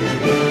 Thank you.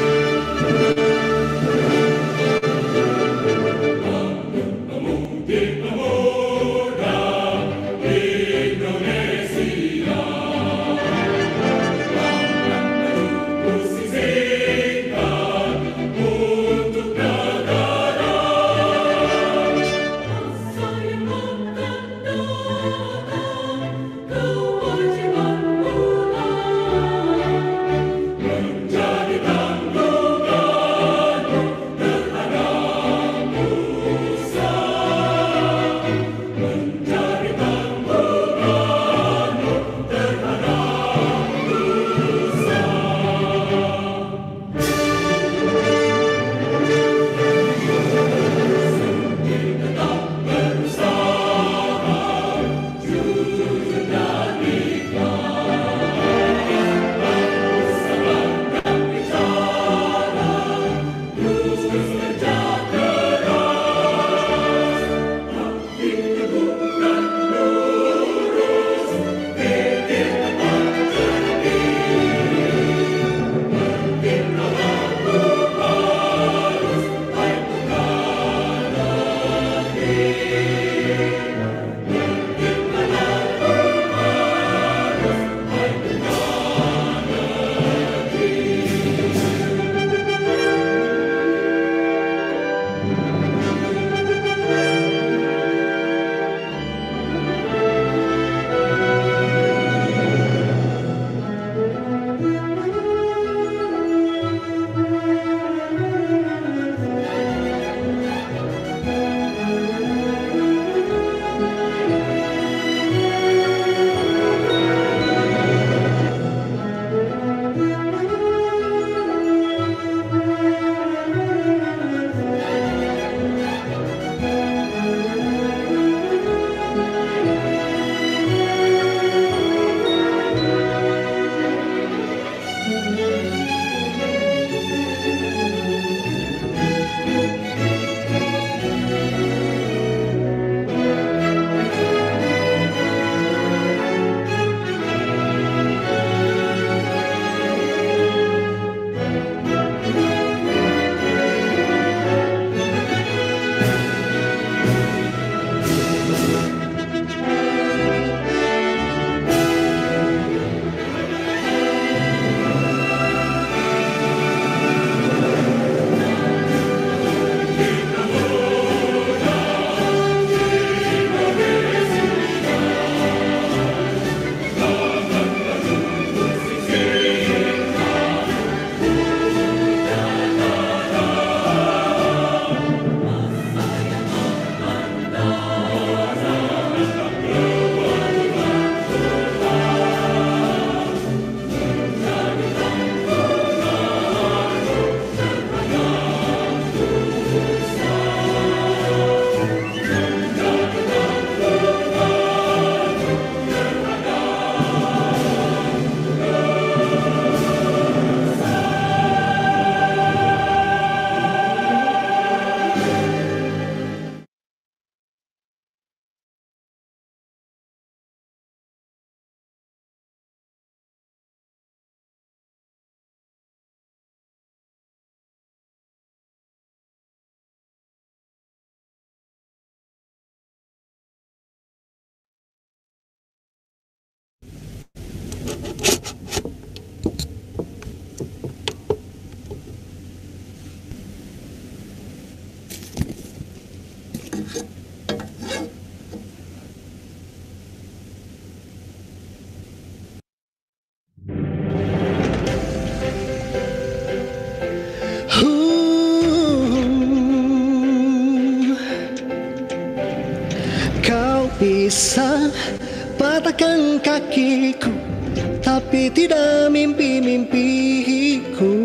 tapi tidak mimpi-mimpiku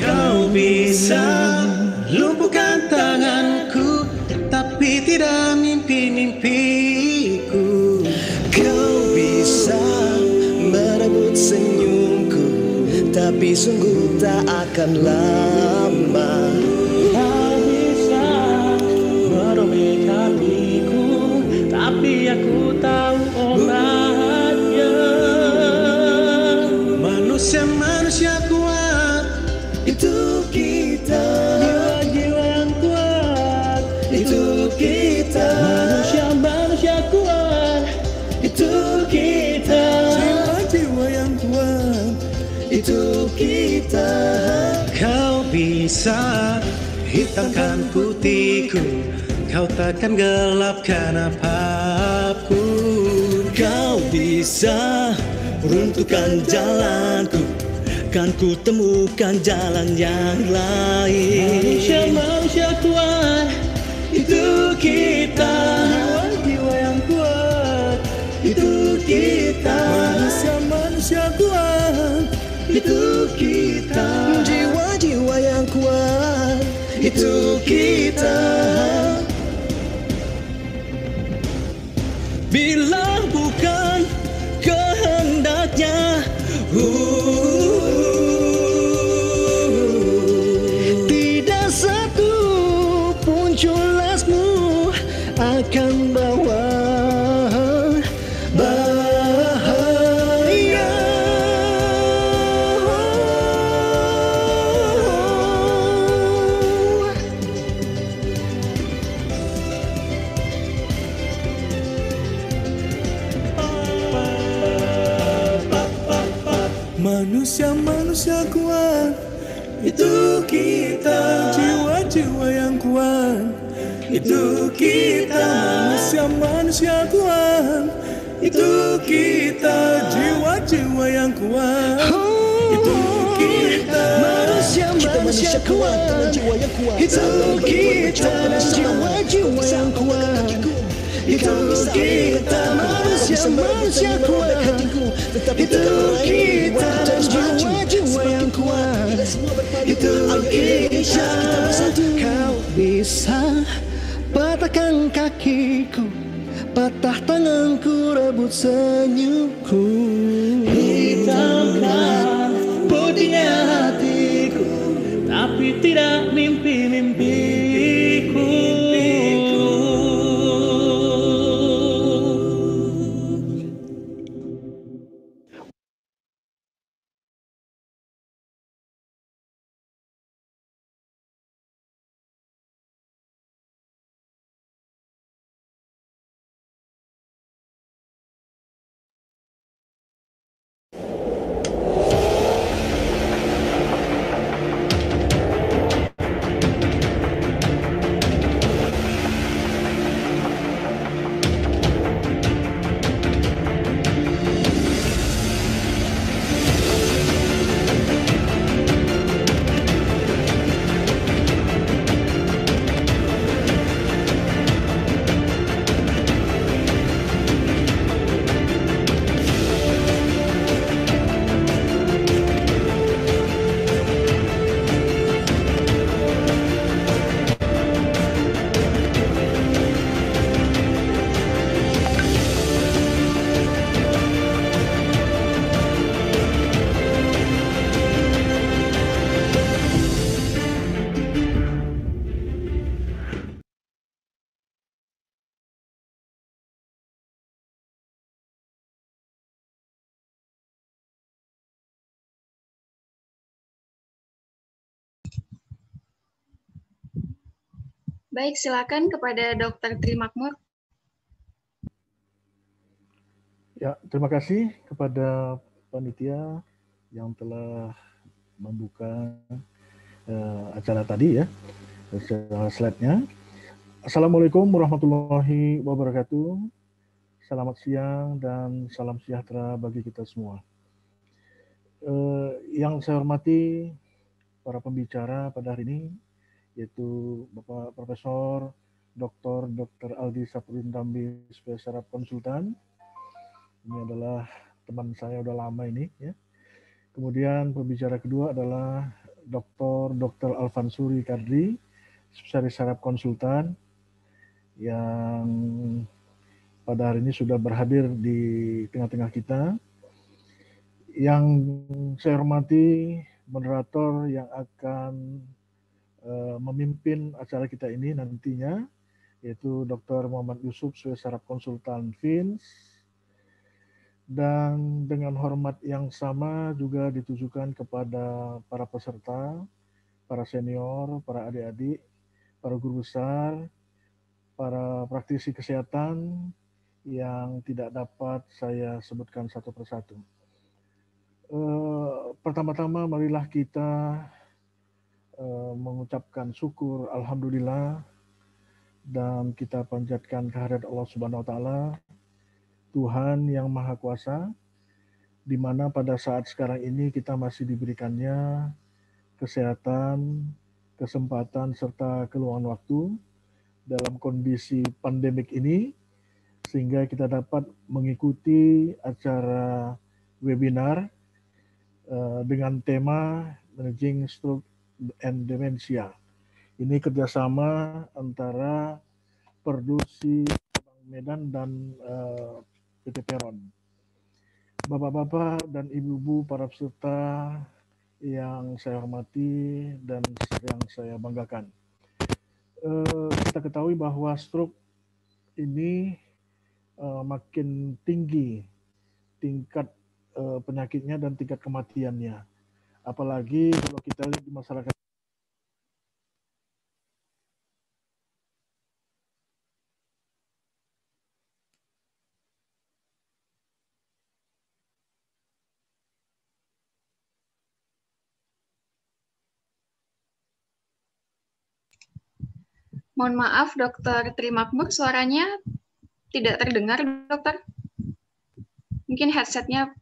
Kau bisa lumpuhkan tanganku tapi tidak mimpi-mimpiku Kau bisa merebut senyumku tapi sungguh tak akan lama bisa hitamkan putihku Kau takkan gelapkan apapun Kau bisa runtuhkan jalanku Kan ku temukan jalan yang lain Manusia, manusia kuat Itu kita Jiwa yang kuat Itu kita Manusia, manusia kuat Itu kita itu kita itu kita jiwa-jiwa yang kuat oh, itu kita manusia manusia kuat dengan jiwa yang kuat itu kita jiwa-jiwa yang kuat itu kita manusia manusia kuat itu kita jiwa-jiwa yang kuat itu kita kau bisa patahkan kakiku Patah tanganku rebut senyumku Hitamkan putihnya hatiku Tapi tidak Baik, silakan kepada Dr. Trimakmur. Ya, terima kasih kepada panitia yang telah membuka uh, acara tadi ya, slide-nya. Assalamualaikum warahmatullahi wabarakatuh. Selamat siang dan salam sejahtera bagi kita semua. Uh, yang saya hormati para pembicara pada hari ini, yaitu Bapak Profesor Dr. Dr. Aldi Saprin Tambi sebagai sarap konsultan. Ini adalah teman saya udah lama ini ya. Kemudian pembicara kedua adalah Dr. Dr. Alfansuri Kardi spesialis sarap konsultan yang pada hari ini sudah berhadir di tengah-tengah kita. Yang saya hormati moderator yang akan Eh, memimpin acara kita ini nantinya yaitu Dr. Muhammad Yusuf sesarap Konsultan Vins dan dengan hormat yang sama juga ditujukan kepada para peserta, para senior, para adik-adik, para guru besar, para praktisi kesehatan yang tidak dapat saya sebutkan satu persatu. Eh, pertama-tama marilah kita Eh, mengucapkan syukur alhamdulillah dan kita panjatkan kehadirat Allah Subhanahu wa taala Tuhan yang Maha Kuasa di mana pada saat sekarang ini kita masih diberikannya kesehatan, kesempatan serta keluangan waktu dalam kondisi pandemik ini sehingga kita dapat mengikuti acara webinar eh, dengan tema Managing Stroke and Demensia. Ini kerjasama antara Perdusi Medan dan eh, PT Peron. Bapak-bapak dan ibu-ibu para peserta yang saya hormati dan yang saya banggakan. Eh, kita ketahui bahwa stroke ini eh, makin tinggi tingkat penyakitnya dan tingkat kematiannya apalagi kalau kita lihat di masyarakat Mohon maaf, Dokter Trimakmur, suaranya tidak terdengar, Dokter. Mungkin headsetnya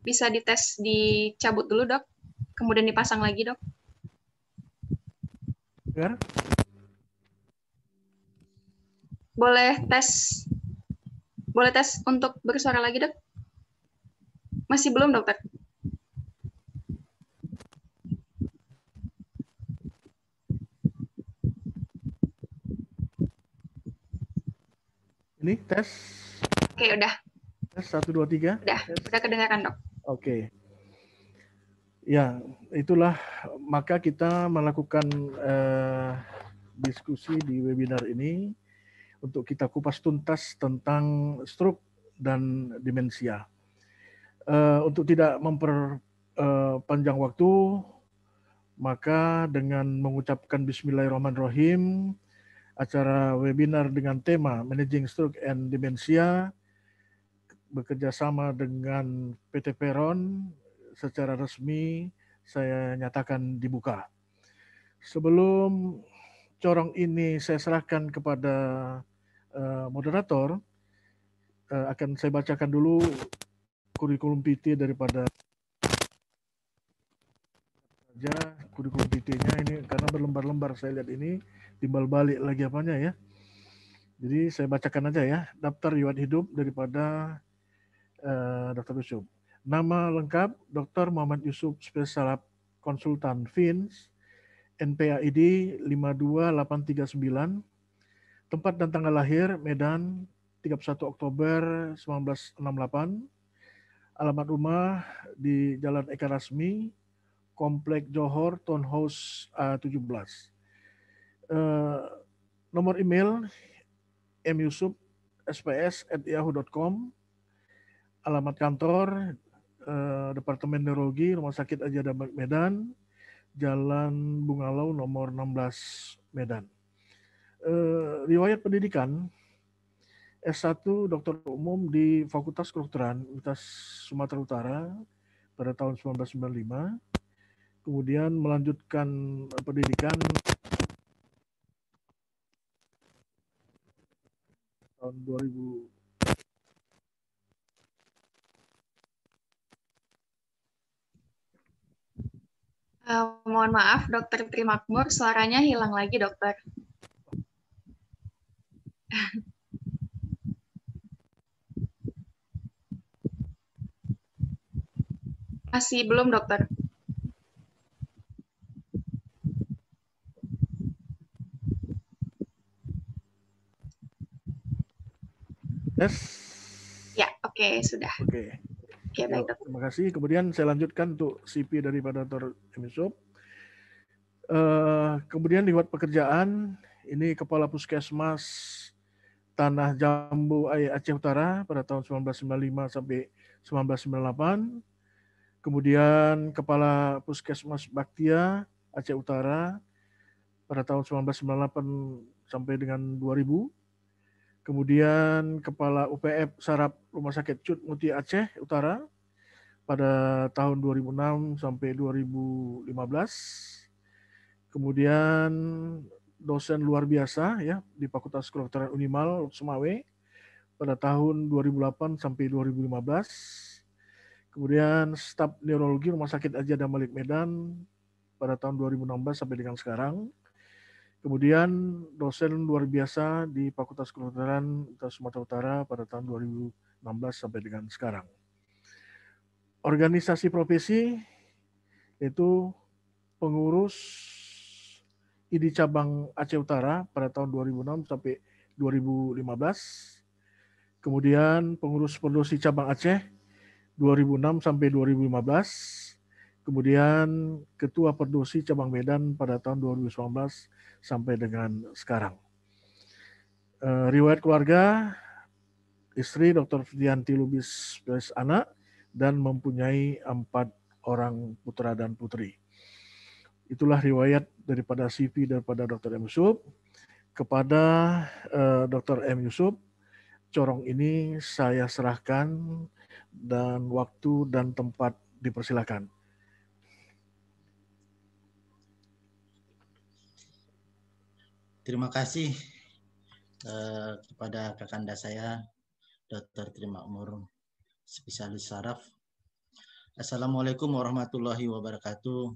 bisa dites dicabut dulu dok, kemudian dipasang lagi dok. Dengar? Boleh tes, boleh tes untuk bersuara lagi dok? Masih belum dokter? Ini tes. Oke, udah. Tes 1, 2, 3. Udah, tes. udah kedengaran dok. Oke. Okay. Ya, itulah maka kita melakukan uh, diskusi di webinar ini untuk kita kupas tuntas tentang stroke dan demensia. Uh, untuk tidak memperpanjang eh, uh, waktu, maka dengan mengucapkan Bismillahirrahmanirrahim, acara webinar dengan tema Managing Stroke and Demensia bekerja sama dengan PT Peron secara resmi saya nyatakan dibuka. Sebelum corong ini saya serahkan kepada uh, moderator, uh, akan saya bacakan dulu kurikulum PT daripada aja kurikulum PT-nya ini karena berlembar-lembar saya lihat ini timbal balik lagi apanya ya. Jadi saya bacakan aja ya daftar riwayat hidup daripada Eh, Dr. Yusuf. Nama lengkap Dr. Muhammad Yusuf Spesial Konsultan FINS, NPAID 52839, tempat dan tanggal lahir Medan 31 Oktober 1968, alamat rumah di Jalan Eka Rasmi, Komplek Johor, Townhouse A17. Uh, eh, nomor email myusuf sps at yahoo.com alamat kantor eh, Departemen Neurologi Rumah Sakit Ajada Medan, Jalan Bungalau nomor 16 Medan. Eh, riwayat pendidikan S1 Dokter Umum di Fakultas Kedokteran Universitas Sumatera Utara pada tahun 1995. Kemudian melanjutkan pendidikan tahun 2000 Eh, mohon maaf, Dokter Trimakmur, suaranya hilang lagi, Dokter. Masih belum, Dokter. Yes. Ya, oke, okay, sudah. Oke. Okay. Ya, ya, baik, Dok. Terima kasih. Kemudian saya lanjutkan untuk CP daripada Dr. Emisop. Eh, kemudian lewat pekerjaan, ini Kepala Puskesmas Tanah Jambu Aceh Utara pada tahun 1995 sampai 1998. Kemudian Kepala Puskesmas Baktia Aceh Utara pada tahun 1998 sampai dengan 2000 Kemudian Kepala UPF Sarap Rumah Sakit Cut Muti Aceh Utara pada tahun 2006 sampai 2015. Kemudian dosen luar biasa ya di Fakultas Kedokteran Unimal Sumawe pada tahun 2008 sampai 2015. Kemudian staf neurologi Rumah Sakit Ajada Malik Medan pada tahun 2016 sampai dengan sekarang Kemudian dosen luar biasa di Fakultas Kedokteran Sumatera Utara pada tahun 2016 sampai dengan sekarang. Organisasi profesi yaitu pengurus idi cabang Aceh Utara pada tahun 2006 sampai 2015. Kemudian pengurus produksi cabang Aceh 2006 sampai 2015. Kemudian ketua produksi cabang Medan pada tahun 2019 sampai dengan sekarang. Uh, riwayat keluarga, istri Dr. Fidianti Lubis plus anak, dan mempunyai empat orang putra dan putri. Itulah riwayat daripada CV daripada Dr. M. Yusuf. Kepada uh, eh, Dr. M. Yusuf, corong ini saya serahkan dan waktu dan tempat dipersilakan. terima kasih eh, kepada kakanda saya, Dr. Terima Umur, spesialis saraf. Assalamualaikum warahmatullahi wabarakatuh.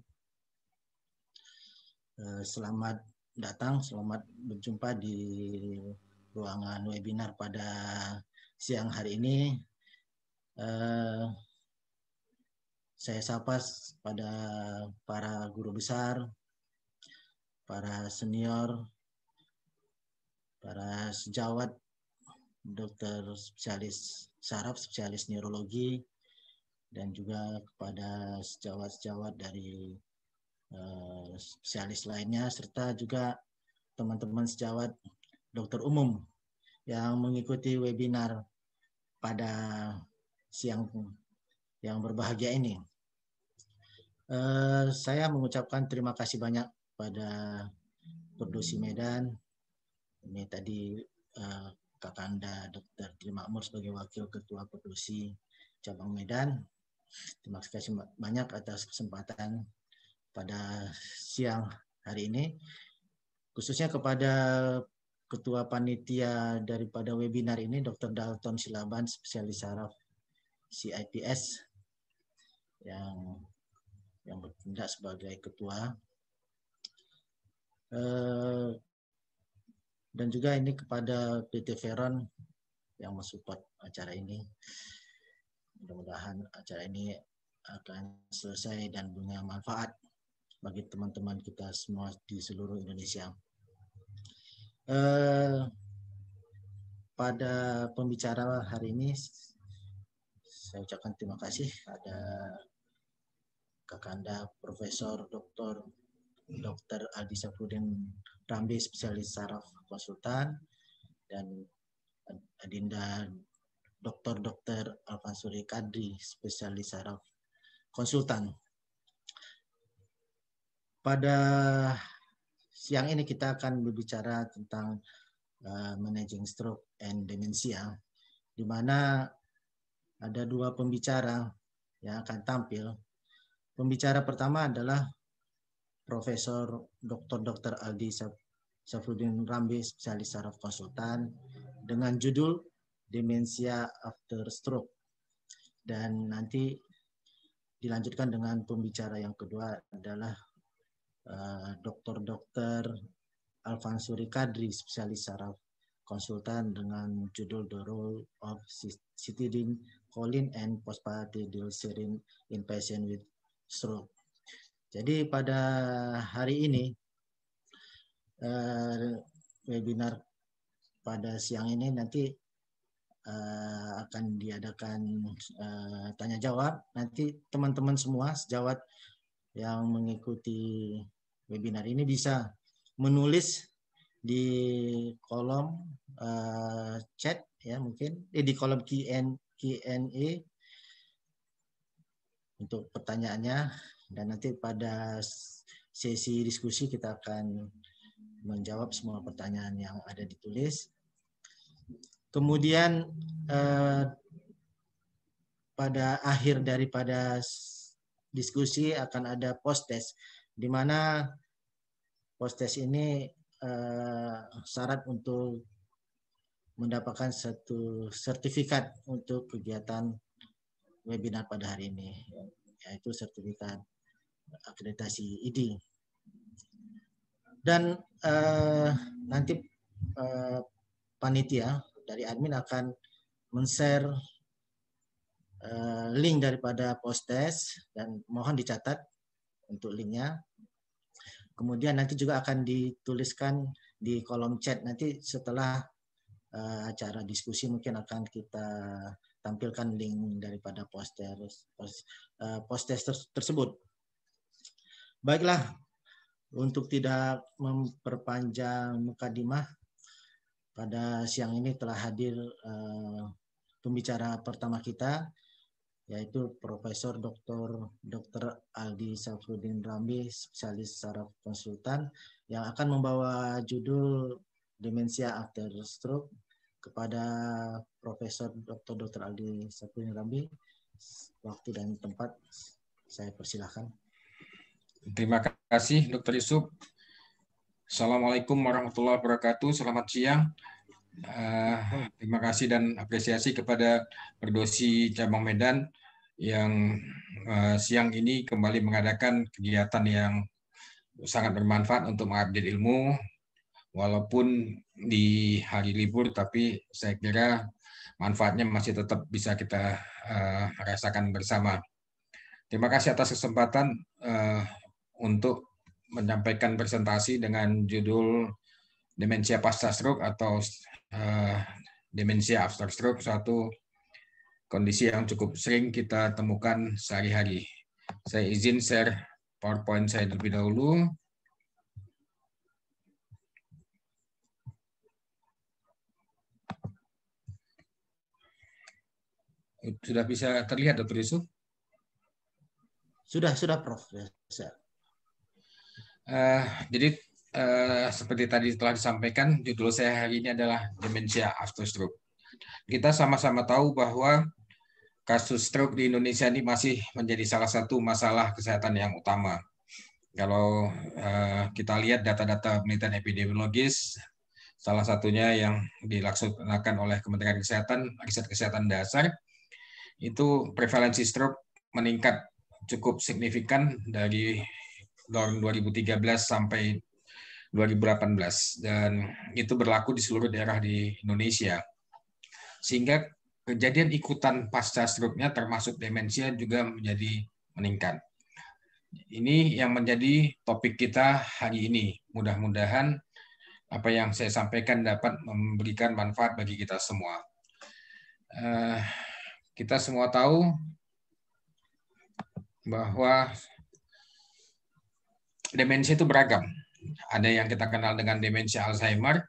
Eh, selamat datang, selamat berjumpa di ruangan webinar pada siang hari ini. Eh, saya sapa pada para guru besar, para senior, para sejawat dokter spesialis saraf, spesialis neurologi, dan juga kepada sejawat-sejawat dari uh, spesialis lainnya, serta juga teman-teman sejawat dokter umum yang mengikuti webinar pada siang yang berbahagia ini. Uh, saya mengucapkan terima kasih banyak pada Perdusi Medan ini tadi uh, eh, Kakanda Dr. Trimakmur sebagai Wakil Ketua Produksi Cabang Medan. Terima kasih banyak atas kesempatan pada siang hari ini. Khususnya kepada Ketua Panitia daripada webinar ini, Dr. Dalton Silaban, spesialis saraf CIPS, yang yang bertindak sebagai ketua. Eh, dan juga ini kepada PT Veron yang mensupport acara ini. Mudah-mudahan acara ini akan selesai dan punya manfaat bagi teman-teman kita semua di seluruh Indonesia. Eh, pada pembicara hari ini saya ucapkan terima kasih ada Kakanda Profesor Dr. Dr. Aldi Safrudin Rambi spesialis saraf konsultan dan Adinda Dr. Dr. Alfansuri Kadri spesialis saraf konsultan. Pada siang ini kita akan berbicara tentang uh, managing stroke and demensia di mana ada dua pembicara yang akan tampil. Pembicara pertama adalah Profesor Dr. Dr. Aldi Safrudin Rambe, spesialis saraf konsultan, dengan judul Demensia After Stroke. Dan nanti dilanjutkan dengan pembicara yang kedua adalah uh, eh, Dr. Dr. Alfansuri Kadri, spesialis saraf konsultan dengan judul The Role of Citidine, Choline, and Phosphatidyl Serine in Patient with Stroke. Jadi pada hari ini eh, webinar pada siang ini nanti eh, akan diadakan eh, tanya jawab. Nanti teman-teman semua sejawat yang mengikuti webinar ini bisa menulis di kolom eh, chat ya mungkin eh, di kolom Q&A untuk pertanyaannya dan nanti pada sesi diskusi kita akan menjawab semua pertanyaan yang ada ditulis. Kemudian eh, pada akhir daripada diskusi akan ada post-test, di mana post-test ini eh, syarat untuk mendapatkan satu sertifikat untuk kegiatan webinar pada hari ini, yaitu sertifikat akreditasi ID. Dan uh, nanti uh, panitia dari admin akan men-share eh, link daripada postes dan mohon dicatat untuk linknya. Kemudian nanti juga akan dituliskan di kolom chat nanti setelah acara diskusi mungkin akan kita tampilkan link daripada poster post, uh, poster tersebut. Baiklah, untuk tidak memperpanjang mukadimah, pada siang ini telah hadir uh, pembicara pertama kita, yaitu Profesor Dr. Dr. Aldi Safrudin Rambi spesialis saraf konsultan, yang akan membawa judul Demensia After Stroke kepada Profesor Dr. Dr. Aldi Safrudin Rambi Waktu dan tempat saya persilahkan. Terima kasih Dokter Yusuf. Assalamualaikum warahmatullahi wabarakatuh. Selamat siang. Eh, terima kasih dan apresiasi kepada Perdosi Cabang Medan yang eh, siang ini kembali mengadakan kegiatan yang sangat bermanfaat untuk mengupdate ilmu walaupun di hari libur tapi saya kira manfaatnya masih tetap bisa kita eh, rasakan bersama. Terima kasih atas kesempatan untuk menyampaikan presentasi dengan judul demensia pasca stroke atau uh, demensia after stroke suatu kondisi yang cukup sering kita temukan sehari-hari. Saya izin share PowerPoint saya terlebih dahulu. Sudah bisa terlihat, Dr. Yusuf? Sudah, sudah, Prof. Ya, Uh, jadi uh, seperti tadi telah disampaikan, judul saya hari ini adalah demensia after stroke. Kita sama-sama tahu bahwa kasus stroke di Indonesia ini masih menjadi salah satu masalah kesehatan yang utama. Kalau uh, kita lihat data-data penelitian epidemiologis, salah satunya yang dilaksanakan oleh Kementerian Kesehatan, riset kesehatan dasar, itu prevalensi stroke meningkat cukup signifikan dari tahun 2013 sampai 2018 dan itu berlaku di seluruh daerah di Indonesia. Sehingga kejadian ikutan pasca stroke-nya termasuk demensia juga menjadi meningkat. Ini yang menjadi topik kita hari ini. Mudah-mudahan apa yang saya sampaikan dapat memberikan manfaat bagi kita semua. Eh, kita semua tahu bahwa Demensi itu beragam. Ada yang kita kenal dengan demensi Alzheimer,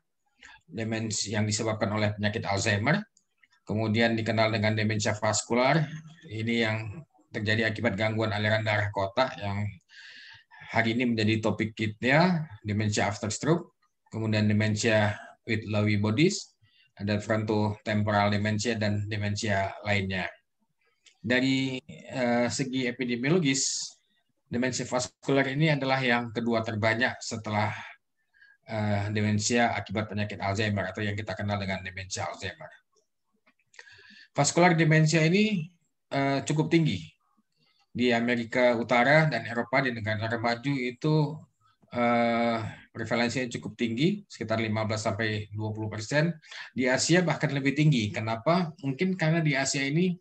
demensi yang disebabkan oleh penyakit Alzheimer, kemudian dikenal dengan demensia vaskular, ini yang terjadi akibat gangguan aliran darah kota. yang hari ini menjadi topik kita, demensia after stroke, kemudian demensia with Lewy bodies, ada fronto-temporal demensia dan demensia lainnya. Dari eh, segi epidemiologis, Demensia vaskuler ini adalah yang kedua terbanyak setelah uh, demensia akibat penyakit Alzheimer atau yang kita kenal dengan demensia Alzheimer. Vaskular demensia ini uh, cukup tinggi di Amerika Utara dan Eropa di negara-negara maju itu uh, eh, prevalensinya cukup tinggi, sekitar 15 sampai 20 persen. Di Asia bahkan lebih tinggi. Kenapa? Mungkin karena di Asia ini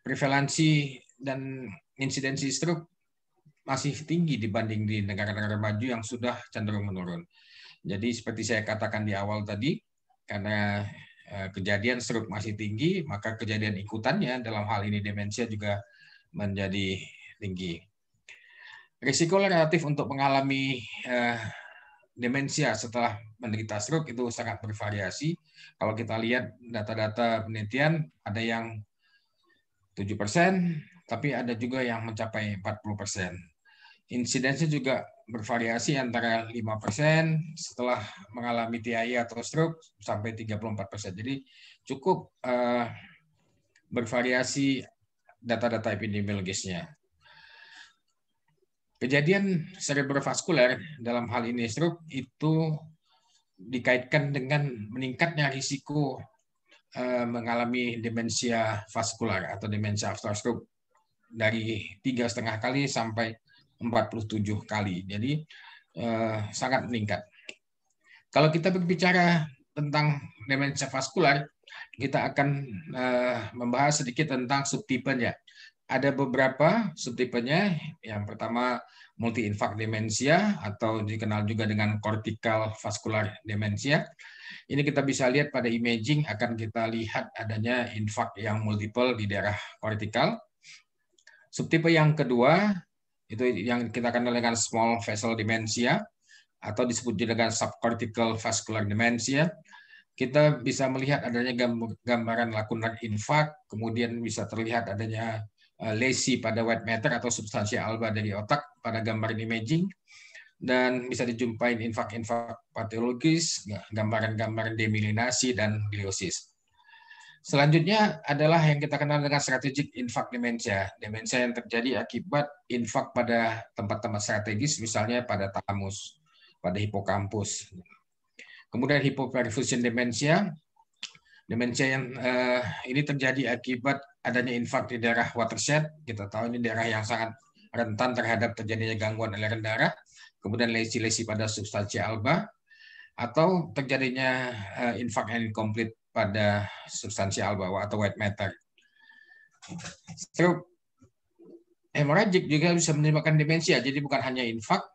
prevalensi dan insidensi stroke masih tinggi dibanding di negara-negara maju yang sudah cenderung menurun. Jadi seperti saya katakan di awal tadi, karena eh, kejadian seruk masih tinggi, maka kejadian ikutannya dalam hal ini demensia juga menjadi tinggi. Risiko relatif untuk mengalami eh, demensia setelah menderita stroke itu sangat bervariasi. Kalau kita lihat data-data penelitian, ada yang 7 persen, tapi ada juga yang mencapai 40 persen. Insidensnya juga bervariasi antara 5% setelah mengalami TIA atau stroke sampai 34%. Jadi cukup uh, bervariasi data-data epidemiologisnya. Kejadian cerebrovaskuler dalam hal ini stroke itu dikaitkan dengan meningkatnya risiko eh, mengalami demensia vaskular atau demensia after stroke dari tiga setengah kali sampai 47 kali. Jadi eh, sangat meningkat. Kalau kita berbicara tentang demensia vaskular, kita akan eh, membahas sedikit tentang subtipenya. Ada beberapa subtipenya. Yang pertama multi multiinfark demensia atau dikenal juga dengan cortical vascular demensia. Ini kita bisa lihat pada imaging akan kita lihat adanya infark yang multiple di daerah kortikal. Subtipe yang kedua itu yang kita kenal dengan small vessel dementia atau disebut juga dengan subcortical vascular dementia. Kita bisa melihat adanya gambaran lakunan infak, kemudian bisa terlihat adanya eh, lesi pada white matter atau substansi alba dari otak pada gambaran imaging dan bisa dijumpai infak-infak patologis, gambaran-gambaran demilinasi dan gliosis. Selanjutnya adalah yang kita kenal dengan strategic infak demensia. Demensia yang terjadi akibat infak pada tempat-tempat strategis, misalnya pada tamus, pada hipokampus. Kemudian hipoperfusion demensia. Demensia yang eh, ini terjadi akibat adanya infak di daerah watershed. Kita tahu ini daerah yang sangat rentan terhadap terjadinya gangguan aliran darah. Kemudian lesi-lesi pada substansi alba atau terjadinya uh, infak yang incomplete pada substansi alba atau white matter. Stroke hemoragik juga bisa menyebabkan demensia, jadi bukan hanya infak.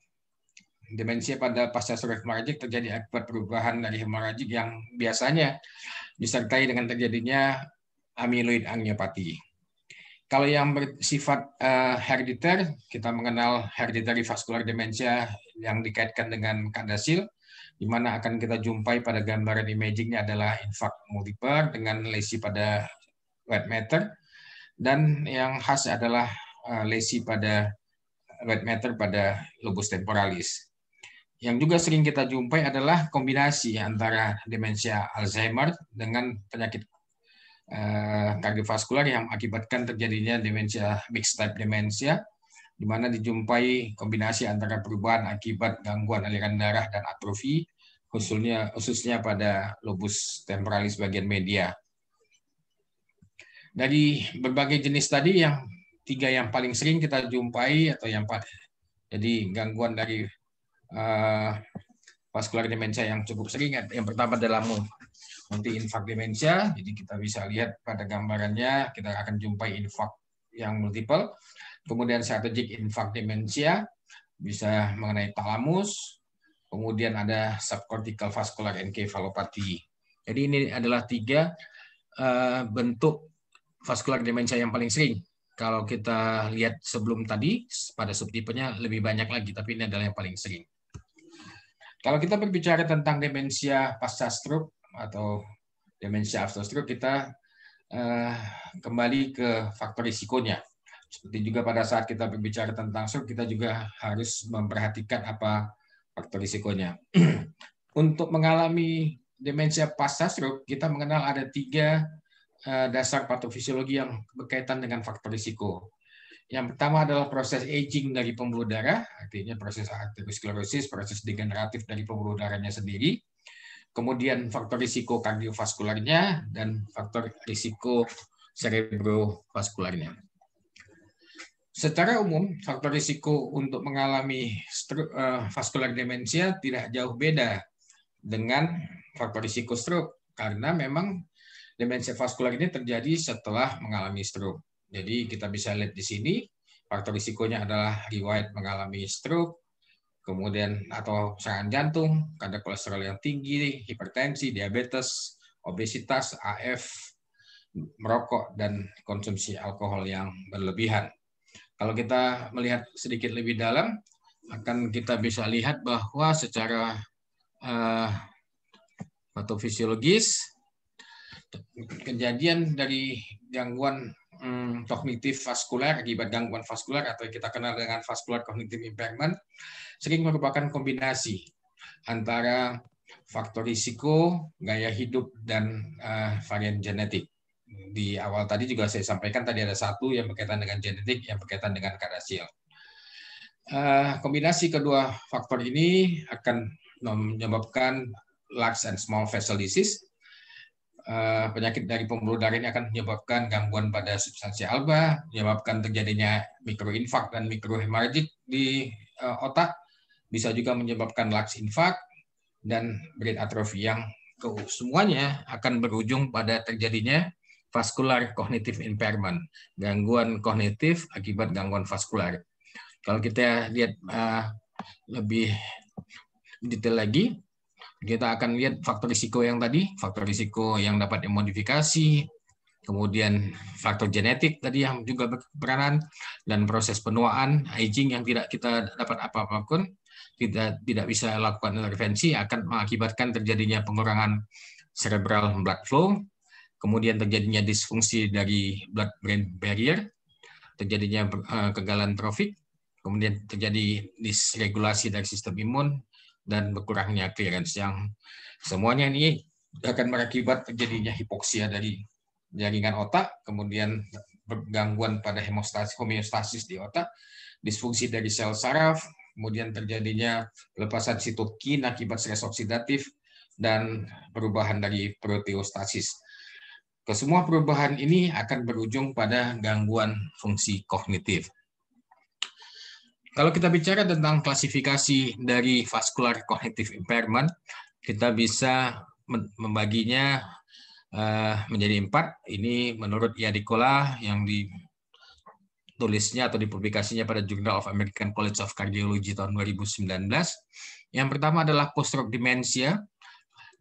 Demensia pada pasca stroke hemoragik terjadi akibat perubahan dari hemoragik yang biasanya disertai dengan terjadinya amiloid angiopati. Kalau yang bersifat uh, hereditary, kita mengenal hereditary vascular dementia yang dikaitkan dengan kadasil di mana akan kita jumpai pada gambaran imagingnya adalah infak multiper dengan lesi pada red matter dan yang khas adalah eh, lesi pada red matter pada lobus temporalis. Yang juga sering kita jumpai adalah kombinasi antara demensia Alzheimer dengan penyakit eh, kardiovaskular yang mengakibatkan terjadinya demensia mixed type demensia di mana dijumpai kombinasi antara perubahan akibat gangguan aliran darah dan atrofi khususnya khususnya pada lobus temporalis bagian media. Dari berbagai jenis tadi yang tiga yang paling sering kita jumpai atau yang jadi gangguan dari uh, vaskular demensia yang cukup sering yang pertama adalah multi infak demensia. Jadi kita bisa lihat pada gambarannya kita akan jumpai infak yang multiple. Kemudian strategik infak demensia bisa mengenai talamus, kemudian ada subcortical vascular encephalopathy. Jadi ini adalah tiga eh, bentuk vaskular dementia yang paling sering. Kalau kita lihat sebelum tadi, pada subtipenya lebih banyak lagi, tapi ini adalah yang paling sering. Kalau kita berbicara tentang demensia pasca stroke atau demensia after stroke, kita eh, kembali ke faktor risikonya. Seperti juga pada saat kita berbicara tentang stroke, kita juga harus memperhatikan apa faktor risikonya. Untuk mengalami demensia pasca stroke, kita mengenal ada tiga eh, dasar patofisiologi yang berkaitan dengan faktor risiko. Yang pertama adalah proses aging dari pembuluh darah, artinya proses arteriosklerosis, proses degeneratif dari pembuluh darahnya sendiri. Kemudian faktor risiko kardiovaskularnya dan faktor risiko cerebrovaskularnya. Secara umum, faktor risiko untuk mengalami stroke, uh, vaskular demensia tidak jauh beda dengan faktor risiko stroke karena memang demensia vaskular ini terjadi setelah mengalami stroke. Jadi kita bisa lihat di sini faktor risikonya adalah riwayat mengalami stroke, kemudian atau serangan jantung, kadar kolesterol yang tinggi, hipertensi, diabetes, obesitas, AF, merokok dan konsumsi alkohol yang berlebihan. Kalau kita melihat sedikit lebih dalam, akan kita bisa lihat bahwa secara uh, eh, patofisiologis kejadian dari gangguan um, kognitif vaskular akibat gangguan vaskular atau kita kenal dengan vaskular kognitif impairment sering merupakan kombinasi antara faktor risiko, gaya hidup, dan uh, varian genetik di awal tadi juga saya sampaikan tadi ada satu yang berkaitan dengan genetik, yang berkaitan dengan kardasil. Eh, kombinasi kedua faktor ini akan menyebabkan large and small vessel disease. Uh, penyakit dari pembuluh darah ini akan menyebabkan gangguan pada substansi alba, menyebabkan terjadinya mikroinfark dan mikrohemoragik di uh, otak, bisa juga menyebabkan large infark dan brain atrophy yang semuanya akan berujung pada terjadinya vascular cognitive impairment, gangguan kognitif akibat gangguan vaskular. Kalau kita lihat uh, lebih detail lagi, kita akan lihat faktor risiko yang tadi, faktor risiko yang dapat dimodifikasi, kemudian faktor genetik tadi yang juga berperan dan proses penuaan aging yang tidak kita dapat apa-apa pun tidak tidak bisa lakukan intervensi akan mengakibatkan terjadinya pengurangan cerebral blood flow kemudian terjadinya disfungsi dari blood-brain barrier, terjadinya eh, kegagalan trofik, kemudian terjadi disregulasi dari sistem imun, dan berkurangnya clearance yang semuanya ini akan berakibat terjadinya hipoksia dari jaringan otak, kemudian gangguan pada hemostasis, homeostasis di otak, disfungsi dari sel saraf, kemudian terjadinya lepasan sitokin akibat stres oksidatif, dan perubahan dari proteostasis. Kesemua perubahan ini akan berujung pada gangguan fungsi kognitif. Kalau kita bicara tentang klasifikasi dari vascular cognitive impairment, kita bisa membaginya eh, menjadi empat. Ini menurut Yadikola yang ditulisnya atau dipublikasinya pada Journal of American College of Cardiology tahun 2019. Yang pertama adalah post-stroke dementia,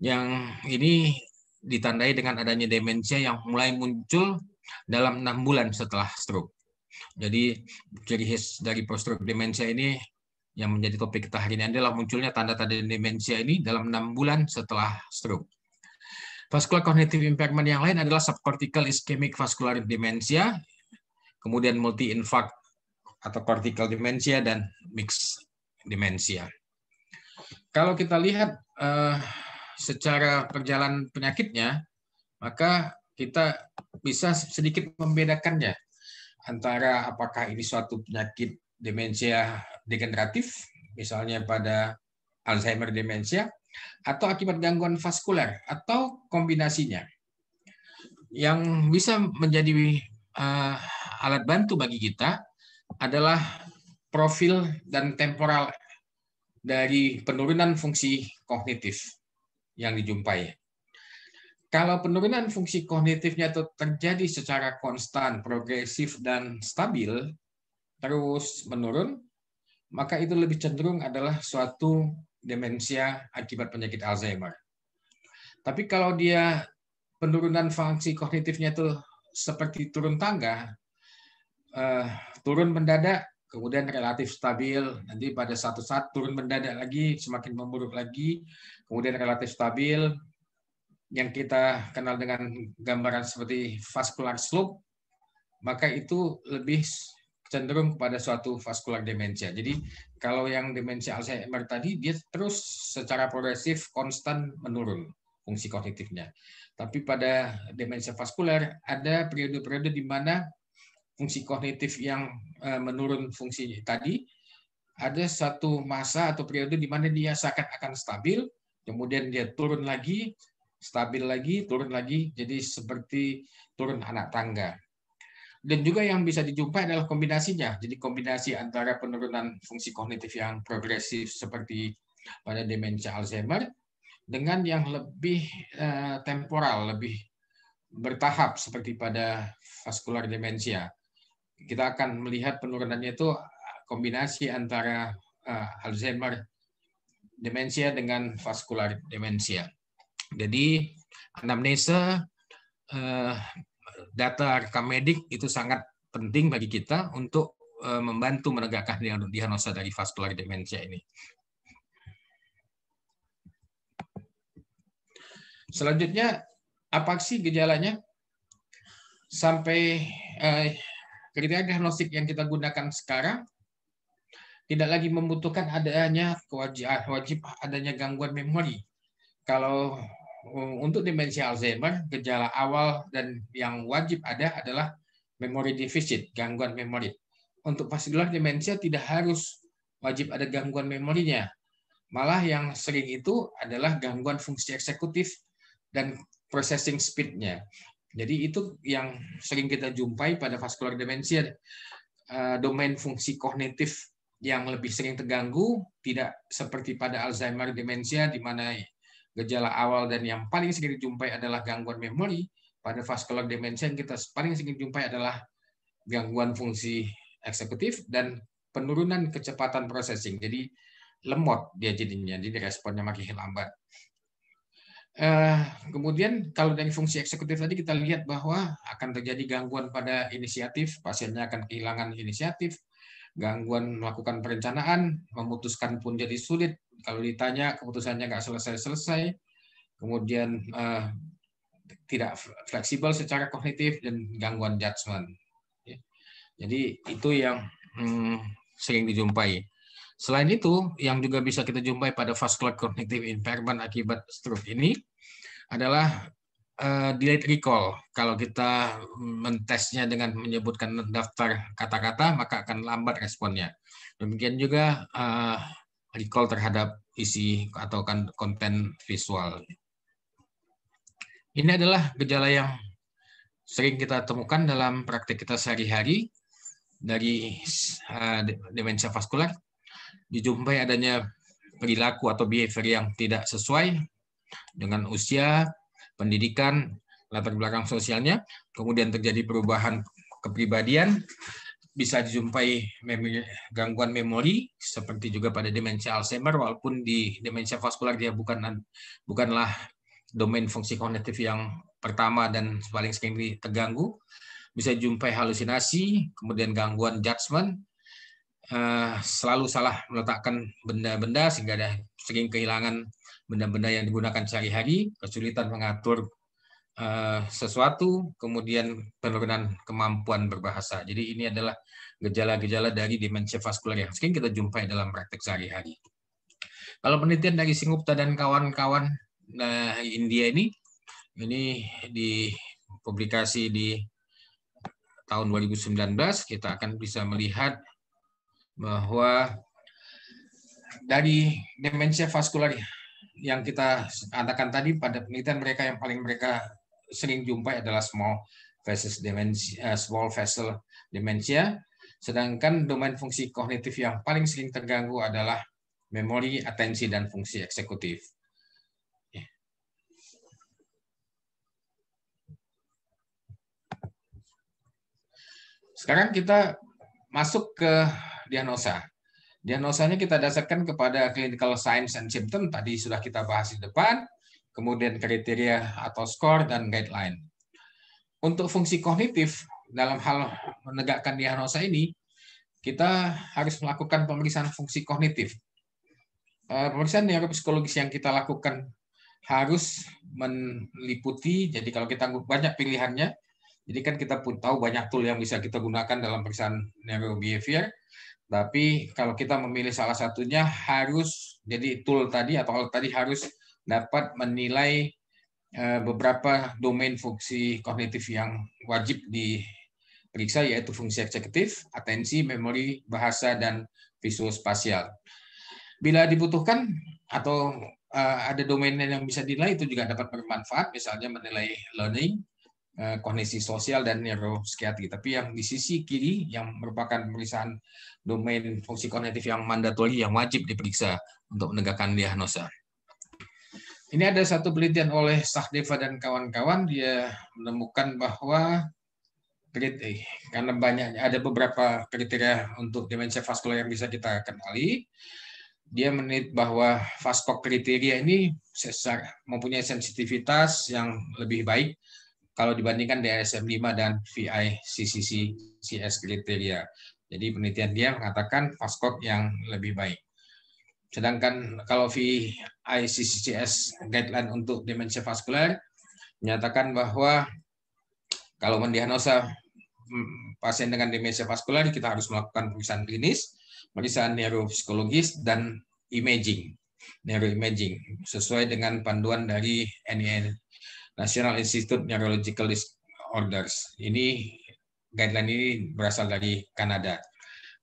yang ini ditandai dengan adanya demensia yang mulai muncul dalam enam bulan setelah stroke. Jadi ciri khas dari post-stroke demensia ini yang menjadi topik kita hari ini adalah munculnya tanda-tanda demensia ini dalam enam bulan setelah stroke. Vascular cognitive impairment yang lain adalah subcortical ischemic vascular dementia, kemudian multi infarct atau cortical dementia dan mixed demensia. Kalau kita lihat eh, secara perjalanan penyakitnya, maka kita bisa sedikit membedakannya antara apakah ini suatu penyakit demensia degeneratif, misalnya pada Alzheimer demensia, atau akibat gangguan vaskuler, atau kombinasinya. Yang bisa menjadi uh, alat bantu bagi kita adalah profil dan temporal dari penurunan fungsi kognitif yang dijumpai. Kalau penurunan fungsi kognitifnya itu terjadi secara konstan, progresif, dan stabil, terus menurun, maka itu lebih cenderung adalah suatu demensia akibat penyakit Alzheimer. Tapi kalau dia penurunan fungsi kognitifnya itu seperti turun tangga, eh, turun mendadak, kemudian relatif stabil, nanti pada satu saat turun mendadak lagi, semakin memburuk lagi, kemudian relatif stabil, yang kita kenal dengan gambaran seperti vascular slope, maka itu lebih cenderung kepada suatu vascular demensia. Jadi kalau yang demensia Alzheimer tadi dia terus secara progresif konstan menurun fungsi kognitifnya. Tapi pada demensia vaskuler ada periode-periode di mana fungsi kognitif yang eh, menurun fungsinya tadi, ada satu masa atau periode di mana dia seakan akan stabil, kemudian dia turun lagi, stabil lagi, turun lagi, jadi seperti turun anak tangga. Dan juga yang bisa dijumpai adalah kombinasinya, jadi kombinasi antara penurunan fungsi kognitif yang progresif seperti pada demensia Alzheimer dengan yang lebih eh, temporal, lebih bertahap seperti pada vaskular demensia kita akan melihat penurunannya itu eh, kombinasi antara uh, Alzheimer demensia dengan vaskular demensia. Jadi anamnesa uh, data rekam medik itu sangat penting bagi kita untuk uh, membantu menegakkan diagnosa dari vaskular demensia ini. Selanjutnya apa sih gejalanya? Sampai eh, kriteria diagnostik yang kita gunakan sekarang tidak lagi membutuhkan adanya kewajiban wajib adanya gangguan memori. Kalau uh, untuk demensia Alzheimer, gejala awal dan yang wajib ada adalah memori defisit, gangguan memori. Untuk vascular demensia tidak harus wajib ada gangguan memorinya. Malah yang sering itu adalah gangguan fungsi eksekutif dan processing speed-nya. Jadi itu yang sering kita jumpai pada vascular demensia. Eh, domain fungsi kognitif yang lebih sering terganggu, tidak seperti pada Alzheimer demensia di mana gejala awal dan yang paling sering dijumpai adalah gangguan memori. Pada vascular demensia yang kita paling sering jumpai adalah gangguan fungsi eksekutif dan penurunan kecepatan processing. Jadi lemot dia jadinya, jadi responnya makin lambat. Uh, kemudian kalau dari fungsi eksekutif tadi kita lihat bahwa akan terjadi gangguan pada inisiatif, pasiennya akan kehilangan inisiatif, gangguan melakukan perencanaan, memutuskan pun jadi sulit. Kalau ditanya keputusannya nggak selesai-selesai, kemudian uh, tidak fleksibel secara kognitif dan gangguan judgement. Ya. Jadi itu yang hmm, sering dijumpai. Selain itu, yang juga bisa kita jumpai pada vascular cognitive impairment akibat stroke ini adalah uh, delayed recall. Kalau kita mentesnya dengan menyebutkan daftar kata-kata, maka akan lambat responnya. Demikian juga uh, recall terhadap isi atau kan konten visual. Ini adalah gejala yang sering kita temukan dalam praktik kita sehari-hari dari uh, demensia vaskular dijumpai adanya perilaku atau behavior yang tidak sesuai dengan usia, pendidikan, latar belakang sosialnya, kemudian terjadi perubahan kepribadian, bisa dijumpai memori, gangguan memori seperti juga pada demensia Alzheimer walaupun di demensia vaskular dia bukan bukanlah domain fungsi kognitif yang pertama dan paling sering terganggu bisa jumpai halusinasi kemudian gangguan judgement Eh, selalu salah meletakkan benda-benda sehingga ada sering kehilangan benda-benda yang digunakan sehari-hari, kesulitan mengatur eh, sesuatu, kemudian penurunan kemampuan berbahasa. Jadi ini adalah gejala-gejala dari dimensi vaskular yang sering kita jumpai dalam praktek sehari-hari. Kalau penelitian dari Singupta dan kawan-kawan nah, India ini, ini di publikasi di tahun 2019, kita akan bisa melihat bahwa dari demensia vaskular yang kita katakan tadi pada penelitian mereka yang paling mereka sering jumpai adalah small vessel dementia, eh, small vessel dementia. Sedangkan domain fungsi kognitif yang paling sering terganggu adalah memori, atensi, dan fungsi eksekutif. Sekarang kita masuk ke diagnosa. Diagnosanya kita dasarkan kepada clinical signs and symptom tadi sudah kita bahas di depan, kemudian kriteria atau skor dan guideline. Untuk fungsi kognitif dalam hal menegakkan diagnosa ini, kita harus melakukan pemeriksaan fungsi kognitif. Eh, pemeriksaan neuropsikologis yang kita lakukan harus meliputi, jadi kalau kita banyak pilihannya, jadi kan kita pun tahu banyak tool yang bisa kita gunakan dalam pemeriksaan neurobehavior, tapi kalau kita memilih salah satunya harus jadi tool tadi atau alat tadi harus dapat menilai eh, beberapa domain fungsi kognitif yang wajib diperiksa yaitu fungsi eksekutif, atensi, memori, bahasa dan visual spasial. Bila dibutuhkan atau eh, ada domain yang bisa dinilai itu juga dapat bermanfaat misalnya menilai learning, Eh, kondisi sosial dan neuropsikiatri. Gitu. Tapi yang di sisi kiri yang merupakan pemeriksaan domain fungsi kognitif yang mandatori yang wajib diperiksa untuk menegakkan diagnosa. Ini ada satu penelitian oleh Sahdeva dan kawan-kawan dia menemukan bahwa karena banyaknya ada beberapa kriteria untuk demensia vaskular yang bisa kita kenali. Dia menit bahwa vaskok kriteria ini mempunyai sensitivitas yang lebih baik kalau dibandingkan DSM 5 dan CS kriteria. Jadi penelitian dia mengatakan FASCOG yang lebih baik. Sedangkan kalau VICCCS guideline untuk demensia vaskular menyatakan bahwa kalau mendiagnosa hmm, pasien dengan demensia vaskular kita harus melakukan pemeriksaan klinis, pemeriksaan neuropsikologis dan imaging, neuroimaging sesuai dengan panduan dari NIN National Institute Neurological Disorders. Ini guideline ini berasal dari Kanada.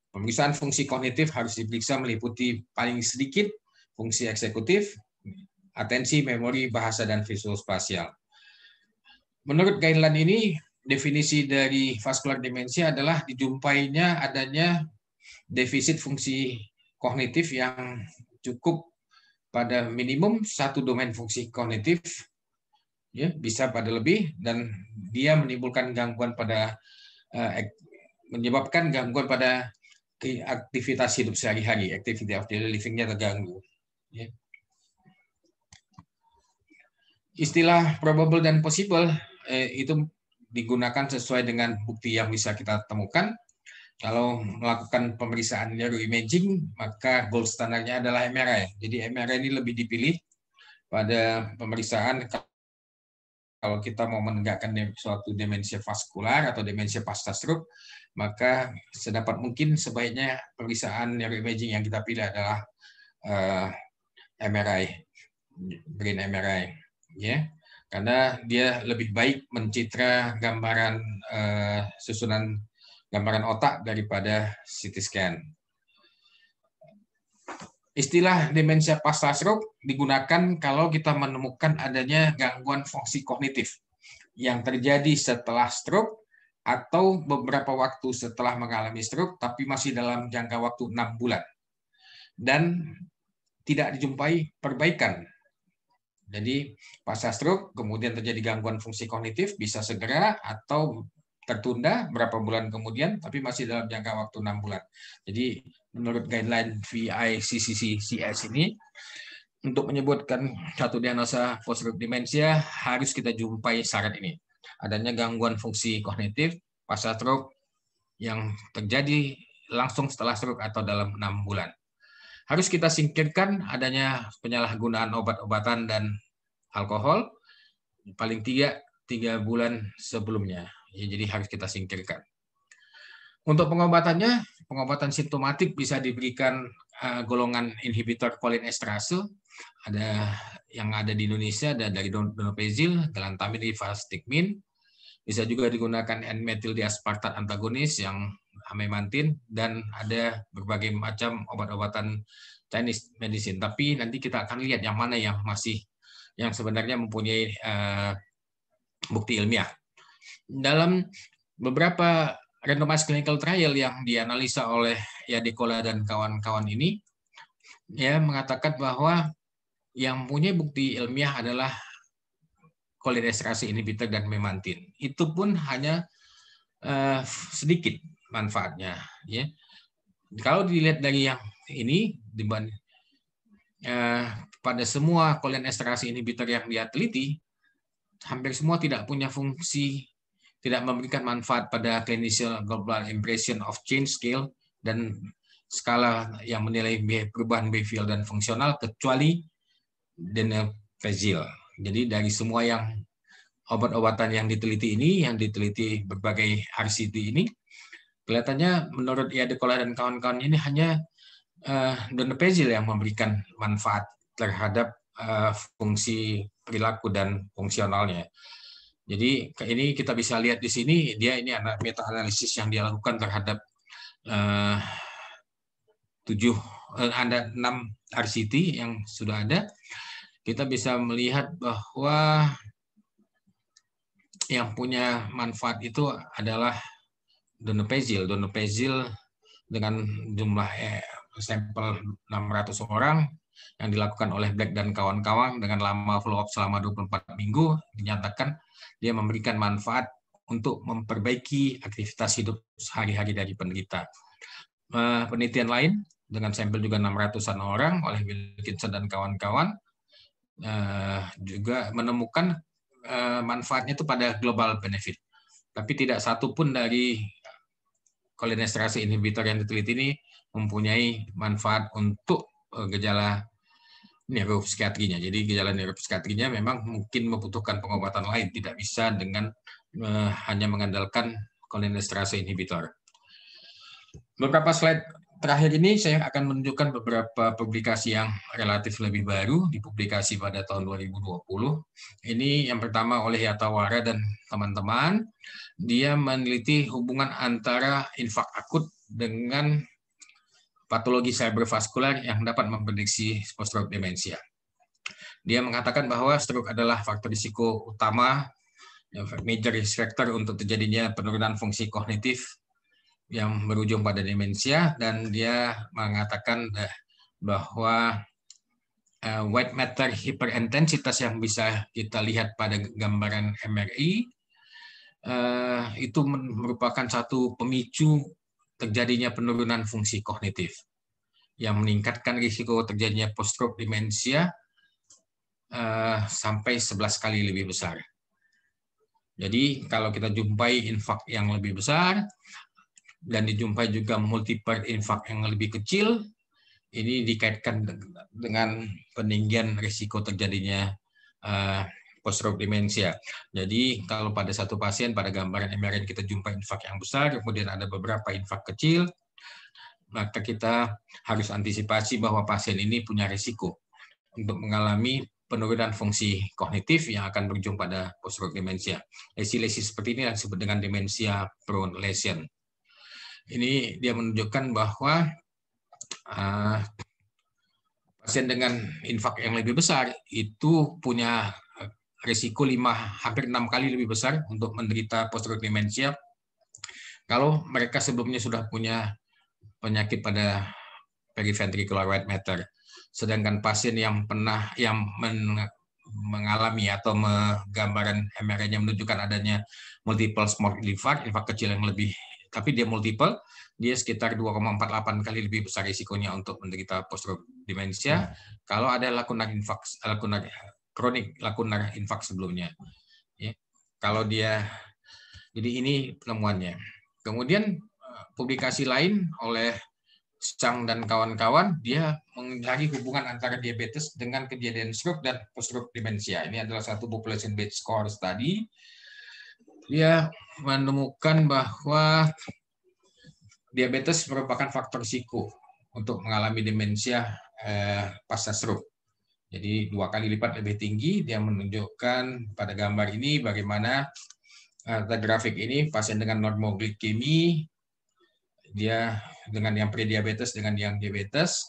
Pemeriksaan fungsi kognitif harus diperiksa meliputi paling sedikit fungsi eksekutif, atensi, memori, bahasa, dan visual spasial. Menurut guideline ini, definisi dari vascular dementia adalah dijumpainya adanya defisit fungsi kognitif yang cukup pada minimum satu domain fungsi kognitif ya bisa pada lebih dan dia menimbulkan gangguan pada eh, menyebabkan gangguan pada aktivitas hidup sehari-hari, activity of daily livingnya terganggu. Ya. Istilah probable dan possible eh, itu digunakan sesuai dengan bukti yang bisa kita temukan. Kalau melakukan pemeriksaan neuroimaging, maka gold standarnya adalah MRI. Jadi MRI ini lebih dipilih pada pemeriksaan kalau kita mau menegakkan suatu demensia vaskular atau demensia pasca stroke, maka sedapat mungkin sebaiknya pemeriksaan neuroimaging yang kita pilih adalah uh, eh, MRI, brain MRI, ya, yeah. karena dia lebih baik mencitra gambaran uh, susunan gambaran otak daripada CT scan. Istilah demensia pasca stroke digunakan kalau kita menemukan adanya gangguan fungsi kognitif yang terjadi setelah stroke atau beberapa waktu setelah mengalami stroke tapi masih dalam jangka waktu 6 bulan. Dan tidak dijumpai perbaikan. Jadi pasca stroke kemudian terjadi gangguan fungsi kognitif bisa segera atau tertunda berapa bulan kemudian tapi masih dalam jangka waktu 6 bulan. Jadi menurut guideline VICCCS ini untuk menyebutkan satu diagnosa postgroup demensia harus kita jumpai syarat ini. Adanya gangguan fungsi kognitif pasca stroke yang terjadi langsung setelah stroke atau dalam enam bulan. Harus kita singkirkan adanya penyalahgunaan obat-obatan dan alkohol paling tiga tiga bulan sebelumnya. Ya, jadi harus kita singkirkan. Untuk pengobatannya, pengobatan simptomatik bisa diberikan eh, golongan inhibitor esterase. Ada yang ada di Indonesia ada dari donepezil, galantamine, rivastigmin. Bisa juga digunakan N-metil diaspartat antagonis yang amemantin dan ada berbagai macam obat-obatan Chinese medicine. Tapi nanti kita akan lihat yang mana yang masih yang sebenarnya mempunyai uh, bukti ilmiah. Dalam beberapa randomized clinical trial yang dianalisa oleh ya Dekola dan kawan-kawan ini ya mengatakan bahwa yang punya bukti ilmiah adalah kolinesterase inhibitor dan memantin. Itu pun hanya uh, sedikit manfaatnya ya. Kalau dilihat dari yang ini dibanding eh, pada semua kolinesterase inhibitor yang dia teliti hampir semua tidak punya fungsi tidak memberikan manfaat pada clinical global impression of change scale dan skala yang menilai perubahan behavior dan fungsional kecuali denepezil. Jadi dari semua yang obat-obatan yang diteliti ini, yang diteliti berbagai RCT ini, kelihatannya menurut Kola dan kawan-kawan ini hanya uh, eh, donepezil yang memberikan manfaat terhadap uh, fungsi perilaku dan fungsionalnya. Jadi ini kita bisa lihat di sini dia ini anak meta analisis yang dia lakukan terhadap uh, tujuh uh, ada enam RCT yang sudah ada. Kita bisa melihat bahwa yang punya manfaat itu adalah donepezil. Donepezil dengan jumlah eh, sampel 600 orang yang dilakukan oleh Black dan kawan-kawan dengan lama follow up selama 24 minggu dinyatakan dia memberikan manfaat untuk memperbaiki aktivitas hidup sehari-hari dari penderita. Eh, penelitian lain dengan sampel juga 600-an orang oleh Wilkinson dan kawan-kawan eh, juga menemukan eh, manfaatnya itu pada global benefit. Tapi tidak satu pun dari kolinestrasi inhibitor yang diteliti ini mempunyai manfaat untuk Eh, gejala neuropsikiatrinya. Jadi gejala neuropsikiatrinya memang mungkin membutuhkan pengobatan lain, tidak bisa dengan uh, hanya mengandalkan kolinesterase inhibitor. Beberapa slide terakhir ini saya akan menunjukkan beberapa publikasi yang relatif lebih baru dipublikasi pada tahun 2020. Ini yang pertama oleh Yatawara dan teman-teman. Dia meneliti hubungan antara infak akut dengan patologi cerebrovaskular yang dapat memprediksi post-stroke demensia. Dia mengatakan bahwa stroke adalah faktor risiko utama major risk factor untuk terjadinya penurunan fungsi kognitif yang berujung pada demensia dan dia mengatakan eh, bahwa eh, white matter hyperintensitas yang bisa kita lihat pada gambaran MRI eh, itu merupakan satu pemicu terjadinya penurunan fungsi kognitif yang meningkatkan risiko terjadinya post-stroke demensia eh, sampai 11 kali lebih besar. Jadi kalau kita jumpai infak yang lebih besar dan dijumpai juga multiple infak yang lebih kecil, ini dikaitkan dengan peninggian risiko terjadinya uh, post-stroke demensia. Jadi kalau pada satu pasien pada gambaran MRI kita jumpa infak yang besar, kemudian ada beberapa infak kecil, maka kita harus antisipasi bahwa pasien ini punya risiko untuk mengalami penurunan fungsi kognitif yang akan berujung pada post-stroke demensia. Lesi-lesi seperti ini disebut dengan demensia prone lesion. Ini dia menunjukkan bahwa uh, pasien dengan infak yang lebih besar itu punya risiko 5 hampir enam kali lebih besar untuk menderita postural dementia kalau mereka sebelumnya sudah punya penyakit pada periventricular right matter. Sedangkan pasien yang pernah yang mengalami atau gambaran MRI-nya menunjukkan adanya multiple small infarct, infark kecil yang lebih tapi dia multiple, dia sekitar 2,48 kali lebih besar risikonya untuk menderita postural dementia. Hmm. Kalau ada lakunar infark, lakunar kronik lakunar infak sebelumnya. Ya. Kalau dia, jadi ini penemuannya. Kemudian eh, publikasi lain oleh Chang dan kawan-kawan, dia mencari hubungan antara diabetes dengan kejadian stroke dan post-stroke demensia. Ini adalah satu population-based score tadi. Dia menemukan bahwa diabetes merupakan faktor risiko untuk mengalami demensia eh, pasca stroke. Jadi dua kali lipat lebih tinggi, dia menunjukkan pada gambar ini bagaimana eh, atau grafik ini pasien dengan normoglikemi, dia dengan yang prediabetes dengan yang diabetes,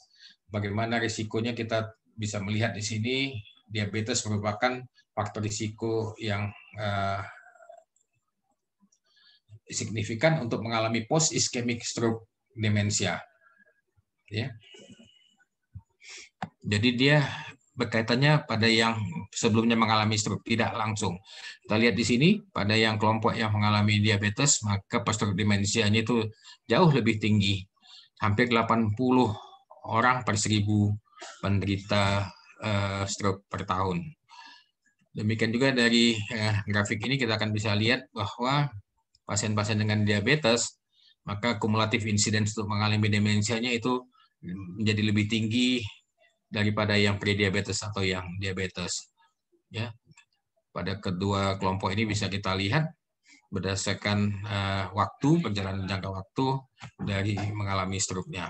bagaimana risikonya kita bisa melihat di sini diabetes merupakan faktor risiko yang uh, signifikan untuk mengalami post ischemic stroke demensia. Ya. Jadi dia berkaitannya pada yang sebelumnya mengalami stroke tidak langsung. Kita lihat di sini pada yang kelompok yang mengalami diabetes maka postur demensianya itu jauh lebih tinggi. Hampir 80 orang per seribu penderita eh, stroke per tahun. Demikian juga dari eh, grafik ini kita akan bisa lihat bahwa pasien-pasien dengan diabetes maka kumulatif insiden untuk mengalami demensianya itu menjadi lebih tinggi daripada yang prediabetes atau yang diabetes. Ya. Pada kedua kelompok ini bisa kita lihat berdasarkan uh, waktu perjalanan jangka waktu dari mengalami stroke nya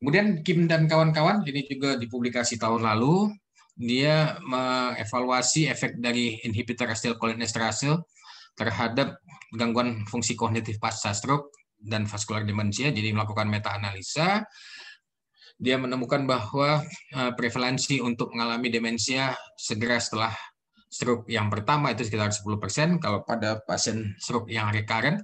Kemudian Kim dan kawan-kawan ini juga dipublikasi tahun lalu dia mengevaluasi efek dari inhibitor esterase terhadap gangguan fungsi kognitif pasca stroke dan vaskular demensia jadi melakukan meta analisa dia menemukan bahwa eh, prevalensi untuk mengalami demensia segera setelah stroke yang pertama itu sekitar 10%, kalau pada pasien stroke yang recurrent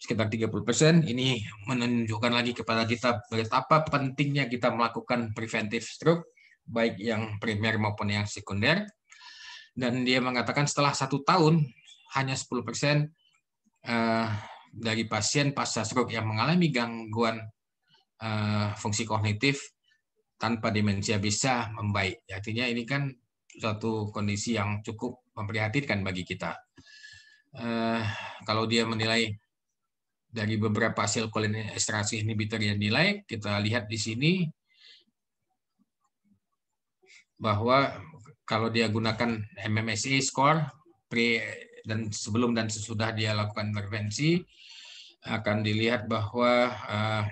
sekitar 30%, ini menunjukkan lagi kepada kita betapa pentingnya kita melakukan preventif stroke, baik yang primer maupun yang sekunder. Dan dia mengatakan setelah satu tahun, hanya 10% eh, dari pasien pasca stroke yang mengalami gangguan uh, fungsi kognitif tanpa demensia bisa membaik. Artinya ini kan suatu kondisi yang cukup memprihatinkan bagi kita. Uh, kalau dia menilai dari beberapa hasil ini, inhibitor yang dinilai, kita lihat di sini bahwa kalau dia gunakan MMSE score pre dan sebelum dan sesudah dia lakukan intervensi akan dilihat bahwa uh,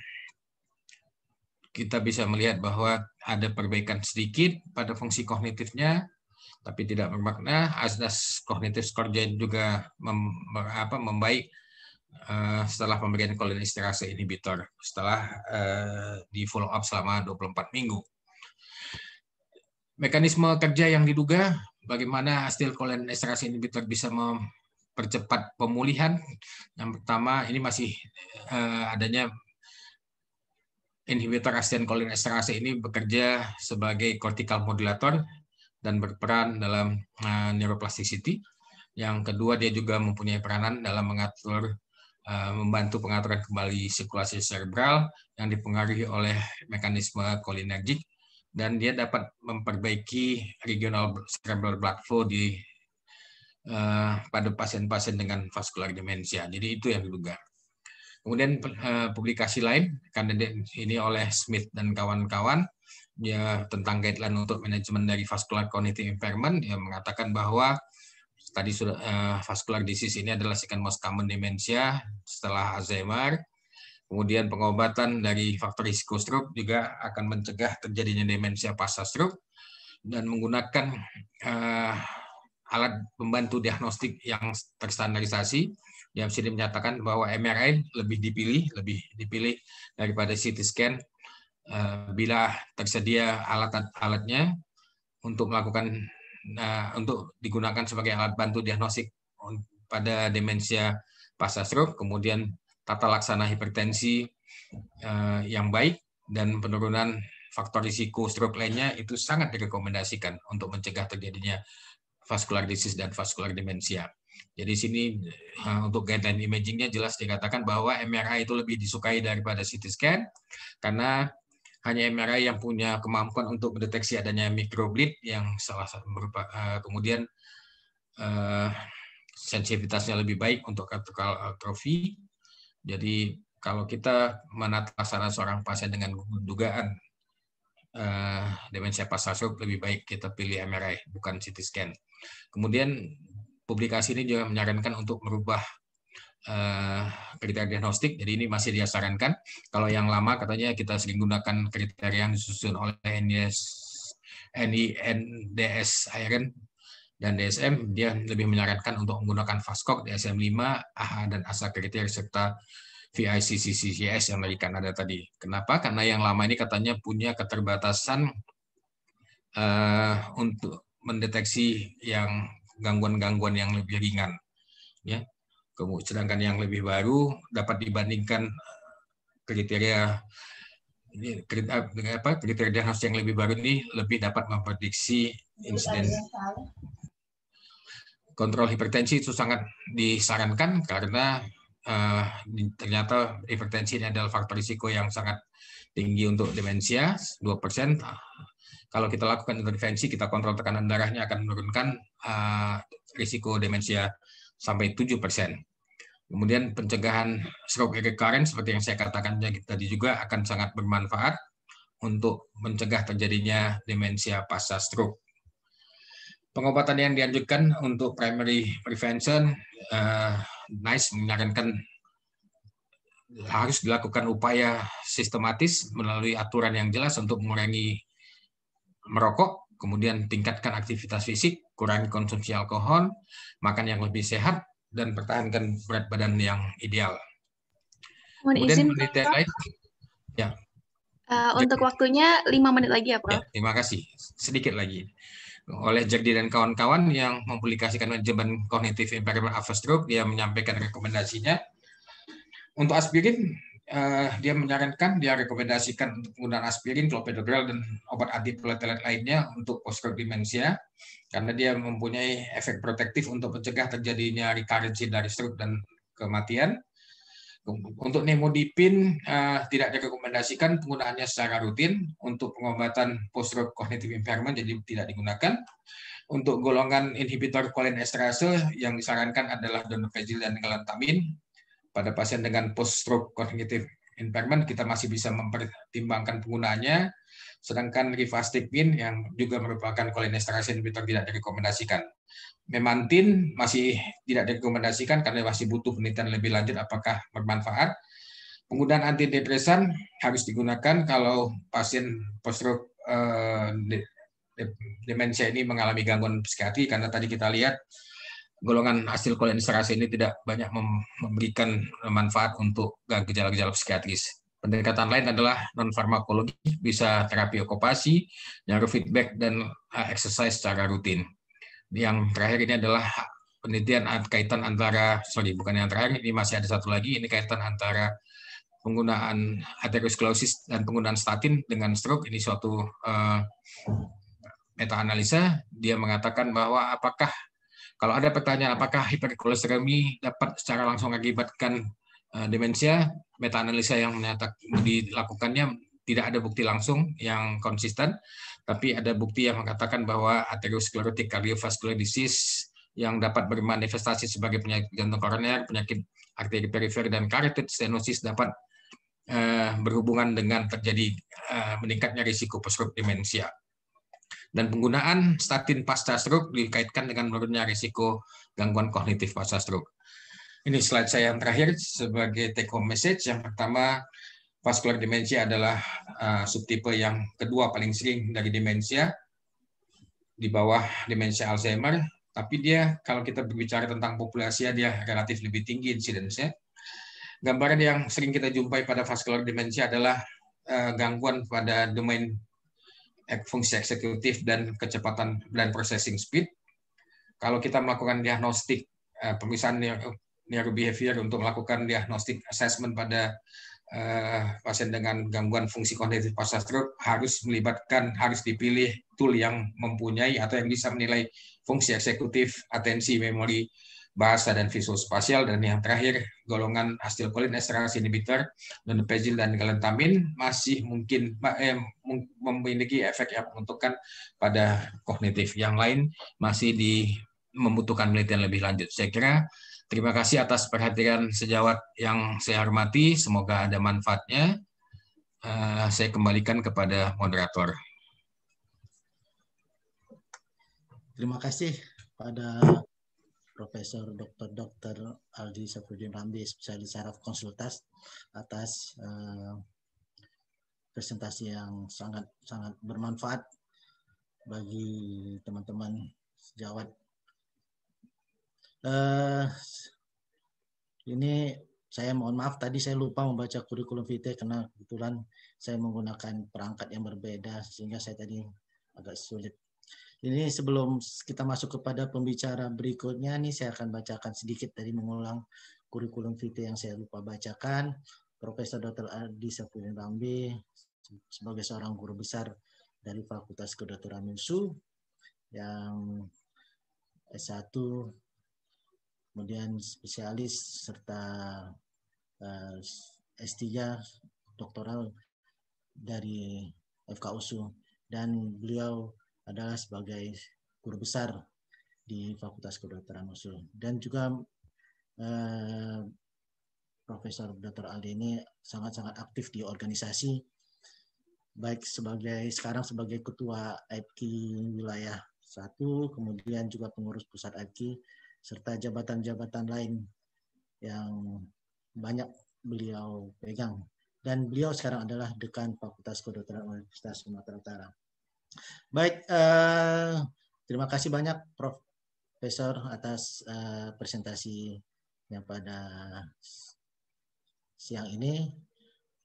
kita bisa melihat bahwa ada perbaikan sedikit pada fungsi kognitifnya, tapi tidak bermakna. Asas kognitif skorja juga mem, apa, membaik uh, setelah pemberian kolinesterase inhibitor, setelah uh, di follow up selama 24 minggu. Mekanisme kerja yang diduga, bagaimana hasil kolinesterase inhibitor bisa mempercepat pemulihan. Yang pertama, ini masih uh, adanya inhibitor acetylcholinesterase ini bekerja sebagai kortikal modulator dan berperan dalam uh, neuroplasticity. Yang kedua, dia juga mempunyai peranan dalam mengatur uh, membantu pengaturan kembali sirkulasi cerebral yang dipengaruhi oleh mekanisme kolinergik dan dia dapat memperbaiki regional cerebral blood flow di uh, pada pasien-pasien dengan vaskular demensia. Jadi itu yang diduga. Kemudian eh, publikasi lain kandidat ini oleh Smith dan kawan-kawan ya tentang guideline untuk manajemen dari vascular cognitive impairment yang mengatakan bahwa tadi sudah uh, vascular disease ini adalah second most common demensia setelah Alzheimer. Kemudian pengobatan dari faktor risiko stroke juga akan mencegah terjadinya demensia pasca stroke dan menggunakan uh, alat pembantu diagnostik yang terstandarisasi yang sini menyatakan bahwa MRI lebih dipilih, lebih dipilih daripada CT scan eh, bila tersedia alat-alatnya untuk melakukan eh, untuk digunakan sebagai alat bantu diagnostik pada demensia pasca stroke, kemudian tata laksana hipertensi eh, yang baik dan penurunan faktor risiko stroke lainnya itu sangat direkomendasikan untuk mencegah terjadinya vascular disease dan vascular demensia. Jadi sini eh, untuk guideline imagingnya jelas dikatakan bahwa MRI itu lebih disukai daripada CT scan karena hanya MRI yang punya kemampuan untuk mendeteksi adanya microbleed yang salah satu berupa, eh, kemudian uh, sensitivitasnya lebih baik untuk cortical atrophy. Jadi kalau kita menata saran seorang pasien dengan dugaan uh, demensia pasar lebih baik kita pilih MRI bukan CT scan. Kemudian publikasi ini juga menyarankan untuk merubah uh, kriteria diagnostik. Jadi ini masih dia sarankan. Kalau yang lama katanya kita sering gunakan kriteria yang disusun oleh NIS, NINDS Iron dan DSM, dia lebih menyarankan untuk menggunakan FASCOG DSM-5, AHA, dan ASA kriteria, serta VICCCS yang dari Kanada tadi. Kenapa? Karena yang lama ini katanya punya keterbatasan uh, untuk mendeteksi yang gangguan-gangguan yang lebih ringan. Ya. Sedangkan yang lebih baru dapat dibandingkan eh, kriteria kriteria, eh, apa, kriteria diagnosis yang lebih baru ini lebih dapat memprediksi insiden kontrol hipertensi itu sangat disarankan karena uh, ternyata hipertensi ini adalah faktor risiko yang sangat tinggi untuk demensia 2% kalau kita lakukan intervensi, kita kontrol tekanan darahnya akan menurunkan uh, risiko demensia sampai 7 persen. Kemudian pencegahan stroke recurrence seperti yang saya katakan tadi juga akan sangat bermanfaat untuk mencegah terjadinya demensia pasca stroke. Pengobatan yang dianjurkan untuk primary prevention, uh, NICE menyarankan harus dilakukan upaya sistematis melalui aturan yang jelas untuk mengurangi merokok, kemudian tingkatkan aktivitas fisik, kurangi konsumsi alkohol, makan yang lebih sehat, dan pertahankan berat badan yang ideal. Mohon kemudian izin, Pak. lain, ya. Uh, untuk Jack, waktunya 5 menit lagi ya, Prof. Ya, terima kasih. Sedikit lagi. Oleh Jack dan kawan-kawan yang mempublikasikan manajemen kognitif Impairment After Stroke, dia menyampaikan rekomendasinya. Untuk aspirin, uh, dia menyarankan, dia rekomendasikan untuk penggunaan aspirin, clopidogrel, dan obat antiplatelet lainnya untuk post demensia, karena dia mempunyai efek protektif untuk mencegah terjadinya recurrence dari stroke dan kematian. Untuk nemodipin uh, tidak direkomendasikan penggunaannya secara rutin untuk pengobatan post kognitif impairment, jadi tidak digunakan. Untuk golongan inhibitor kolinesterase yang disarankan adalah donepezil dan galantamin pada pasien dengan post stroke cognitive impairment kita masih bisa mempertimbangkan penggunaannya sedangkan rivastigmin yang juga merupakan kolinesterase inhibitor tidak direkomendasikan. Memantin masih tidak direkomendasikan karena masih butuh penelitian lebih lanjut apakah bermanfaat. Penggunaan antidepresan harus digunakan kalau pasien post stroke eh, demensia ini mengalami gangguan psikiatri karena tadi kita lihat golongan hasil kolonisasi ini tidak banyak memberikan manfaat untuk eh, gejala-gejala psikiatris. Pendekatan lain adalah non farmakologi, bisa terapi okupasi, feedback dan eh, exercise secara rutin. Yang terakhir ini adalah penelitian kaitan antara sorry bukan yang terakhir ini masih ada satu lagi ini kaitan antara penggunaan aterosklerosis dan penggunaan statin dengan stroke ini suatu uh, eh, meta analisa dia mengatakan bahwa apakah kalau ada pertanyaan apakah hiperkolesterolemi dapat secara langsung mengakibatkan eh, demensia, meta-analisa yang menyatakan dilakukannya tidak ada bukti langsung yang konsisten, tapi ada bukti yang mengatakan bahwa aterosklerotik cardiovascular disease yang dapat bermanifestasi sebagai penyakit jantung koroner, penyakit arteri perifer dan carotid stenosis dapat eh, berhubungan dengan terjadi eh, meningkatnya risiko pesrut demensia. Dan penggunaan statin pasca stroke dikaitkan dengan menurunnya risiko gangguan kognitif pasca stroke. Ini slide saya yang terakhir sebagai take home message. Yang pertama, vascular dementia adalah uh, subtipe yang kedua paling sering dari demensia di bawah demensia Alzheimer, tapi dia kalau kita berbicara tentang populasi ya, dia relatif lebih tinggi insidensnya. Gambaran yang sering kita jumpai pada vascular dementia adalah uh, gangguan pada domain fungsi eksekutif dan kecepatan dan processing speed. Kalau kita melakukan diagnostik eh, pemisahan neurobehavior untuk melakukan diagnostik assessment pada eh, pasien dengan gangguan fungsi kognitif pasca stroke harus melibatkan harus dipilih tool yang mempunyai atau yang bisa menilai fungsi eksekutif, atensi, memori, bahasa dan visual spasial dan yang terakhir golongan acetylcholine esterase inhibitor, donepezil dan galantamin masih mungkin eh, memiliki efek yang menguntungkan pada kognitif. Yang lain masih di membutuhkan penelitian lebih lanjut. Saya kira terima kasih atas perhatian sejawat yang saya hormati. Semoga ada manfaatnya. Uh, saya kembalikan kepada moderator. Terima kasih pada Profesor Dr. Dr. Aldi Safrudin Ramli, spesialis saraf konsultas atas uh, presentasi yang sangat sangat bermanfaat bagi teman-teman sejawat. Uh, ini saya mohon maaf tadi saya lupa membaca kurikulum vitae karena kebetulan saya menggunakan perangkat yang berbeda sehingga saya tadi agak sulit ini sebelum kita masuk kepada pembicara berikutnya, nih saya akan bacakan sedikit dari mengulang kurikulum vitae yang saya lupa bacakan. Profesor Dr. Adi Sapuin Rambi sebagai seorang guru besar dari Fakultas Kedokteran UNSU yang S1 kemudian spesialis serta eh, S3 doktoral dari FK USU dan beliau adalah sebagai guru besar di Fakultas Kedokteran USUL dan juga eh, Profesor Dr. Aldi ini sangat-sangat aktif di organisasi baik sebagai sekarang sebagai ketua IPK wilayah satu, kemudian juga pengurus pusat IPK serta jabatan-jabatan lain yang banyak beliau pegang dan beliau sekarang adalah dekan Fakultas Kedokteran Universitas Sumatera Utara. Baik, uh, terima kasih banyak Profesor atas uh, presentasi yang pada siang ini.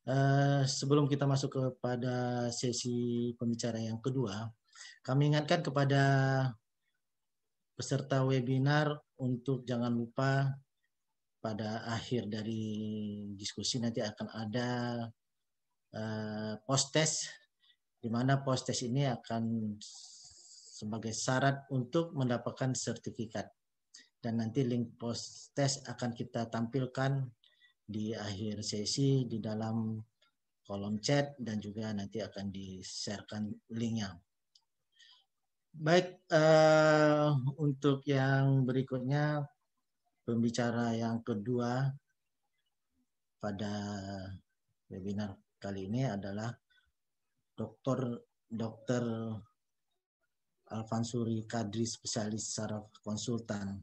Uh, sebelum kita masuk kepada sesi pembicara yang kedua, kami ingatkan kepada peserta webinar untuk jangan lupa pada akhir dari diskusi nanti akan ada uh, post test di mana post-test ini akan sebagai syarat untuk mendapatkan sertifikat. Dan nanti link post-test akan kita tampilkan di akhir sesi di dalam kolom chat dan juga nanti akan di-sharekan linknya. Baik, uh, untuk yang berikutnya, pembicara yang kedua pada webinar kali ini adalah Dokter Dokter Alfansuri Kadri spesialis saraf konsultan.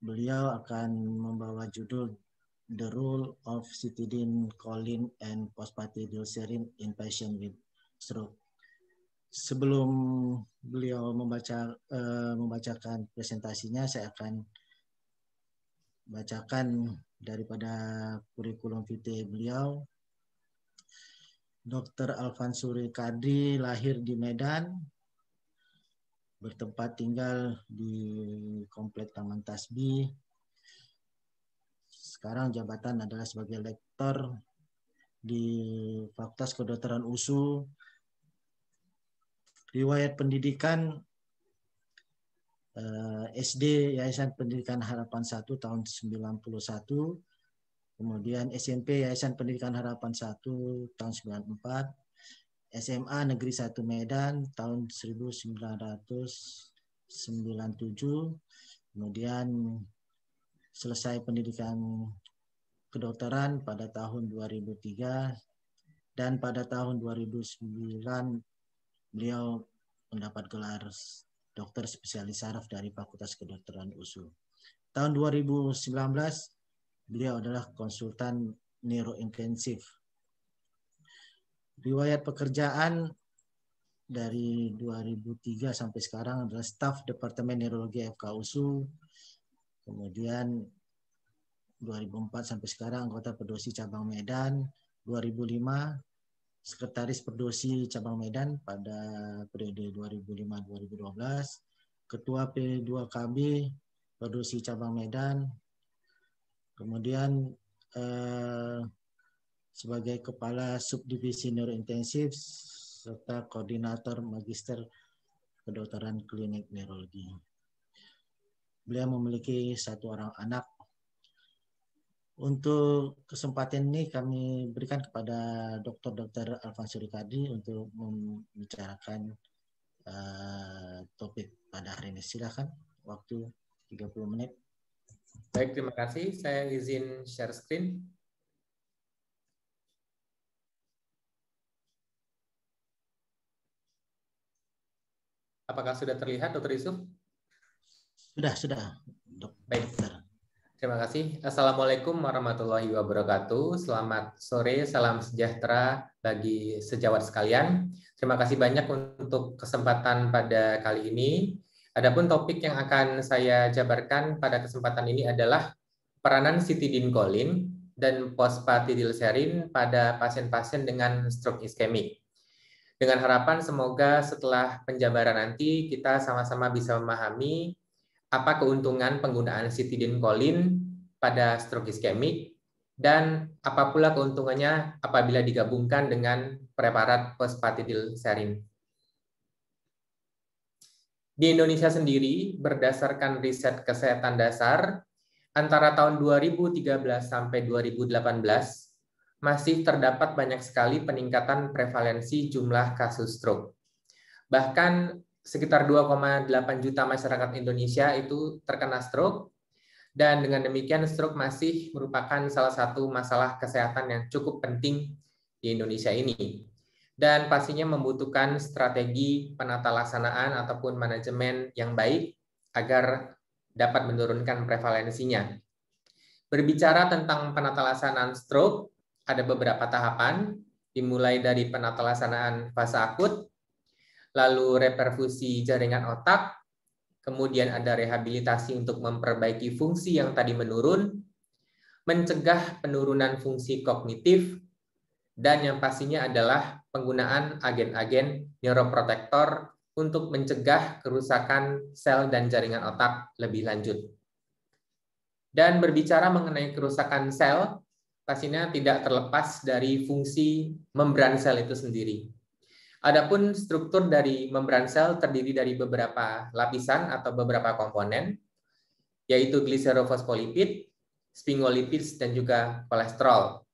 Beliau akan membawa judul The Role of Citidine, Choline, and Serin in Patient with Stroke. Sebelum beliau membaca uh, membacakan presentasinya, saya akan bacakan daripada kurikulum vitae beliau Dr. Alvan Suri Kadri lahir di Medan, bertempat tinggal di Komplek Taman Tasbi. Sekarang jabatan adalah sebagai lektor di Fakultas Kedokteran USU. Riwayat pendidikan eh, SD Yayasan Pendidikan Harapan 1 tahun 91 kemudian SMP Yayasan Pendidikan Harapan 1 tahun 94, SMA Negeri 1 Medan tahun 1997, kemudian selesai pendidikan kedokteran pada tahun 2003 dan pada tahun 2009 beliau mendapat gelar dokter spesialis saraf dari Fakultas Kedokteran USU. Tahun 2019 Beliau adalah konsultan neurointensif. Riwayat pekerjaan dari 2003 sampai sekarang adalah staf Departemen Neurologi FKUSU Kemudian 2004 sampai sekarang anggota Perdosi Cabang Medan, 2005 sekretaris Perdosi Cabang Medan pada periode 2005-2012, ketua P2KB Perdosi Cabang Medan Kemudian eh, sebagai Kepala Subdivisi Neurointensif serta Koordinator Magister Kedokteran Klinik Neurologi. Beliau memiliki satu orang anak. Untuk kesempatan ini kami berikan kepada Dokter Dokter Alfonso Ricardi untuk membicarakan uh, topik pada hari ini. Silakan, waktu 30 menit. Baik, terima kasih. Saya izin share screen. Apakah sudah terlihat, Dokter Yusuf? Sudah, sudah. Dok. Baik. Terima kasih. Assalamualaikum warahmatullahi wabarakatuh. Selamat sore, salam sejahtera bagi sejawat sekalian. Terima kasih banyak untuk kesempatan pada kali ini. Adapun topik yang akan saya jabarkan pada kesempatan ini adalah peranan kolin dan pospatidilserin pada pasien-pasien dengan stroke iskemik. Dengan harapan semoga setelah penjabaran nanti kita sama-sama bisa memahami apa keuntungan penggunaan kolin pada stroke iskemik dan apa pula keuntungannya apabila digabungkan dengan preparat pospatidilserin. Di Indonesia sendiri, berdasarkan riset kesehatan dasar, antara tahun 2013 sampai 2018, masih terdapat banyak sekali peningkatan prevalensi jumlah kasus stroke. Bahkan sekitar 2,8 juta masyarakat Indonesia itu terkena stroke, dan dengan demikian stroke masih merupakan salah satu masalah kesehatan yang cukup penting di Indonesia ini dan pastinya membutuhkan strategi penata laksanaan ataupun manajemen yang baik agar dapat menurunkan prevalensinya. Berbicara tentang penata laksanaan stroke, ada beberapa tahapan, dimulai dari penata laksanaan fase akut, lalu reperfusi jaringan otak, kemudian ada rehabilitasi untuk memperbaiki fungsi yang tadi menurun, mencegah penurunan fungsi kognitif, dan yang pastinya adalah penggunaan agen-agen neuroprotektor untuk mencegah kerusakan sel dan jaringan otak lebih lanjut. Dan berbicara mengenai kerusakan sel, pastinya tidak terlepas dari fungsi membran sel itu sendiri. Adapun struktur dari membran sel terdiri dari beberapa lapisan atau beberapa komponen, yaitu gliserofosfolipid, sphingolipids, dan juga kolesterol.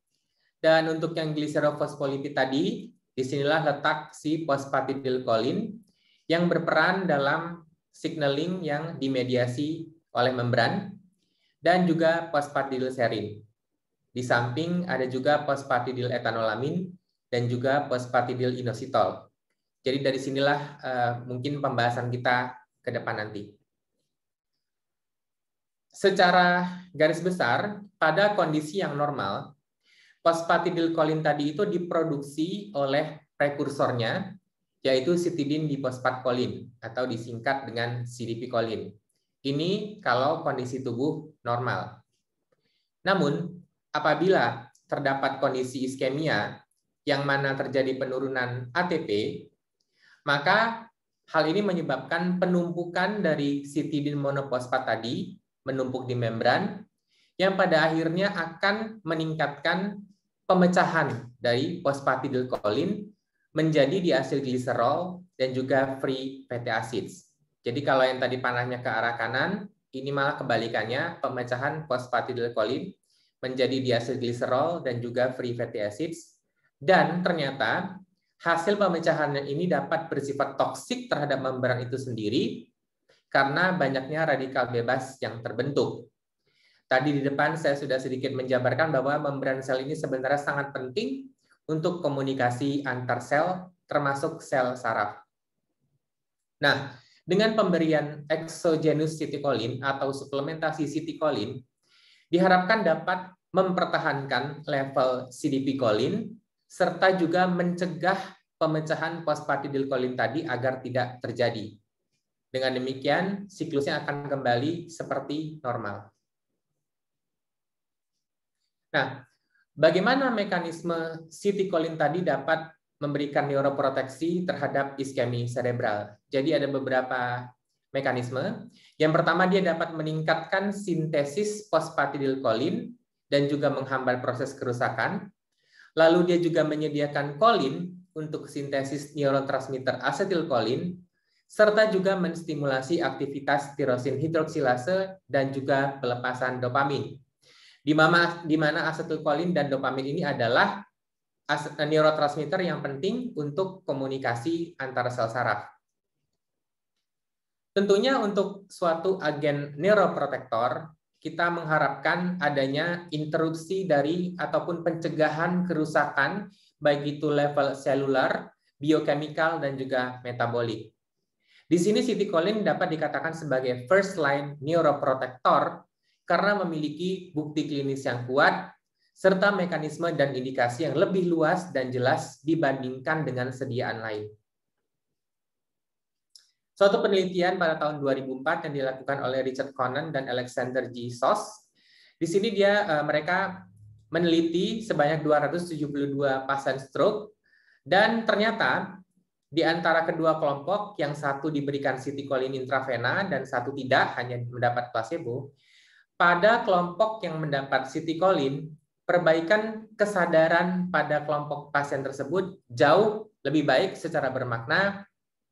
Dan untuk yang gliserofosfolipid tadi, disinilah letak si fosfatidilkolin yang berperan dalam signaling yang dimediasi oleh membran dan juga fosfatidilserin. Di samping ada juga fosfatidil etanolamin dan juga fosfatidil inositol. Jadi dari sinilah uh, mungkin pembahasan kita ke depan nanti. Secara garis besar, pada kondisi yang normal, Fosfatidilkolin tadi itu diproduksi oleh prekursornya, yaitu sitidin di kolin, atau disingkat dengan CDP-kolin. Ini kalau kondisi tubuh normal. Namun, apabila terdapat kondisi iskemia yang mana terjadi penurunan ATP, maka hal ini menyebabkan penumpukan dari sitidin monofosfat tadi menumpuk di membran yang pada akhirnya akan meningkatkan pemecahan dari kolin menjadi gliserol dan juga free fatty acids. Jadi kalau yang tadi panahnya ke arah kanan, ini malah kebalikannya, pemecahan kolin menjadi gliserol dan juga free fatty acids. Dan ternyata hasil pemecahan ini dapat bersifat toksik terhadap membran itu sendiri karena banyaknya radikal bebas yang terbentuk. Tadi di depan saya sudah sedikit menjabarkan bahwa membran sel ini sebenarnya sangat penting untuk komunikasi antar sel, termasuk sel saraf. Nah, dengan pemberian exogenous citicolin atau suplementasi citicolin, diharapkan dapat mempertahankan level CDP kolin serta juga mencegah pemecahan fosfatidilkolin tadi agar tidak terjadi. Dengan demikian, siklusnya akan kembali seperti normal. Nah, bagaimana mekanisme citicolin tadi dapat memberikan neuroproteksi terhadap iskemi cerebral? Jadi ada beberapa mekanisme. Yang pertama dia dapat meningkatkan sintesis fosfatidilkolin dan juga menghambat proses kerusakan. Lalu dia juga menyediakan kolin untuk sintesis neurotransmitter asetilkolin serta juga menstimulasi aktivitas tirosin hidroksilase dan juga pelepasan dopamin. Di mana di mana asetilkolin dan dopamin ini adalah eh, neurotransmitter yang penting untuk komunikasi antara sel saraf. Tentunya untuk suatu agen neuroprotektor, kita mengharapkan adanya interupsi dari ataupun pencegahan kerusakan baik itu level seluler, biokemikal, dan juga metabolik. Di sini sitikolin dapat dikatakan sebagai first line neuroprotektor karena memiliki bukti klinis yang kuat serta mekanisme dan indikasi yang lebih luas dan jelas dibandingkan dengan sediaan lain. Suatu penelitian pada tahun 2004 yang dilakukan oleh Richard Conan dan Alexander G. Sos, di sini dia eh, mereka meneliti sebanyak 272 pasien stroke dan ternyata di antara kedua kelompok yang satu diberikan sitikolin intravena dan satu tidak hanya mendapat placebo, pada kelompok yang mendapat sitikolin, perbaikan kesadaran pada kelompok pasien tersebut jauh lebih baik secara bermakna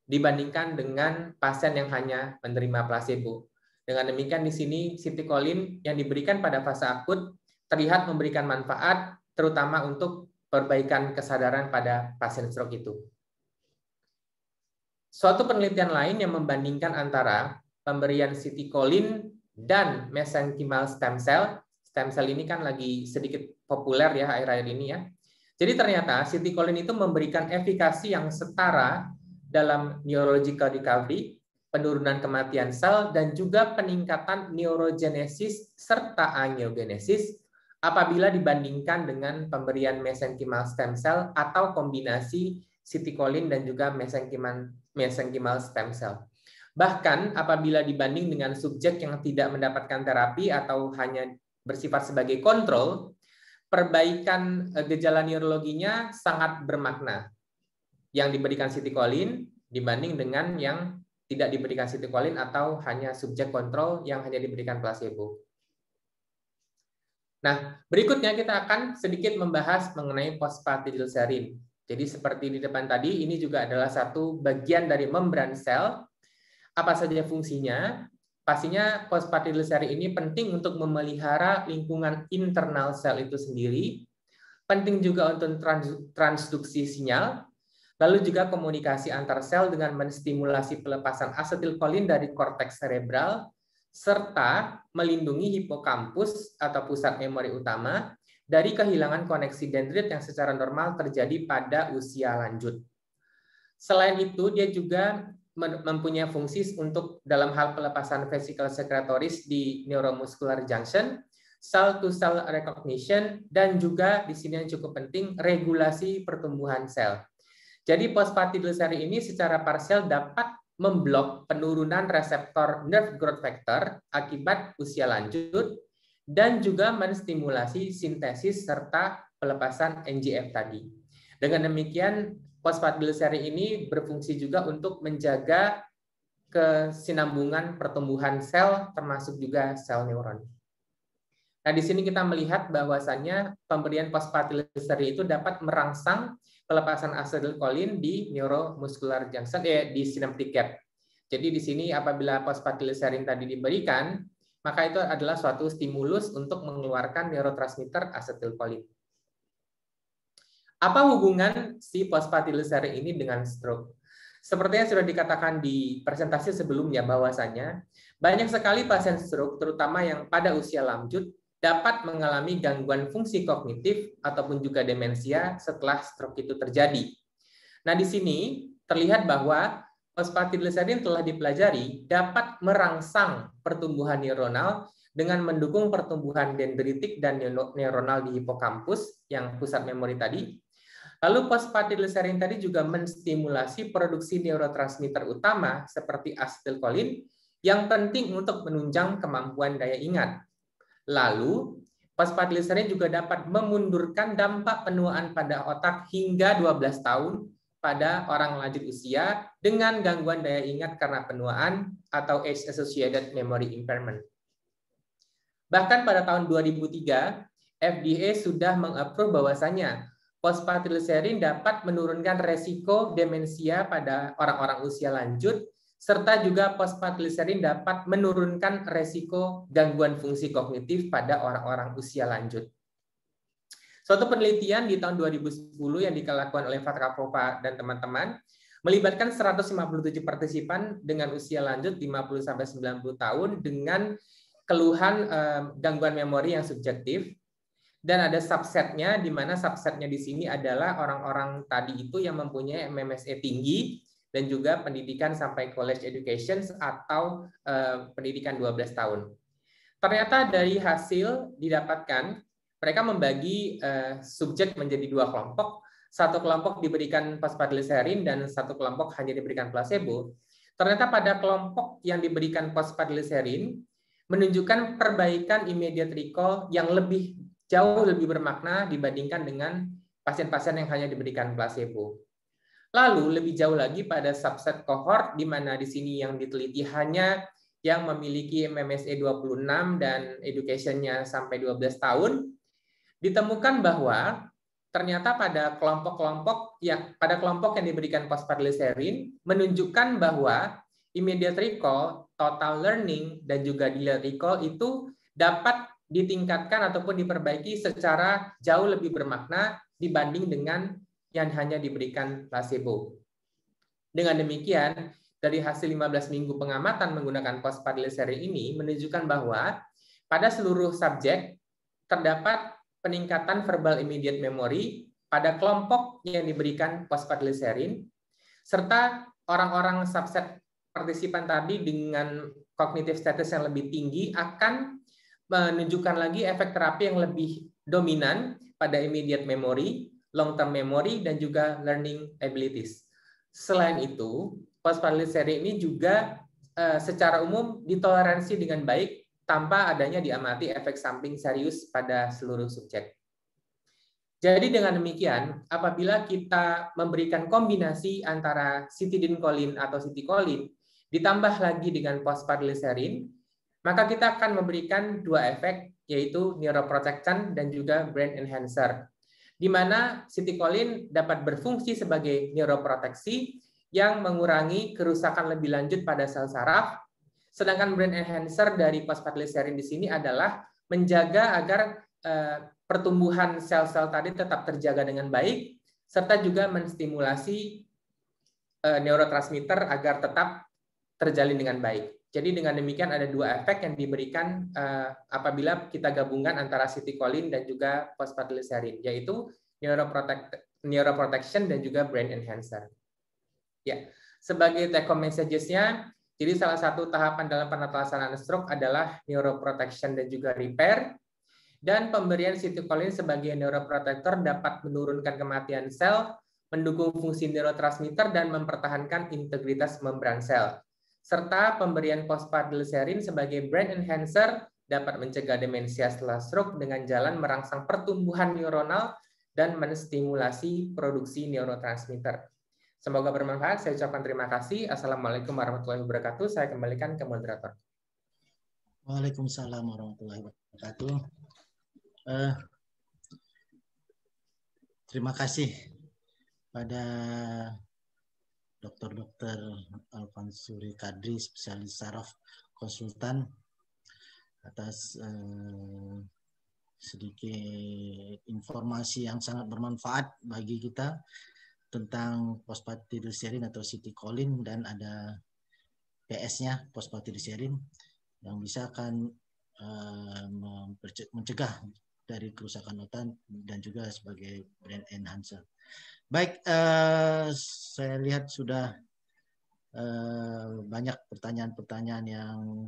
dibandingkan dengan pasien yang hanya menerima placebo. Dengan demikian di sini sitikolin yang diberikan pada fase akut terlihat memberikan manfaat terutama untuk perbaikan kesadaran pada pasien stroke itu. Suatu penelitian lain yang membandingkan antara pemberian sitikolin dan mesenchymal stem cell. Stem cell ini kan lagi sedikit populer ya akhir-akhir ini ya. Jadi ternyata citicolin itu memberikan efikasi yang setara dalam neurological recovery, penurunan kematian sel, dan juga peningkatan neurogenesis serta angiogenesis apabila dibandingkan dengan pemberian mesenchymal stem cell atau kombinasi citicolin dan juga mesenchymal, mesenchymal stem cell. Bahkan apabila dibanding dengan subjek yang tidak mendapatkan terapi atau hanya bersifat sebagai kontrol, perbaikan eh, gejala neurologinya sangat bermakna. Yang diberikan sitikolin dibanding dengan yang tidak diberikan sitikolin atau hanya subjek kontrol yang hanya diberikan placebo. Nah, berikutnya kita akan sedikit membahas mengenai fosfatidylserin. Jadi seperti di depan tadi, ini juga adalah satu bagian dari membran sel apa saja fungsinya, pastinya post seri ini penting untuk memelihara lingkungan internal sel itu sendiri, penting juga untuk transduksi sinyal, lalu juga komunikasi antar sel dengan menstimulasi pelepasan asetilkolin dari korteks serebral, serta melindungi hipokampus atau pusat memori utama dari kehilangan koneksi dendrit yang secara normal terjadi pada usia lanjut. Selain itu, dia juga mempunyai fungsi untuk dalam hal pelepasan vesikel sekretoris di neuromuscular junction, cell to cell recognition dan juga di sini yang cukup penting regulasi pertumbuhan sel. Jadi seri ini secara parsial dapat memblok penurunan reseptor nerve growth factor akibat usia lanjut dan juga menstimulasi sintesis serta pelepasan NGF tadi. Dengan demikian fosfat gliseri ini berfungsi juga untuk menjaga kesinambungan pertumbuhan sel termasuk juga sel neuron. Nah, di sini kita melihat bahwasannya pemberian fosfat gliseri itu dapat merangsang pelepasan asetilkolin di neuromuscular junction eh di synaptic gap. Jadi di sini apabila fosfat gliseri tadi diberikan, maka itu adalah suatu stimulus untuk mengeluarkan neurotransmitter asetilkolin. Apa hubungan si fosfatidylserine ini dengan stroke? Seperti yang sudah dikatakan di presentasi sebelumnya bahwasanya banyak sekali pasien stroke terutama yang pada usia lanjut dapat mengalami gangguan fungsi kognitif ataupun juga demensia setelah stroke itu terjadi. Nah, di sini terlihat bahwa fosfatidylserine telah dipelajari dapat merangsang pertumbuhan neuronal dengan mendukung pertumbuhan dendritik dan neuronal di hipokampus yang pusat memori tadi Lalu postpartital sharing tadi juga menstimulasi produksi neurotransmitter utama seperti asetilkolin yang penting untuk menunjang kemampuan daya ingat. Lalu, postpartital sharing juga dapat memundurkan dampak penuaan pada otak hingga 12 tahun pada orang lanjut usia dengan gangguan daya ingat karena penuaan atau age-associated memory impairment. Bahkan pada tahun 2003, FDA sudah mengapprove bahwasanya fosfatilserin dapat menurunkan resiko demensia pada orang-orang usia lanjut, serta juga fosfatilserin dapat menurunkan resiko gangguan fungsi kognitif pada orang-orang usia lanjut. Suatu penelitian di tahun 2010 yang dilakukan oleh Fatra dan teman-teman melibatkan 157 partisipan dengan usia lanjut 50 90 tahun dengan keluhan eh, gangguan memori yang subjektif dan ada subsetnya di mana subsetnya di sini adalah orang-orang tadi itu yang mempunyai MMSE tinggi dan juga pendidikan sampai college education atau eh, pendidikan 12 tahun. Ternyata dari hasil didapatkan mereka membagi eh, subjek menjadi dua kelompok. Satu kelompok diberikan fosfatidyliserin dan satu kelompok hanya diberikan placebo. Ternyata pada kelompok yang diberikan fosfatidyliserin menunjukkan perbaikan immediate recall yang lebih jauh lebih bermakna dibandingkan dengan pasien-pasien yang hanya diberikan placebo. Lalu lebih jauh lagi pada subset cohort di mana di sini yang diteliti hanya yang memiliki MMSE 26 dan educationnya sampai 12 tahun ditemukan bahwa ternyata pada kelompok-kelompok ya pada kelompok yang diberikan fosfatidyliserin menunjukkan bahwa immediate recall, total learning dan juga delayed recall itu dapat ditingkatkan ataupun diperbaiki secara jauh lebih bermakna dibanding dengan yang hanya diberikan placebo. Dengan demikian, dari hasil 15 minggu pengamatan menggunakan postpartum ini menunjukkan bahwa pada seluruh subjek terdapat peningkatan verbal immediate memory pada kelompok yang diberikan fosfatigliserin serta orang-orang subset partisipan tadi dengan kognitif status yang lebih tinggi akan menunjukkan lagi efek terapi yang lebih dominan pada immediate memory, long term memory, dan juga learning abilities. Selain itu, postprandial seri ini juga eh, secara umum ditoleransi dengan baik tanpa adanya diamati efek samping serius pada seluruh subjek. Jadi dengan demikian, apabila kita memberikan kombinasi antara citidincolin atau citicolin ditambah lagi dengan fosfatidyliserin, maka kita akan memberikan dua efek yaitu neuroprotection dan juga brain enhancer. Di mana sitikolin dapat berfungsi sebagai neuroproteksi yang mengurangi kerusakan lebih lanjut pada sel saraf, sedangkan brain enhancer dari serin di sini adalah menjaga agar eh, pertumbuhan sel-sel tadi tetap terjaga dengan baik serta juga menstimulasi eh, neurotransmitter agar tetap terjalin dengan baik. Jadi dengan demikian ada dua efek yang diberikan uh, apabila kita gabungkan antara citicolin dan juga fosfatidylserine, yaitu neuroprotect, neuroprotection dan juga brain enhancer. Ya, sebagai take home messages jadi salah satu tahapan dalam penatalasan stroke adalah neuroprotection dan juga repair, dan pemberian citicolin sebagai neuroprotector dapat menurunkan kematian sel, mendukung fungsi neurotransmitter, dan mempertahankan integritas membran sel serta pemberian fosfadilserin sebagai brain enhancer dapat mencegah demensia setelah stroke dengan jalan merangsang pertumbuhan neuronal dan menstimulasi produksi neurotransmitter. Semoga bermanfaat. Saya ucapkan terima kasih. Assalamualaikum warahmatullahi wabarakatuh. Saya kembalikan ke moderator. Waalaikumsalam warahmatullahi wabarakatuh. Uh, terima kasih pada Dr. Dr. Alfansuri Kadri, spesialis saraf konsultan atas eh, sedikit informasi yang sangat bermanfaat bagi kita tentang fosfatidylserine atau sitikolin dan ada PS-nya fosfatidylserine yang bisa akan eh, mencegah dari kerusakan otak dan juga sebagai brain enhancer. Baik, uh, saya lihat sudah uh, banyak pertanyaan-pertanyaan yang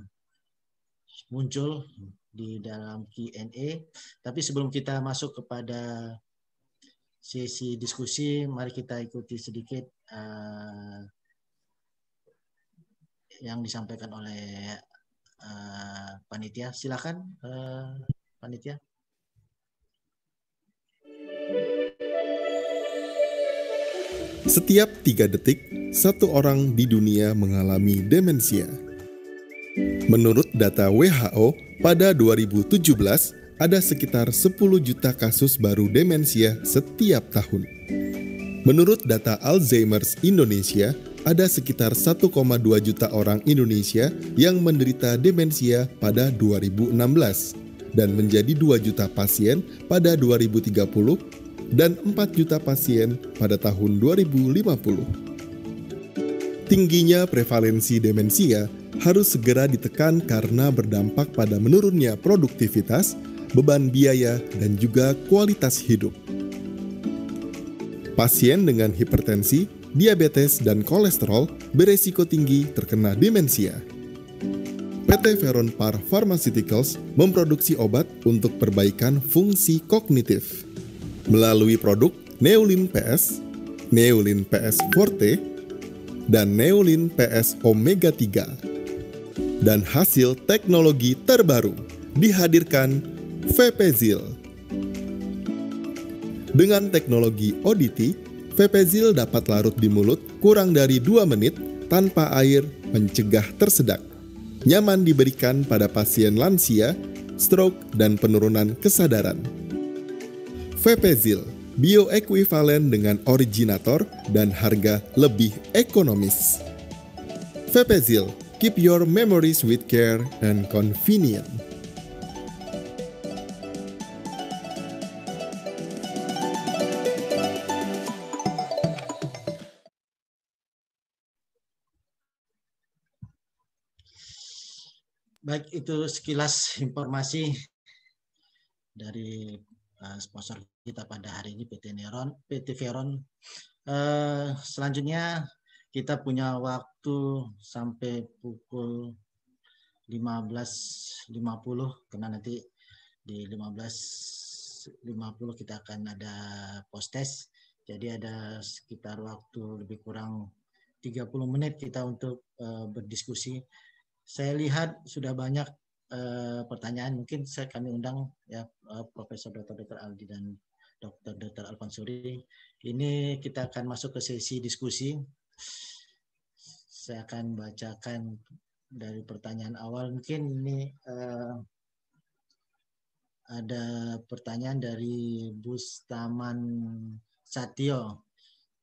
muncul di dalam Q&A. Tapi sebelum kita masuk kepada sesi diskusi, mari kita ikuti sedikit uh, yang disampaikan oleh uh, panitia. Silakan, uh, panitia. Setiap tiga detik, satu orang di dunia mengalami demensia. Menurut data WHO, pada 2017 ada sekitar 10 juta kasus baru demensia setiap tahun. Menurut data Alzheimer's Indonesia, ada sekitar 1,2 juta orang Indonesia yang menderita demensia pada 2016 dan menjadi 2 juta pasien pada 2030 dan 4 juta pasien pada tahun 2050. Tingginya prevalensi demensia harus segera ditekan karena berdampak pada menurunnya produktivitas, beban biaya, dan juga kualitas hidup. Pasien dengan hipertensi, diabetes, dan kolesterol beresiko tinggi terkena demensia. PT Veron Par Pharmaceuticals memproduksi obat untuk perbaikan fungsi kognitif melalui produk Neolin PS, Neolin PS Forte, dan Neolin PS Omega 3. Dan hasil teknologi terbaru dihadirkan VPZIL. Dengan teknologi ODT, VPZIL dapat larut di mulut kurang dari 2 menit tanpa air mencegah tersedak. Nyaman diberikan pada pasien lansia, stroke, dan penurunan kesadaran. Vepezil, bioekuivalen dengan originator dan harga lebih ekonomis. Vepezil, keep your memories with care and convenient. Baik, itu sekilas informasi dari eh, sponsor kita pada hari ini PT Neron, PT Veron. Uh, selanjutnya kita punya waktu sampai pukul 15.50 karena nanti di 15.50 kita akan ada post test. Jadi ada sekitar waktu lebih kurang 30 menit kita untuk uh, berdiskusi. Saya lihat sudah banyak uh, pertanyaan mungkin saya kami undang ya uh, Profesor Dr. Dr. Aldi dan Dr. Dr. Alfonsuri. Ini kita akan masuk ke sesi diskusi. Saya akan bacakan dari pertanyaan awal. Mungkin ini uh, ada pertanyaan dari Bustaman Satio.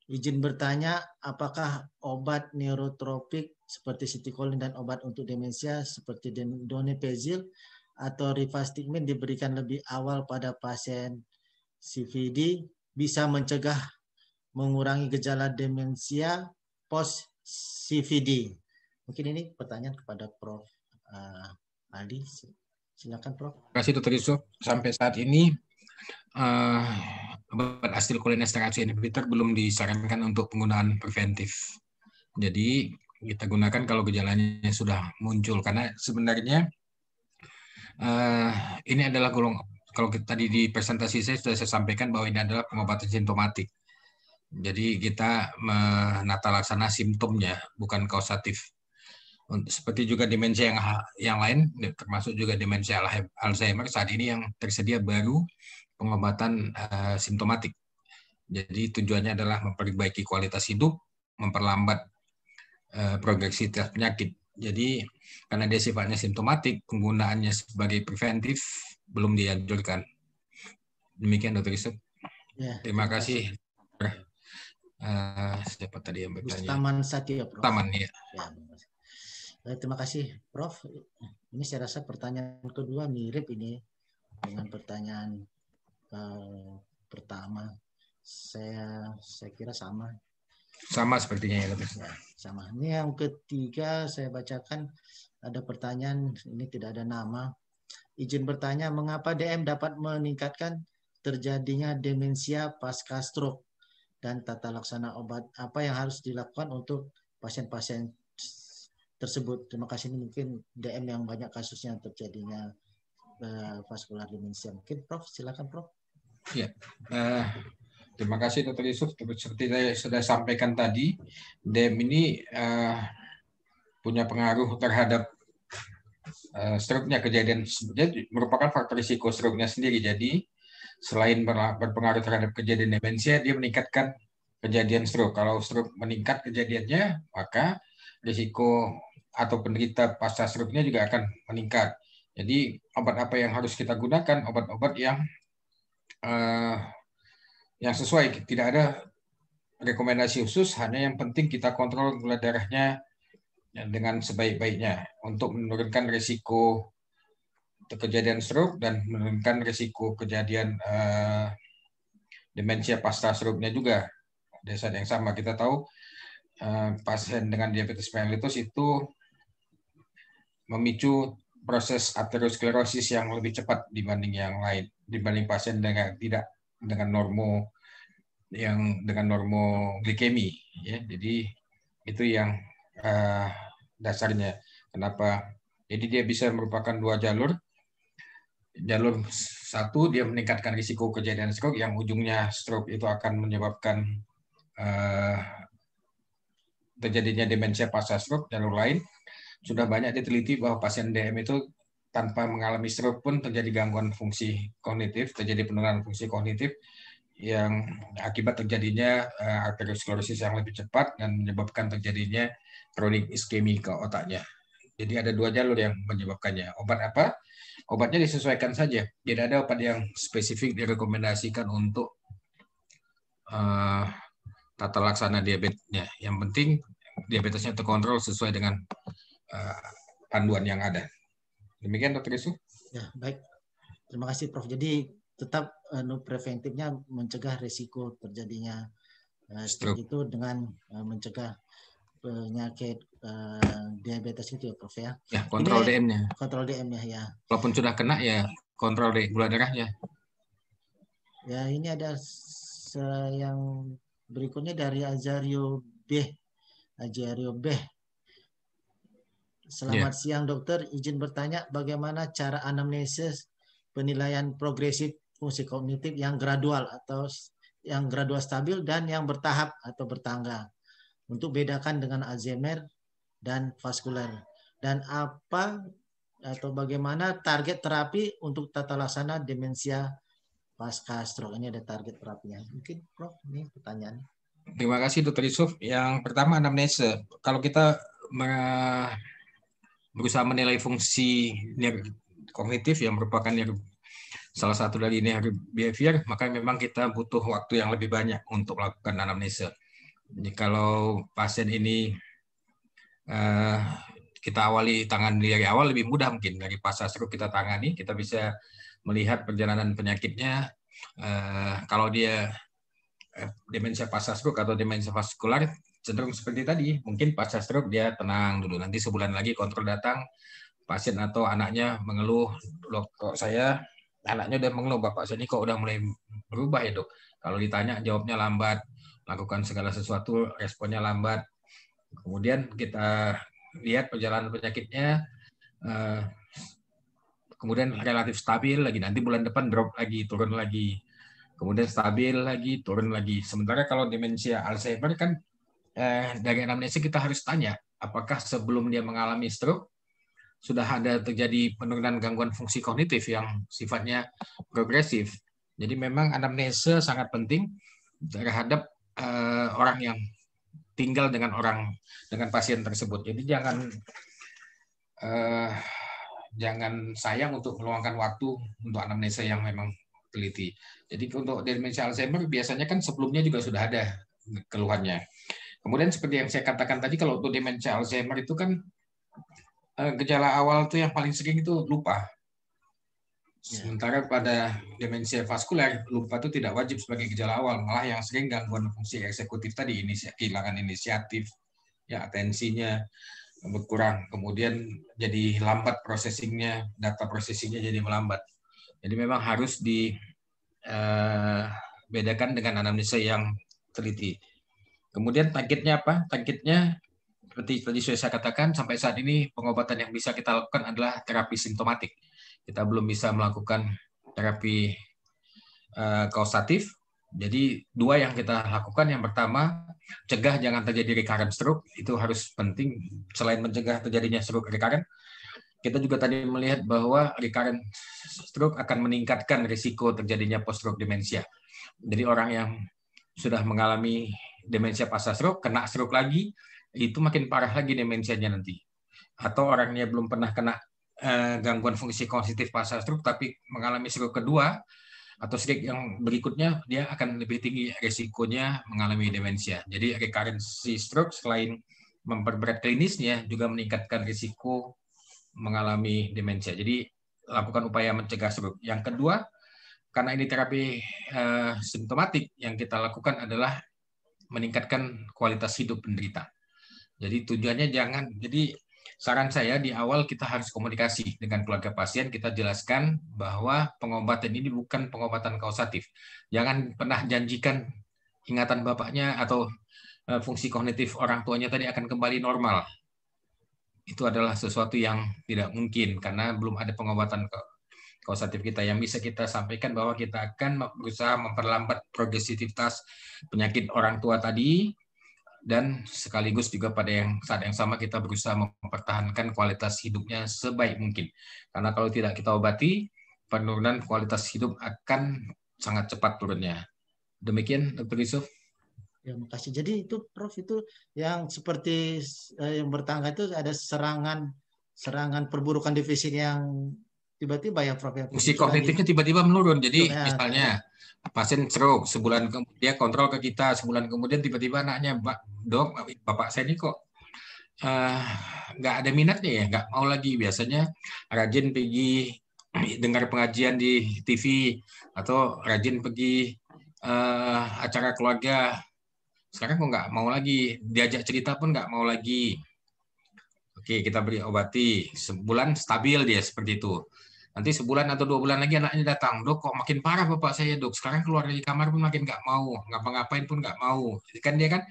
Izin bertanya, apakah obat neurotropik seperti sitikolin dan obat untuk demensia seperti donepezil atau rivastigmin diberikan lebih awal pada pasien CVD bisa mencegah mengurangi gejala demensia post CVD. Mungkin ini pertanyaan kepada Prof. Uh, eh, Ali. Silakan Prof. Terima kasih Dr. Yusuf. Sampai saat ini uh, obat astilkolinesteratsi inhibitor belum disarankan untuk penggunaan preventif. Jadi kita gunakan kalau gejalanya sudah muncul karena sebenarnya uh, ini adalah golongan kalau kita tadi di presentasi saya sudah saya sampaikan bahwa ini adalah pengobatan sintomatik. Jadi kita menata laksana simptomnya, bukan kausatif. Seperti juga demensia yang yang lain, termasuk juga demensia Alzheimer saat ini yang tersedia baru pengobatan uh, simptomatik. Jadi tujuannya adalah memperbaiki kualitas hidup, memperlambat uh, progresi terhadap penyakit. Jadi karena dia sifatnya simptomatik, penggunaannya sebagai preventif belum dianjurkan. Demikian Dr. Yusuf. Ya, terima, terima kasih. kasih. Uh, siapa tadi yang bertanya? Taman Satya, Prof. Taman, ya. ya eh, terima kasih, Prof. Ini saya rasa pertanyaan kedua mirip ini dengan pertanyaan uh, pertama. Saya saya kira sama. Sama sepertinya ya, Prof. Ya, sama. Ini yang ketiga saya bacakan ada pertanyaan, ini tidak ada nama. Izin bertanya, mengapa DM dapat meningkatkan terjadinya demensia pasca stroke dan tata laksana obat apa yang harus dilakukan untuk pasien-pasien tersebut? Terima kasih ini mungkin DM yang banyak kasusnya terjadinya eh, vaskular demensia. Mungkin Prof, silakan Prof. Ya, uh, terima kasih Dr. Yusuf. Seperti saya sudah sampaikan tadi, DM ini uh, punya pengaruh terhadap Eh, struknya kejadian jadi merupakan faktor risiko stroke nya sendiri. Jadi selain berpengaruh terhadap kejadian demensia, dia meningkatkan kejadian stroke. Kalau stroke meningkat kejadiannya, maka risiko atau penderita pasca stroke-nya juga akan meningkat. Jadi obat apa yang harus kita gunakan? Obat-obat yang uh, yang sesuai, tidak ada rekomendasi khusus. Hanya yang penting kita kontrol gula darahnya Ya, dengan sebaik-baiknya untuk menurunkan risiko kejadian stroke dan menurunkan risiko kejadian uh, demensia pasca stroke-nya juga. Di saat yang sama kita tahu uh, pasien dengan diabetes mellitus itu memicu proses aterosklerosis yang lebih cepat dibanding yang lain, dibanding pasien dengan tidak dengan normo yang dengan normo glikemi ya. Jadi itu yang uh, dasarnya. Kenapa? Jadi dia bisa merupakan dua jalur. Jalur satu dia meningkatkan risiko kejadian stroke yang ujungnya stroke itu akan menyebabkan uh, terjadinya demensia pasca stroke. Jalur lain sudah banyak diteliti bahwa pasien DM itu tanpa mengalami stroke pun terjadi gangguan fungsi kognitif, terjadi penurunan fungsi kognitif yang akibat terjadinya uh, eh, arteriosklerosis yang lebih cepat dan menyebabkan terjadinya kronik iskemi ke otaknya. Jadi ada dua jalur yang menyebabkannya. Obat apa? Obatnya disesuaikan saja. Tidak ada obat yang spesifik direkomendasikan untuk uh, tata laksana diabetesnya. Yang penting diabetesnya terkontrol sesuai dengan uh, panduan yang ada. Demikian Dr. Yusuf. Ya, baik. Terima kasih Prof. Jadi tetap uh, preventifnya mencegah risiko terjadinya uh, stroke itu dengan uh, mencegah penyakit uh, diabetes itu ya Prof ya. Ya, kontrol DM-nya. Kontrol DM-nya ya. Walaupun sudah kena ya kontrol di gula darah Ya, Ya, ini ada yang berikutnya dari Azario B. Azario B. Selamat ya. siang dokter, izin bertanya bagaimana cara anamnesis penilaian progresif fungsi kognitif yang gradual atau yang gradual stabil dan yang bertahap atau bertangga untuk bedakan dengan Alzheimer dan vaskular dan apa atau bagaimana target terapi untuk tata laksana demensia pasca stroke ini ada target terapinya mungkin Prof ini pertanyaan terima kasih Dokter Yusuf yang pertama anamnesa. kalau kita berusaha menilai fungsi kognitif yang merupakan salah satu dari ini behavior, maka memang kita butuh waktu yang lebih banyak untuk melakukan anamnesa. Jadi kalau pasien ini eh, kita awali tangan dari awal lebih mudah mungkin dari pasca stroke kita tangani, kita bisa melihat perjalanan penyakitnya. Eh, kalau dia eh, demensia pasca stroke atau demensia vaskular cenderung seperti tadi, mungkin pasca stroke dia tenang dulu. Nanti sebulan lagi kontrol datang, pasien atau anaknya mengeluh, dok kok saya anaknya udah mengeluh, bapak saya ini kok udah mulai berubah ya dok. Kalau ditanya jawabnya lambat, lakukan segala sesuatu responnya lambat. Kemudian kita lihat perjalanan penyakitnya, eh, kemudian relatif stabil lagi, nanti bulan depan drop lagi, turun lagi, kemudian stabil lagi, turun lagi. Sementara kalau demensia Alzheimer kan eh, dari anamnesa kita harus tanya, apakah sebelum dia mengalami stroke, sudah ada terjadi penurunan gangguan fungsi kognitif yang sifatnya progresif. Jadi memang anamnesa sangat penting terhadap uh, orang yang tinggal dengan orang dengan pasien tersebut. Jadi jangan uh, jangan sayang untuk meluangkan waktu untuk anamnesa yang memang teliti. Jadi untuk demensia Alzheimer biasanya kan sebelumnya juga sudah ada keluhannya. Kemudian seperti yang saya katakan tadi kalau untuk demensia Alzheimer itu kan eh, gejala awal itu yang paling sering itu lupa. Iya. Sementara pada demensia vaskuler, lupa itu tidak wajib sebagai gejala awal, malah yang sering gangguan fungsi eksekutif tadi, inisiatif, kehilangan inisiatif, ya atensinya berkurang, kemudian jadi lambat processingnya, data processingnya jadi melambat. Jadi memang harus dibedakan eh, dengan anamnesa yang teliti. Kemudian targetnya apa? Targetnya seperti tadi saya katakan, sampai saat ini pengobatan yang bisa kita lakukan adalah terapi simptomatik kita belum bisa melakukan terapi uh, kausatif. Jadi dua yang kita lakukan, yang pertama cegah jangan terjadi recurrent stroke itu harus penting selain mencegah terjadinya stroke recurrent. Kita juga tadi melihat bahwa recurrent stroke akan meningkatkan risiko terjadinya post stroke demensia. Jadi orang yang sudah mengalami demensia pasca stroke kena stroke lagi itu makin parah lagi demensianya nanti. Atau orangnya belum pernah kena Eh, gangguan fungsi kognitif pasca stroke tapi mengalami stroke kedua atau stroke yang berikutnya dia akan lebih tinggi resikonya mengalami demensia. Jadi rekarensi stroke selain memperberat klinisnya juga meningkatkan risiko mengalami demensia. Jadi lakukan upaya mencegah stroke. Yang kedua, karena ini terapi eh, simptomatik yang kita lakukan adalah meningkatkan kualitas hidup penderita. Jadi tujuannya jangan jadi saran saya di awal kita harus komunikasi dengan keluarga pasien, kita jelaskan bahwa pengobatan ini bukan pengobatan kausatif. Jangan pernah janjikan ingatan bapaknya atau e, fungsi kognitif orang tuanya tadi akan kembali normal. Itu adalah sesuatu yang tidak mungkin karena belum ada pengobatan kausatif kita yang bisa kita sampaikan bahwa kita akan berusaha memperlambat progresivitas penyakit orang tua tadi dan sekaligus juga pada yang saat yang sama kita berusaha mempertahankan kualitas hidupnya sebaik mungkin. Karena kalau tidak kita obati, penurunan kualitas hidup akan sangat cepat turunnya. Demikian, Dr. Yusuf. Ya, makasih. Jadi itu Prof itu yang seperti eh, yang bertangga itu ada serangan serangan perburukan defisit yang tiba-tiba ya Prof. Ya, Fungsi gitu. kognitifnya tiba-tiba menurun. Jadi ya, misalnya ya. pasien stroke sebulan kemudian kontrol ke kita sebulan kemudian tiba-tiba anaknya dok bapak saya ini kok eh, nggak uh, ada minatnya ya nggak mau lagi biasanya rajin pergi dengar pengajian di TV atau rajin pergi uh, acara keluarga sekarang kok nggak mau lagi diajak cerita pun nggak mau lagi oke kita beri obati sebulan stabil dia seperti itu Nanti sebulan atau dua bulan lagi anaknya datang, dok kok makin parah bapak saya dok. Sekarang keluar dari kamar pun makin nggak mau, ngapa-ngapain pun nggak mau. Jadi kan dia kan,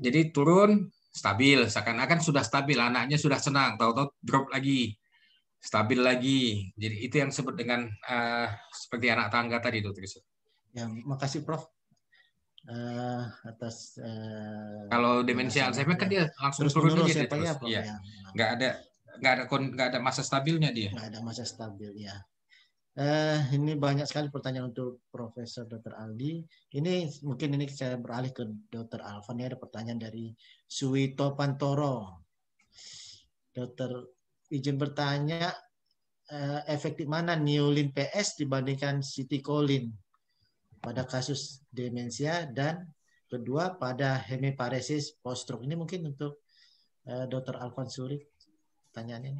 jadi turun stabil, seakan-akan sudah stabil, anaknya sudah senang, tahu-tahu drop lagi, stabil lagi. Jadi itu yang disebut dengan uh, seperti anak tangga tadi dok. Ya, makasih Prof. Uh, atas uh, kalau demensia Alzheimer kan dia langsung turun aja ya, ya, terus. Ya, ya. Nggak ada nggak ada nggak ada masa stabilnya dia nggak ada masa stabil ya eh, ini banyak sekali pertanyaan untuk Profesor Dr. Aldi ini mungkin ini saya beralih ke Dr. Alvan ya ada pertanyaan dari Suwito Pantoro Dokter izin bertanya eh, efektif mana Neolin PS dibandingkan Citicolin pada kasus demensia dan kedua pada hemiparesis post stroke ini mungkin untuk eh, Dr. Surik pertanyaannya.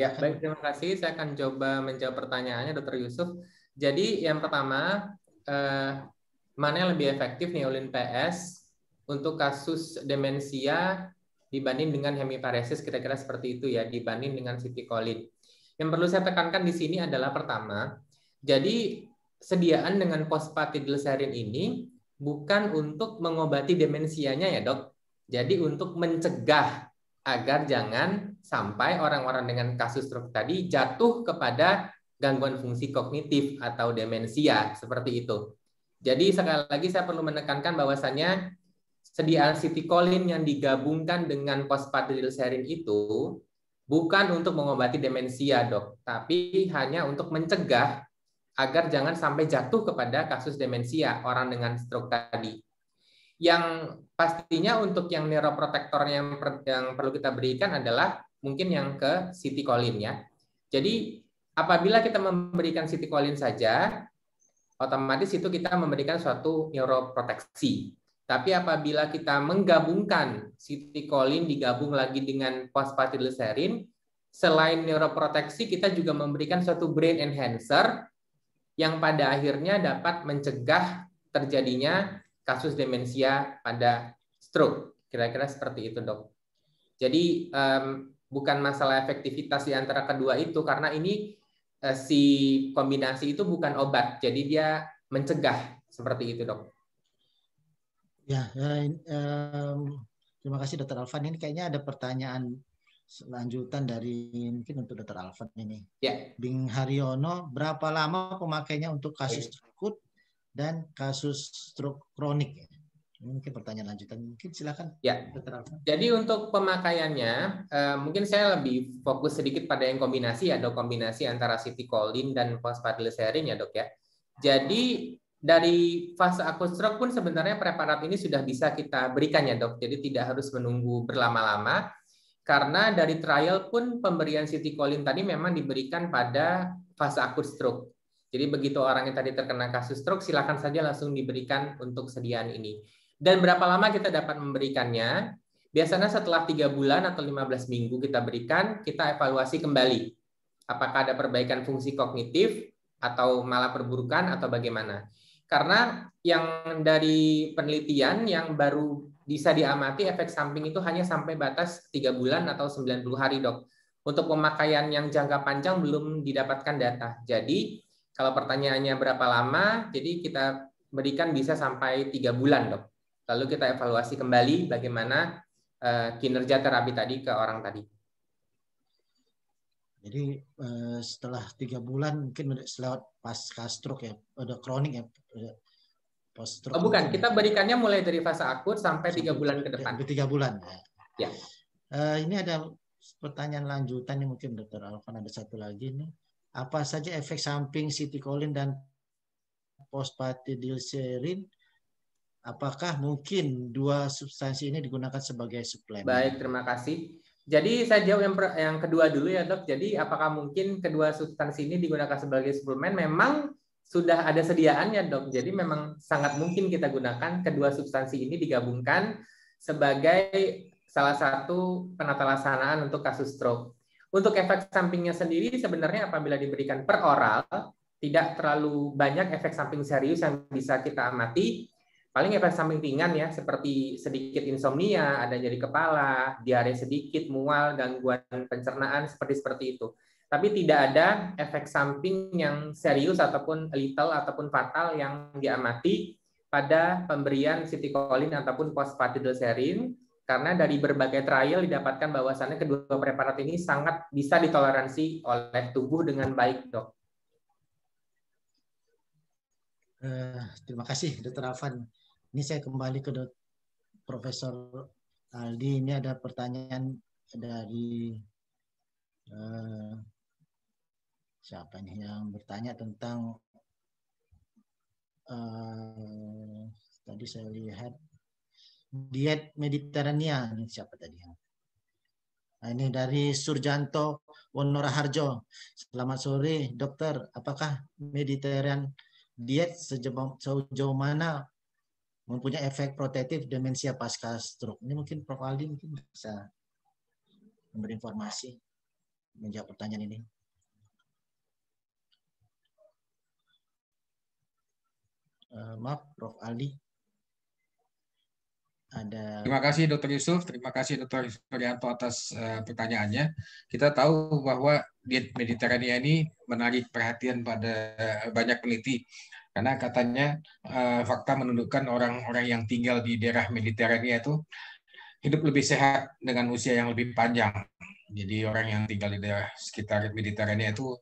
Ya, baik terima kasih. Saya akan coba menjawab pertanyaannya Dr. Yusuf. Jadi yang pertama, eh, mana yang lebih efektif neolin PS untuk kasus demensia dibanding dengan hemiparesis kira-kira seperti itu ya, dibanding dengan sitikolin. Yang perlu saya tekankan di sini adalah pertama, jadi sediaan dengan fosfatidylserin ini bukan untuk mengobati demensianya ya, Dok. Jadi untuk mencegah agar jangan sampai orang-orang dengan kasus stroke tadi jatuh kepada gangguan fungsi kognitif atau demensia seperti itu. Jadi sekali lagi saya perlu menekankan bahwasannya sediaan sitikolin yang digabungkan dengan phosphatidylserine serin itu bukan untuk mengobati demensia, Dok, tapi hanya untuk mencegah agar jangan sampai jatuh kepada kasus demensia orang dengan stroke tadi yang pastinya untuk yang neuroprotektor yang, per, yang perlu kita berikan adalah mungkin yang ke citicolin ya. Jadi apabila kita memberikan citicolin saja, otomatis itu kita memberikan suatu neuroproteksi. Tapi apabila kita menggabungkan citicolin digabung lagi dengan fosfatidylserine, selain neuroproteksi kita juga memberikan suatu brain enhancer yang pada akhirnya dapat mencegah terjadinya kasus demensia pada stroke. Kira-kira seperti itu, dok. Jadi um, bukan masalah efektivitas di antara kedua itu karena ini uh, si kombinasi itu bukan obat, jadi dia mencegah seperti itu, dok. Ya, um, terima kasih Dokter Alvan. Ini kayaknya ada pertanyaan lanjutan dari mungkin untuk Dokter Alvan ini. Ya. Bing Haryono, berapa lama pemakainya untuk kasus ya dan kasus stroke kronik. Ya. Mungkin pertanyaan lanjutan mungkin silakan. Ya. Jadi untuk pemakaiannya eh, mungkin saya lebih fokus sedikit pada yang kombinasi ya dok kombinasi antara citicolin dan fosfatidylicerin ya dok ya. Jadi dari fase akut stroke pun sebenarnya preparat ini sudah bisa kita berikan ya dok. Jadi tidak harus menunggu berlama-lama karena dari trial pun pemberian citicolin tadi memang diberikan pada fase akut stroke. Jadi begitu orang yang tadi terkena kasus stroke, silakan saja langsung diberikan untuk sediaan ini. Dan berapa lama kita dapat memberikannya? Biasanya setelah tiga bulan atau 15 minggu kita berikan, kita evaluasi kembali. Apakah ada perbaikan fungsi kognitif atau malah perburukan atau bagaimana? Karena yang dari penelitian yang baru bisa diamati efek samping itu hanya sampai batas tiga bulan atau 90 hari, Dok. Untuk pemakaian yang jangka panjang belum didapatkan data. Jadi kalau pertanyaannya berapa lama, jadi kita berikan bisa sampai tiga bulan dok. Lalu kita evaluasi kembali bagaimana eh, kinerja terapi tadi ke orang tadi. Jadi eh, setelah tiga bulan mungkin selewat pasca stroke ya, ada kronik ya, post stroke. Oh bukan, kita berikannya mulai dari fase akut sampai tiga bulan ke depan. Tiga bulan ya. ya. Uh, ini ada pertanyaan lanjutan nih mungkin Dokter Alvan ada satu lagi nih. Apa saja efek samping sitikolin dan fosfatidilserin? Apakah mungkin dua substansi ini digunakan sebagai suplemen? Baik, terima kasih. Jadi saya jawab yang, per, yang kedua dulu ya dok. Jadi apakah mungkin kedua substansi ini digunakan sebagai suplemen? Memang sudah ada sediaannya dok. Jadi memang sangat mungkin kita gunakan kedua substansi ini digabungkan sebagai salah satu penata untuk kasus stroke. Untuk efek sampingnya sendiri sebenarnya apabila diberikan per oral tidak terlalu banyak efek samping serius yang bisa kita amati. Paling efek samping ringan ya seperti sedikit insomnia, ada nyeri kepala, diare sedikit, mual, gangguan pencernaan seperti seperti itu. Tapi tidak ada efek samping yang serius ataupun lethal ataupun fatal yang diamati pada pemberian sitikolin ataupun fosfatidylserine karena dari berbagai trial didapatkan bahwasannya kedua preparat ini sangat bisa ditoleransi oleh tubuh dengan baik, dok. Eh, terima kasih, Dr. Afan. Ini saya kembali ke dok, Profesor Aldi. Ini ada pertanyaan dari uh, eh, siapa nih yang bertanya tentang uh, tadi saya lihat diet Mediterania ini siapa tadi yang Nah, ini dari Surjanto Harjo. Selamat sore, dokter. Apakah Mediterranean diet sejauh, mana mempunyai efek protektif demensia pasca stroke? Ini mungkin Prof. Aldi mungkin bisa memberi informasi menjawab pertanyaan ini. Uh, maaf, Prof. Ali ada Terima kasih Dokter Yusuf, terima kasih Dokter Suryanto atas uh, pertanyaannya. Kita tahu bahwa diet Mediterania ini menarik perhatian pada eh, banyak peneliti karena katanya uh, fakta menunjukkan orang-orang yang tinggal di daerah Mediterania itu hidup lebih sehat dengan usia yang lebih panjang. Jadi orang yang tinggal di daerah sekitar Mediterania itu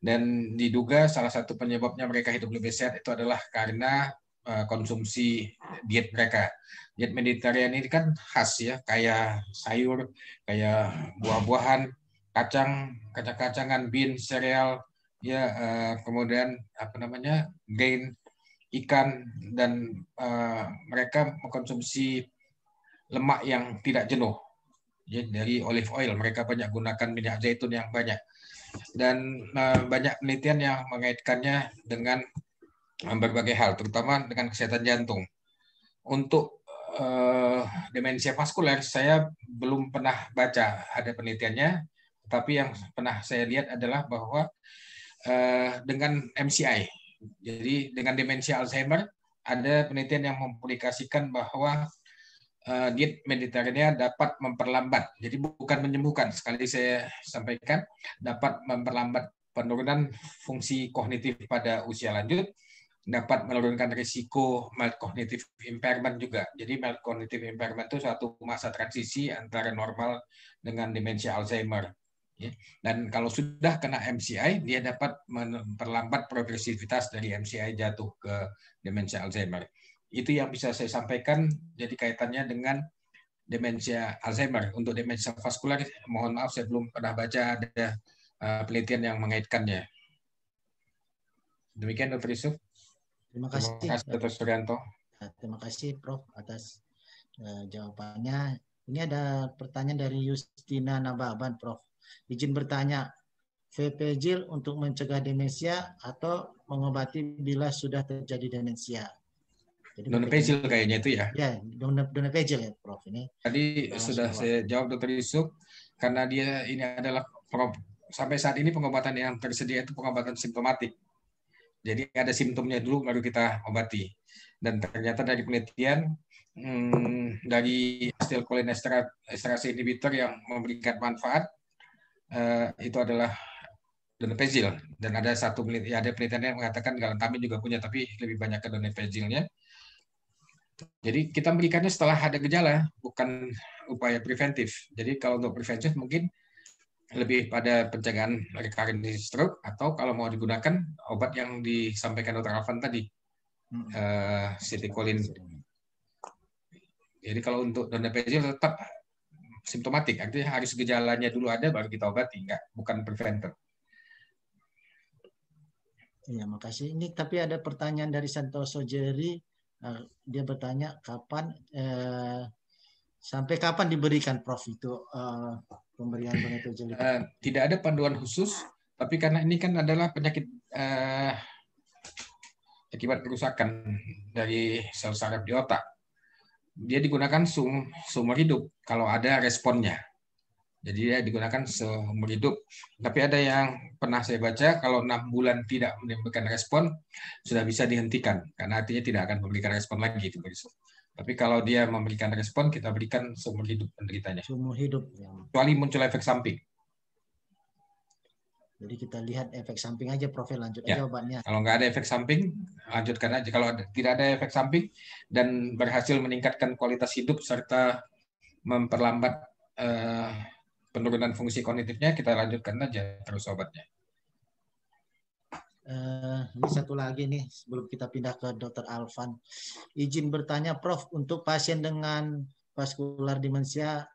dan diduga salah satu penyebabnya mereka hidup lebih sehat itu adalah karena Eh, konsumsi ah. diet mereka. Diet Mediterania ini kan khas ya, kayak sayur, kayak buah-buahan, kacang, kacang-kacangan, bean, sereal, ya eh, kemudian apa namanya grain, ikan dan eh, mereka mengkonsumsi lemak yang tidak jenuh. Ya, dari olive oil mereka banyak gunakan minyak zaitun yang banyak dan banyak penelitian yang mengaitkannya dengan berbagai hal, terutama dengan kesehatan jantung. Untuk uh, demensia vaskuler, saya belum pernah baca ada penelitiannya, tapi yang pernah saya lihat adalah bahwa uh, dengan MCI, jadi dengan demensia Alzheimer, ada penelitian yang mempublikasikan bahwa uh, diet mediterania dapat memperlambat, jadi bukan menyembuhkan. Sekali saya sampaikan, dapat memperlambat penurunan fungsi kognitif pada usia lanjut, dapat menurunkan risiko mild cognitive impairment juga. Jadi mild cognitive impairment itu suatu masa transisi antara normal dengan demensia Alzheimer. Ya. Dan kalau sudah kena MCI, dia dapat memperlambat progresivitas dari MCI jatuh ke demensia Alzheimer. Itu yang bisa saya sampaikan. Jadi kaitannya dengan demensia Alzheimer. Untuk demensia vaskular, mohon maaf saya belum pernah baca ada eh, penelitian yang mengaitkannya. Demikian Dr. Yusuf. Terima kasih. Terima kasih Dr. Suryanto. Ya, terima kasih Prof atas uh, jawabannya. Ini ada pertanyaan dari Justina Nababan, Prof. Izin bertanya, VPJIL untuk mencegah demensia atau mengobati bila sudah terjadi demensia? Jadi donepezil kayaknya itu ya. Ya, donepezil ya, Prof. Ini. Tadi Terus sudah saya jawab Dr. Yusuf karena dia ini adalah Prof. Sampai saat ini pengobatan yang tersedia itu pengobatan simptomatik jadi ada simptomnya dulu baru kita obati. Dan ternyata dari penelitian hmm, dari hasil esterase inhibitor yang memberikan manfaat eh, itu adalah donepezil dan ada satu ya ada penelitian yang mengatakan galantamin juga punya tapi lebih banyak ke donepezilnya. Jadi kita memberikannya setelah ada gejala, bukan upaya preventif. Jadi kalau untuk preventif mungkin lebih pada pencegahan recurrent stroke atau kalau mau digunakan obat yang disampaikan dokter Alvan tadi, hmm. uh, Jadi kalau untuk donepezil tetap simptomatik, artinya harus gejalanya dulu ada baru kita obati, enggak, bukan preventer. Iya, makasih. Ini tapi ada pertanyaan dari Santoso Jerry. Eh, dia bertanya kapan eh, Sampai kapan diberikan Prof itu uh, pemberian pengatur Uh, eh, tidak ada panduan khusus, tapi karena ini kan adalah penyakit uh, akibat kerusakan dari sel saraf di otak. Dia digunakan seumur hidup kalau ada responnya. Jadi dia digunakan seumur hidup. Tapi ada yang pernah saya baca kalau enam bulan tidak menimbulkan respon sudah bisa dihentikan karena artinya tidak akan memberikan respon lagi itu tapi kalau dia memberikan respon, kita berikan seumur hidup penderitanya. Seumur hidup. Ya. Kecuali muncul efek samping. Jadi kita lihat efek samping aja, Prof. Ya, lanjut ya. aja obatnya. Kalau nggak ada efek samping, lanjutkan aja. Kalau ada, tidak ada efek samping dan berhasil meningkatkan kualitas hidup serta memperlambat uh, penurunan fungsi kognitifnya, kita lanjutkan aja terus obatnya. Uh, ini satu lagi nih sebelum kita pindah ke Dokter Alvan. Izin bertanya Prof untuk pasien dengan vaskular demensia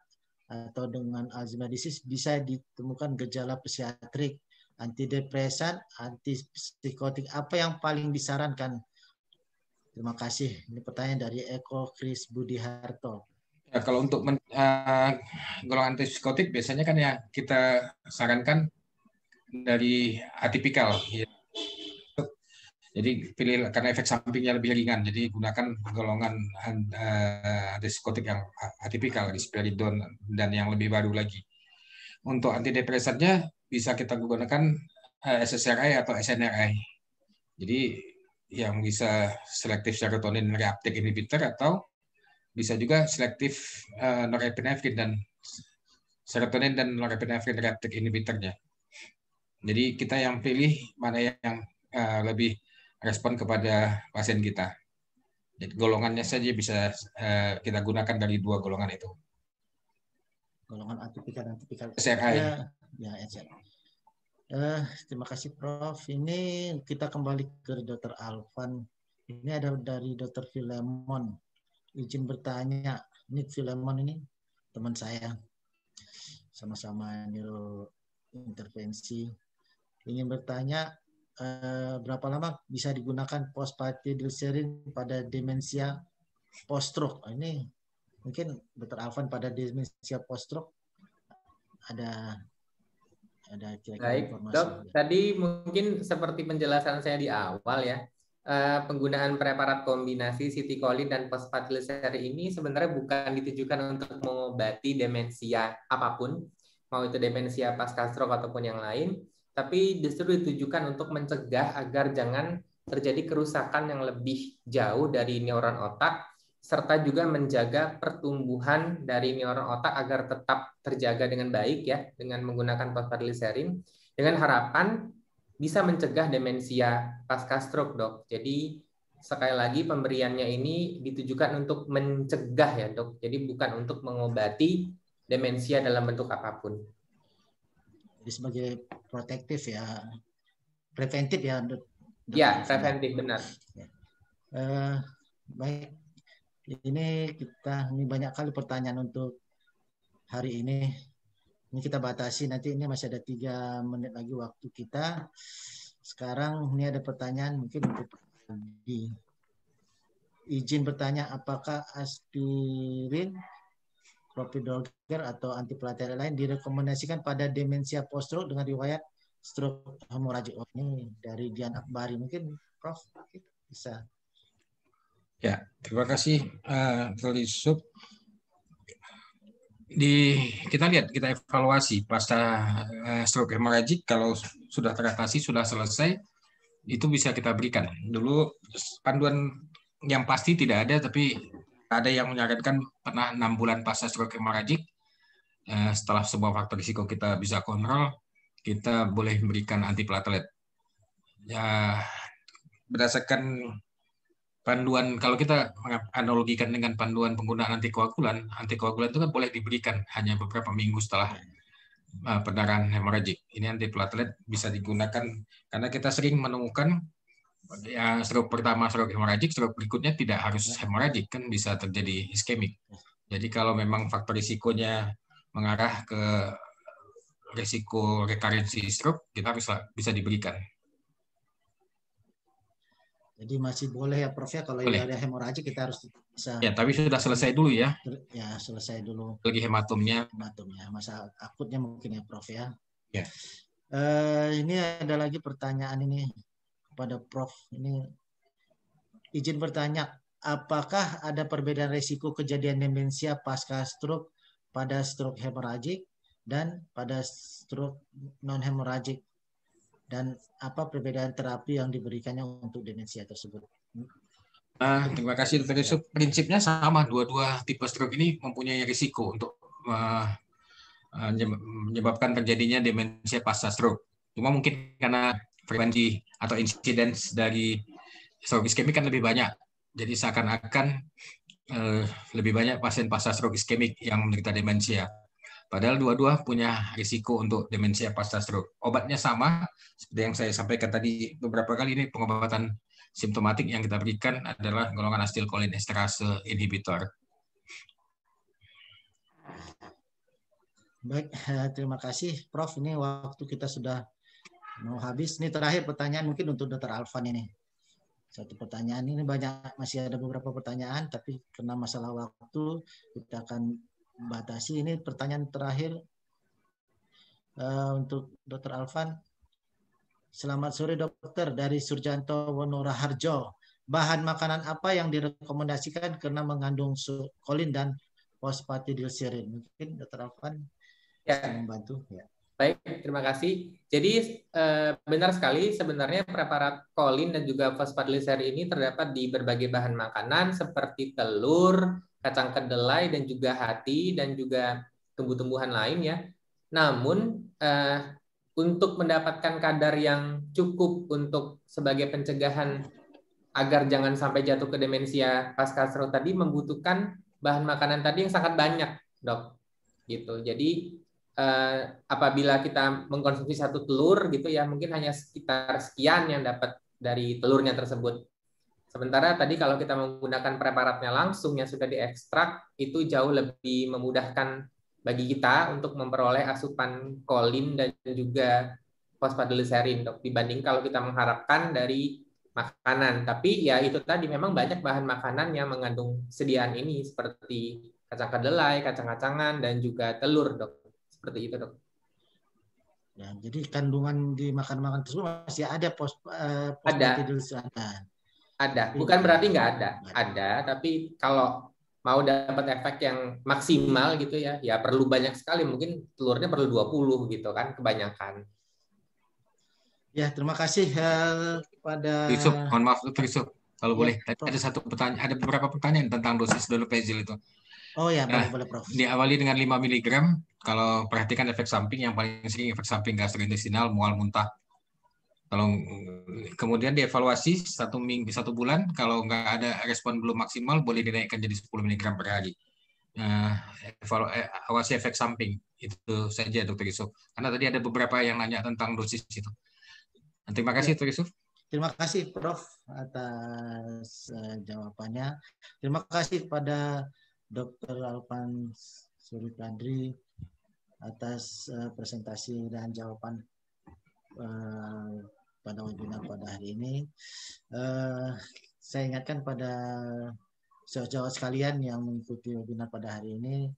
atau dengan Alzheimer disease bisa ditemukan gejala psikiatrik, antidepresan, antipsikotik apa yang paling disarankan? Terima kasih. Ini pertanyaan dari Eko Kris Budi Harto. Ya, kalau untuk men, uh, golongan antipsikotik biasanya kan ya kita sarankan dari atipikal ya jadi pilih karena efek sampingnya lebih ringan, jadi gunakan golongan eh, antipsikotik yang atipikal, risperidon dan yang lebih baru lagi. Untuk antidepresannya bisa kita gunakan eh, SSRI atau SNRI. Jadi yang bisa selektif serotonin reuptake inhibitor atau bisa juga selektif eh, norepinefrin dan serotonin dan norepinefrin reuptake inhibitornya. Jadi kita yang pilih mana yang lebih respon kepada pasien kita. Jadi golongannya saja bisa eh, kita gunakan dari dua golongan itu. Golongan atipikal atipikal. SRI. Ya, ya SRI. Eh, terima kasih Prof. Ini kita kembali ke Dr. Alvan. Ini ada dari Dr. Filemon. Izin bertanya, ini Filemon ini teman saya. Sama-sama neurointervensi. Ingin bertanya Eh, berapa lama bisa digunakan fosfatidilserin pada demensia post stroke. Nah, ini mungkin Dr. Alvan pada demensia post stroke ada ada kira-kira Baik, informasi. Dok, ya. tadi mungkin seperti penjelasan saya di awal ya, eh, penggunaan preparat kombinasi sitikolin dan fosfatidilserin ini sebenarnya bukan ditujukan untuk mengobati demensia apapun, mau itu demensia pasca stroke ataupun yang lain, tapi justru ditujukan untuk mencegah agar jangan terjadi kerusakan yang lebih jauh dari neuron otak serta juga menjaga pertumbuhan dari neuron otak agar tetap terjaga dengan baik ya dengan menggunakan ponseliserin dengan harapan bisa mencegah demensia pasca stroke dok. Jadi sekali lagi pemberiannya ini ditujukan untuk mencegah ya dok. Jadi bukan untuk mengobati demensia dalam bentuk apapun. Jadi sebagai protektif ya, preventif ya. Ya, preventif benar. Ya. Uh, baik, ini kita ini banyak kali pertanyaan untuk hari ini. Ini kita batasi nanti ini masih ada tiga menit lagi waktu kita. Sekarang ini ada pertanyaan mungkin untuk di izin bertanya apakah aspirin Profi atau anti lain direkomendasikan pada demensia post dengan riwayat stroke hemoragik. Oh, ini dari Dian Akbari mungkin Prof bisa. Ya, terima kasih uh, Di kita lihat kita evaluasi pasca uh, stroke hemoragik kalau sudah teratasi sudah selesai itu bisa kita berikan. Dulu panduan yang pasti tidak ada tapi ada yang menyarankan pernah enam bulan pasca stroke hemoragik eh, setelah sebuah faktor risiko kita bisa kontrol, kita boleh memberikan antiplatelet. Ya, berdasarkan panduan, kalau kita analogikan dengan panduan penggunaan antikoagulan, antikoagulan itu kan boleh diberikan hanya beberapa minggu setelah eh, pendarahan hemoragik. Ini antiplatelet bisa digunakan karena kita sering menemukan ya stroke pertama stroke hemoragik, stroke berikutnya tidak harus ya. hemoragik kan bisa terjadi iskemik. Ya. Jadi kalau memang faktor risikonya mengarah ke risiko rekarensi stroke, kita harus bisa diberikan. Jadi masih boleh ya Prof ya kalau boleh. ada hemoragik kita harus bisa. Ya, tapi sudah selesai dulu ya. Ya, selesai dulu. Lagi hematumnya. Hematumnya, masa akutnya mungkin ya Prof ya. Ya. Uh, ini ada lagi pertanyaan ini kepada Prof. Ini izin bertanya, apakah ada perbedaan resiko kejadian demensia pasca stroke pada stroke hemoragik dan pada stroke non hemoragik dan apa perbedaan terapi yang diberikannya untuk demensia tersebut? Nah, terima kasih Dr. Yusuf. Prinsipnya sama, dua-dua tipe stroke ini mempunyai risiko untuk uh, menyebabkan terjadinya demensia pasca stroke. Cuma mungkin karena frekuensi atau insiden dari stroke iskemik kan lebih banyak. Jadi seakan-akan eh, lebih banyak pasien pasca stroke iskemik yang menderita demensia. Padahal dua-dua punya risiko untuk demensia pasca stroke. Obatnya sama, seperti yang saya sampaikan tadi beberapa kali ini pengobatan simptomatik yang kita berikan adalah golongan esterase inhibitor. Baik, eh, terima kasih Prof. Ini waktu kita sudah mau habis. Ini terakhir pertanyaan mungkin untuk Dr. Alvan ini. Satu pertanyaan ini banyak masih ada beberapa pertanyaan tapi karena masalah waktu kita akan batasi. Ini pertanyaan terakhir uh, untuk Dr. Alvan. Selamat sore dokter dari Surjanto Harjo Bahan makanan apa yang direkomendasikan karena mengandung kolin dan fosfatidilserin? Mungkin Dr. Alvan ya. bisa membantu. Ya. Baik, terima kasih. Jadi eh, benar sekali sebenarnya preparat kolin dan juga fosfatliser ini terdapat di berbagai bahan makanan seperti telur, kacang kedelai dan juga hati dan juga tumbuh-tumbuhan lain ya. Namun eh, untuk mendapatkan kadar yang cukup untuk sebagai pencegahan agar jangan sampai jatuh ke demensia pasca stroke tadi membutuhkan bahan makanan tadi yang sangat banyak, Dok. Gitu. Jadi eh, apabila kita mengkonsumsi satu telur gitu ya mungkin hanya sekitar sekian yang dapat dari telurnya tersebut. Sementara tadi kalau kita menggunakan preparatnya langsung yang sudah diekstrak itu jauh lebih memudahkan bagi kita untuk memperoleh asupan kolin dan juga fosfadigliserin dok dibanding kalau kita mengharapkan dari makanan. Tapi ya itu tadi memang banyak bahan makanan yang mengandung sediaan ini seperti kacang kedelai, kacang-kacangan, dan juga telur dok seperti itu dok. Ya, jadi kandungan di makan-makan tersebut masih ada pos, uh, pos ada. ada. Ada, bukan berarti nggak ada. Ada, tapi kalau mau dapat efek yang maksimal gitu ya, ya perlu banyak sekali. Mungkin telurnya perlu 20 gitu kan, kebanyakan. Ya, terima kasih uh, kepada... Yusuf, mohon maaf Yusuf, kalau ya, boleh. Tadi ada satu pertanyaan, ada beberapa pertanyaan tentang dosis dolopezil itu. Oh ya, nah, boleh, Prof. Diawali dengan 5 mg. Kalau perhatikan efek samping yang paling sering efek samping gastrointestinal, mual muntah. Kalau kemudian dievaluasi satu minggu satu bulan, kalau nggak ada respon belum maksimal, boleh dinaikkan jadi 10 mg per hari. Uh, evalu, eh, awasi efek samping itu saja, Dokter Yusuf. Karena tadi ada beberapa yang nanya tentang dosis itu. Terima kasih, Dokter Yusuf. Terima kasih Prof atas uh, jawabannya. Terima kasih kepada Dr. Alpan Suri Kadri atas uh, presentasi dan jawaban uh, pada webinar pada hari ini. Uh, saya ingatkan pada sejawat sekalian yang mengikuti webinar pada hari ini,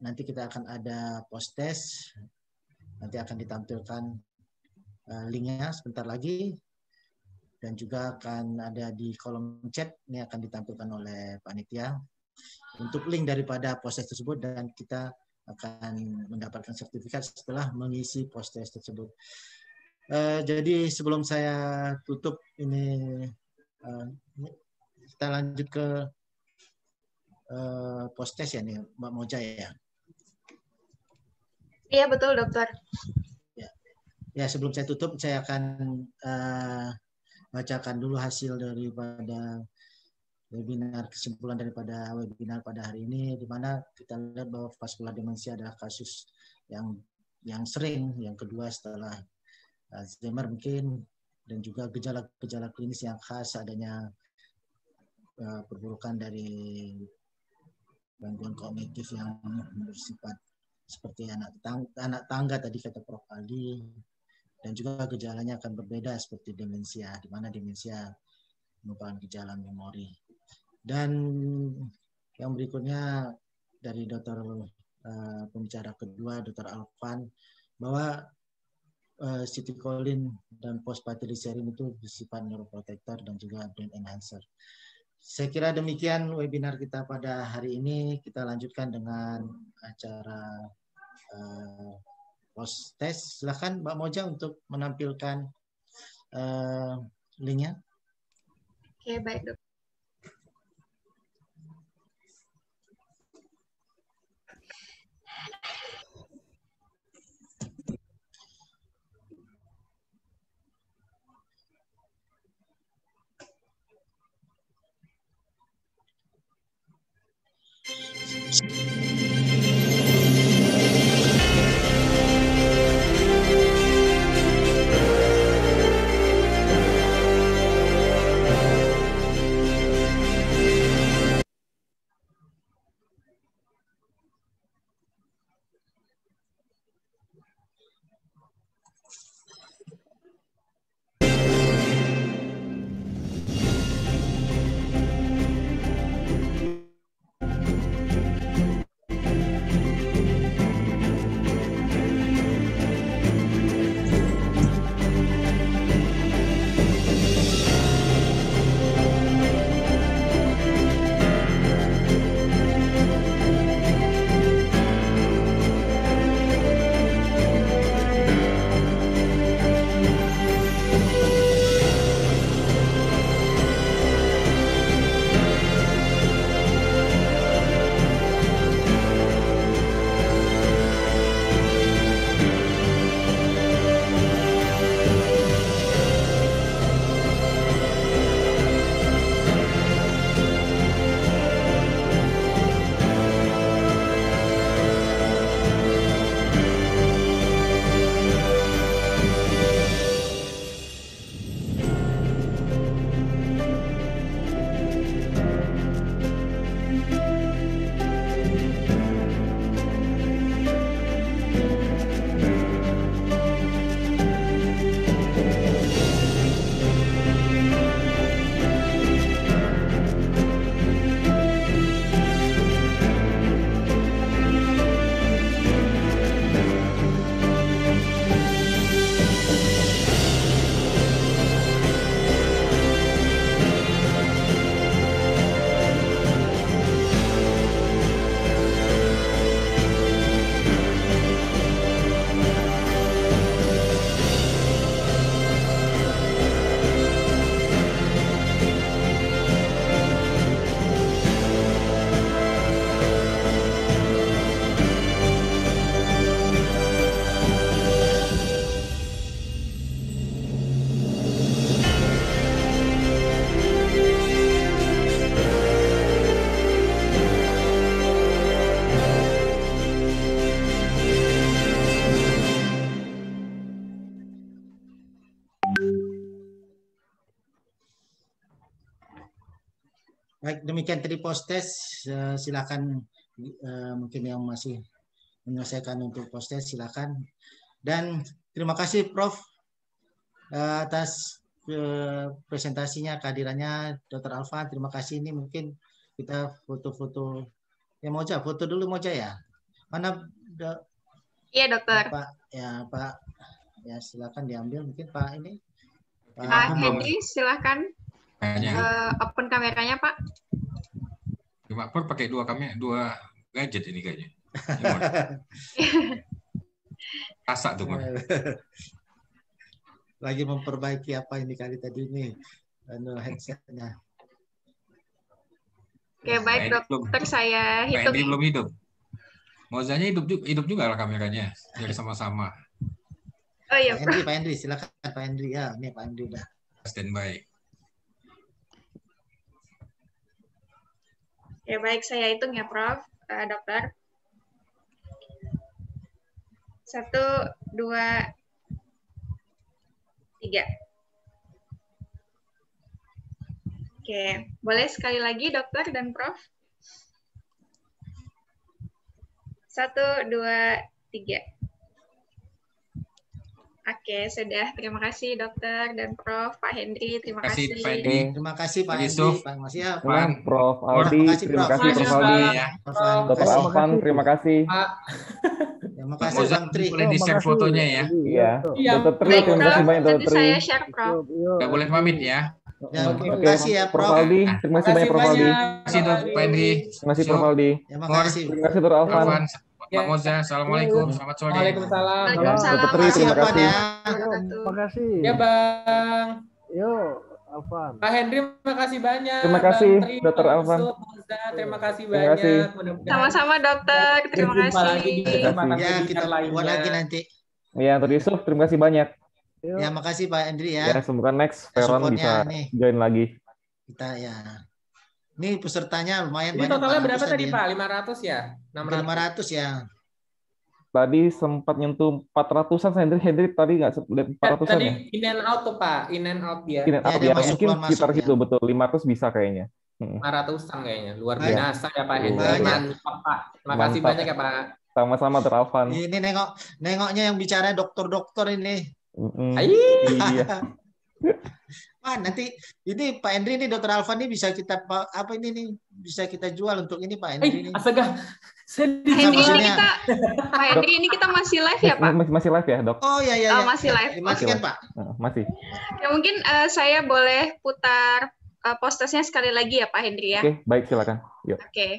nanti kita akan ada post test, nanti akan ditampilkan linknya sebentar lagi dan juga akan ada di kolom chat ini akan ditampilkan oleh panitia untuk link daripada proses tersebut dan kita akan mendapatkan sertifikat setelah mengisi proses tersebut. Uh, jadi sebelum saya tutup ini uh, kita lanjut ke uh, proses ya nih Mbak Moja ya. Iya betul dokter. Ya. ya sebelum saya tutup saya akan uh, bacakan dulu hasil daripada webinar kesimpulan daripada webinar pada hari ini di mana kita lihat bahwa vaskular demensia adalah kasus yang yang sering yang kedua setelah Alzheimer mungkin dan juga gejala-gejala klinis yang khas adanya eh, perburukan dari gangguan kognitif yang bersifat seperti anak tangga, anak tangga tadi kata Prof Ali dan juga gejalanya akan berbeda seperti demensia di mana demensia merupakan gejala memori dan yang berikutnya dari dokter uh, pembicara kedua dokter Alvan bahwa uh, eh, citicolin dan fosfatidylserine itu bersifat neuroprotector dan juga brain enhancer. Saya kira demikian webinar kita pada hari ini. Kita lanjutkan dengan acara uh, post test. Silahkan Mbak Moja untuk menampilkan uh, linknya. Oke, baik dok. demikian tadi post test. Eh, silakan eh, mungkin yang masih menyelesaikan untuk post test silakan. Dan terima kasih Prof eh, atas presentasinya kehadirannya Dr. Alfa. Terima kasih ini mungkin kita foto-foto ya Moja, foto dulu Moja ya. Mana do Iya, Dokter. Ya, Pak, ya Pak. Ya, silakan diambil mungkin Pak ini. Pak, Pak silakan. Uh, open kameranya, Pak. Lima per pakai dua kami dua gadget ini kayaknya. Kasak tuh man. Lagi memperbaiki apa ini kali tadi ini anu headsetnya. Oke baik dokter saya hitung. Ini belum hidup. Mozanya hidup juga, hidup juga lah kameranya, jadi sama-sama. Oh iya. Pak Hendri, Pak Hendri, silakan Pak Hendri ya, ini Pak Hendri udah. Standby. Ya baik, saya hitung ya Prof, uh, dokter. Satu, dua, tiga. Oke, boleh sekali lagi dokter dan Prof? Satu, dua, tiga. Oke, sudah. Terima kasih dokter dan Prof. Pak Hendri. Terima kasih. kasih. Pak Hendri. Terima kasih Pak Yusuf. Pak Terima kasih, Prof. Aldi. Terima kasih Prof. Aldi. Dr. Alvan, terima kasih. Terima kasih Bang Tri. Boleh di-share fotonya ya. Iya. Ya. Dr. Tri, terima kasih banyak Dr. Tri. saya share Prof. Gak boleh pamit ya. terima kasih ya Prof. Aldi. Terima kasih banyak Prof. Aldi. Terima kasih Pak Hendri. Terima kasih Prof. Aldi. Terima kasih. Terima kasih ya. Moza. Assalamualaikum. Iya. Selamat sore. Waalaikumsalam. Waalaikumsalam. Petri, terima kasih. Terima kasih. Ya, Bang. Yo, Alvan. Pak Hendry, terima kasih banyak. Terima kasih, Dokter Alvan. Iya, terima kasih terima banyak. Sama-sama, Dokter. Terima kasih. Lagi kasih. ya, kita buat lagi nanti. Ya, Dokter Yusuf, terima kasih banyak. Ya, makasih Pak Hendry ya. Ya, semoga next Peron bisa nih. join lagi. Kita ya. Ini pesertanya lumayan Ini banyak. Ini totalnya berapa tadi Pak? 500 ya? 600? 500 ya. Tadi sempat nyentuh 400-an Hendrik, Hendrik tadi nggak 400-an eh, ya, Tadi in and out tuh Pak. In and out ya. In and out ya. ya. Masuk, Mungkin masuk, sekitar gitu ya. betul. 500 bisa kayaknya. 500-an kayaknya. Luar iya. biasa ya, ya Pak Hendrik. Iya, iya. Mantap Pak. Makasih Mantap. banyak ya Pak. Sama-sama terafan. Ini nengok nengoknya yang bicara dokter-dokter ini. Mm, -hmm. iya. nanti ini Pak Endri ini Dokter Alvan ini bisa kita apa ini nih bisa kita jual untuk ini Pak Endri eh, ini. Astaga. Saya Pak Endri ini kita Pak Endri ini kita masih live ya Pak? Masih, masih live ya dok? Oh ya ya. masih live. Masih, iya, masih kan Pak? Masih. Ya mungkin uh, saya boleh putar uh, sekali lagi ya Pak Hendri ya. Oke okay, baik silakan. Oke. Okay.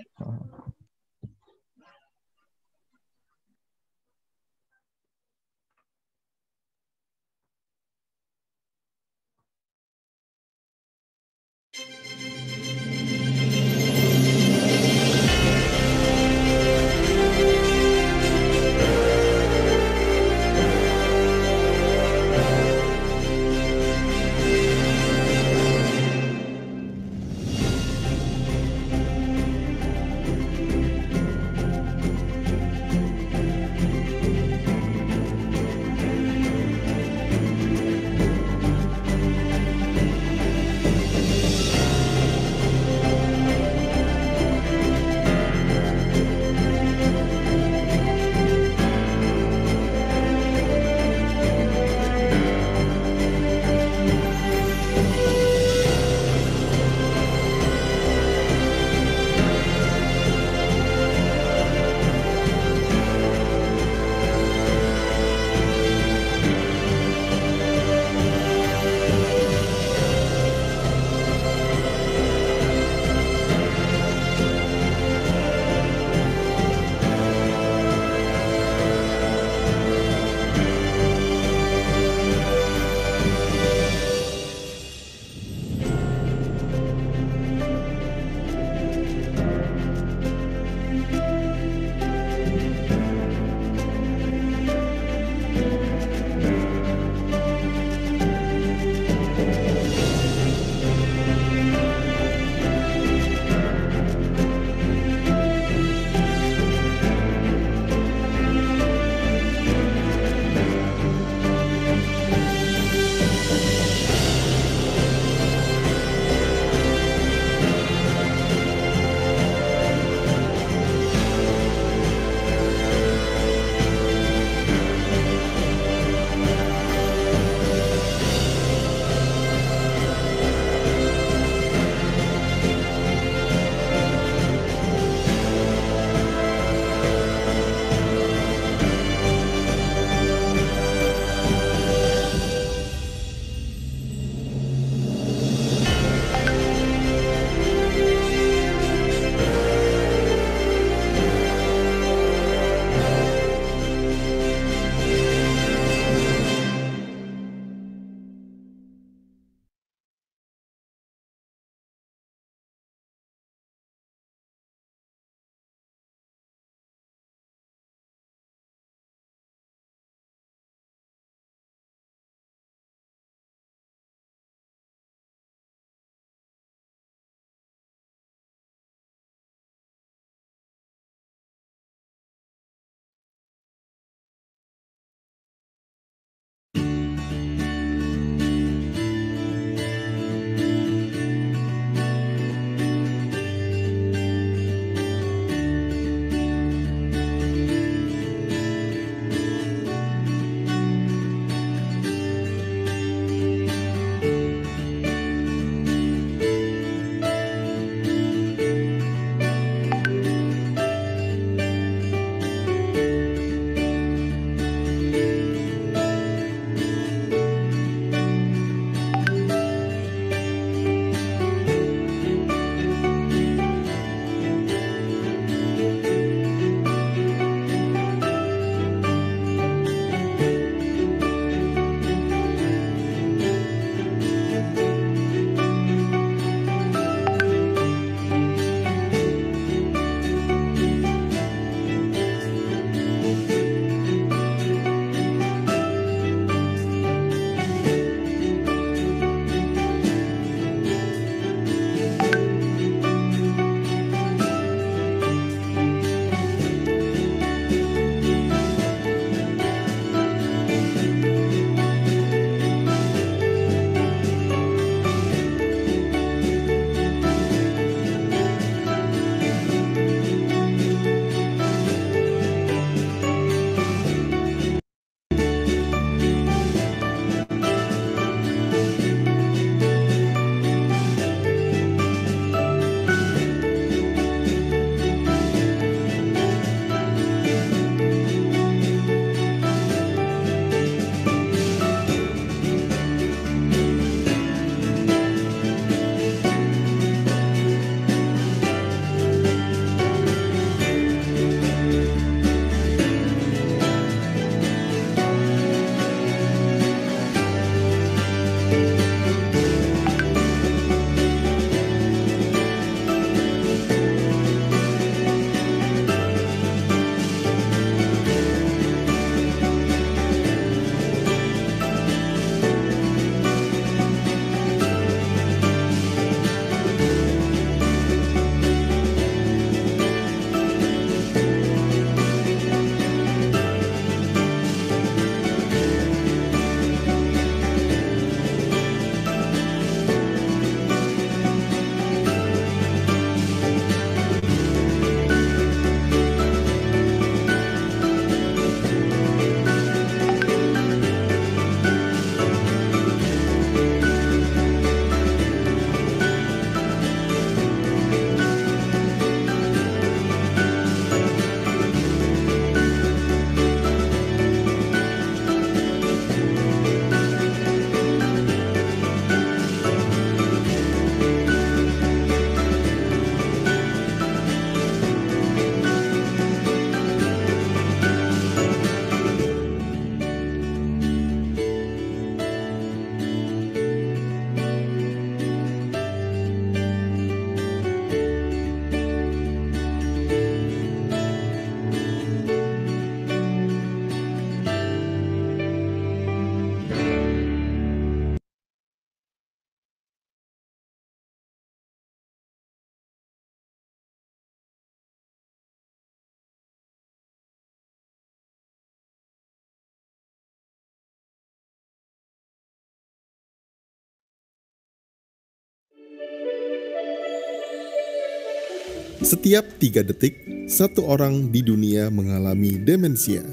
Setiap tiga detik, satu orang di dunia mengalami demensia.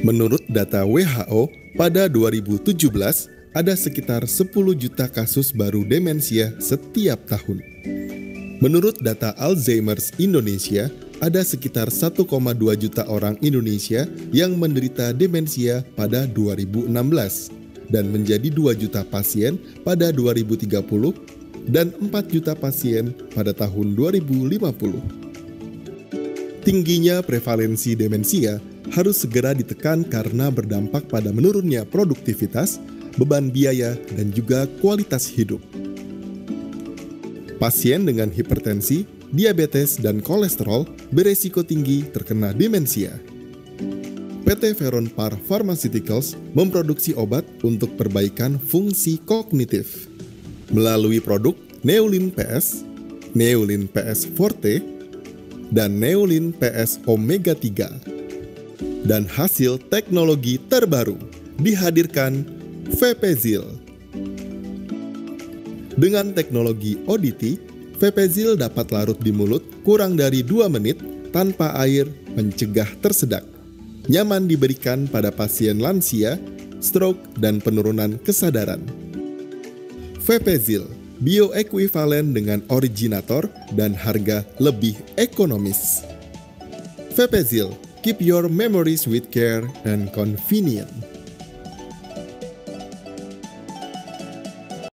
Menurut data WHO, pada 2017 ada sekitar 10 juta kasus baru demensia setiap tahun. Menurut data Alzheimer's Indonesia, ada sekitar 1,2 juta orang Indonesia yang menderita demensia pada 2016 dan menjadi 2 juta pasien pada 2030 dan 4 juta pasien pada tahun 2050. Tingginya prevalensi demensia harus segera ditekan karena berdampak pada menurunnya produktivitas, beban biaya, dan juga kualitas hidup. Pasien dengan hipertensi, diabetes, dan kolesterol beresiko tinggi terkena demensia. PT Veron Par Pharmaceuticals memproduksi obat untuk perbaikan fungsi kognitif. Melalui produk Neolin PS, Neolin PS Forte, dan Neolin PS Omega 3. Dan hasil teknologi terbaru dihadirkan VPZIL. Dengan teknologi ODT, VPZIL dapat larut di mulut kurang dari 2 menit tanpa air mencegah tersedak nyaman diberikan pada pasien lansia, stroke, dan penurunan kesadaran. Vepezil, bioekuivalen dengan originator dan harga lebih ekonomis. Vepezil, keep your memories with care and convenience.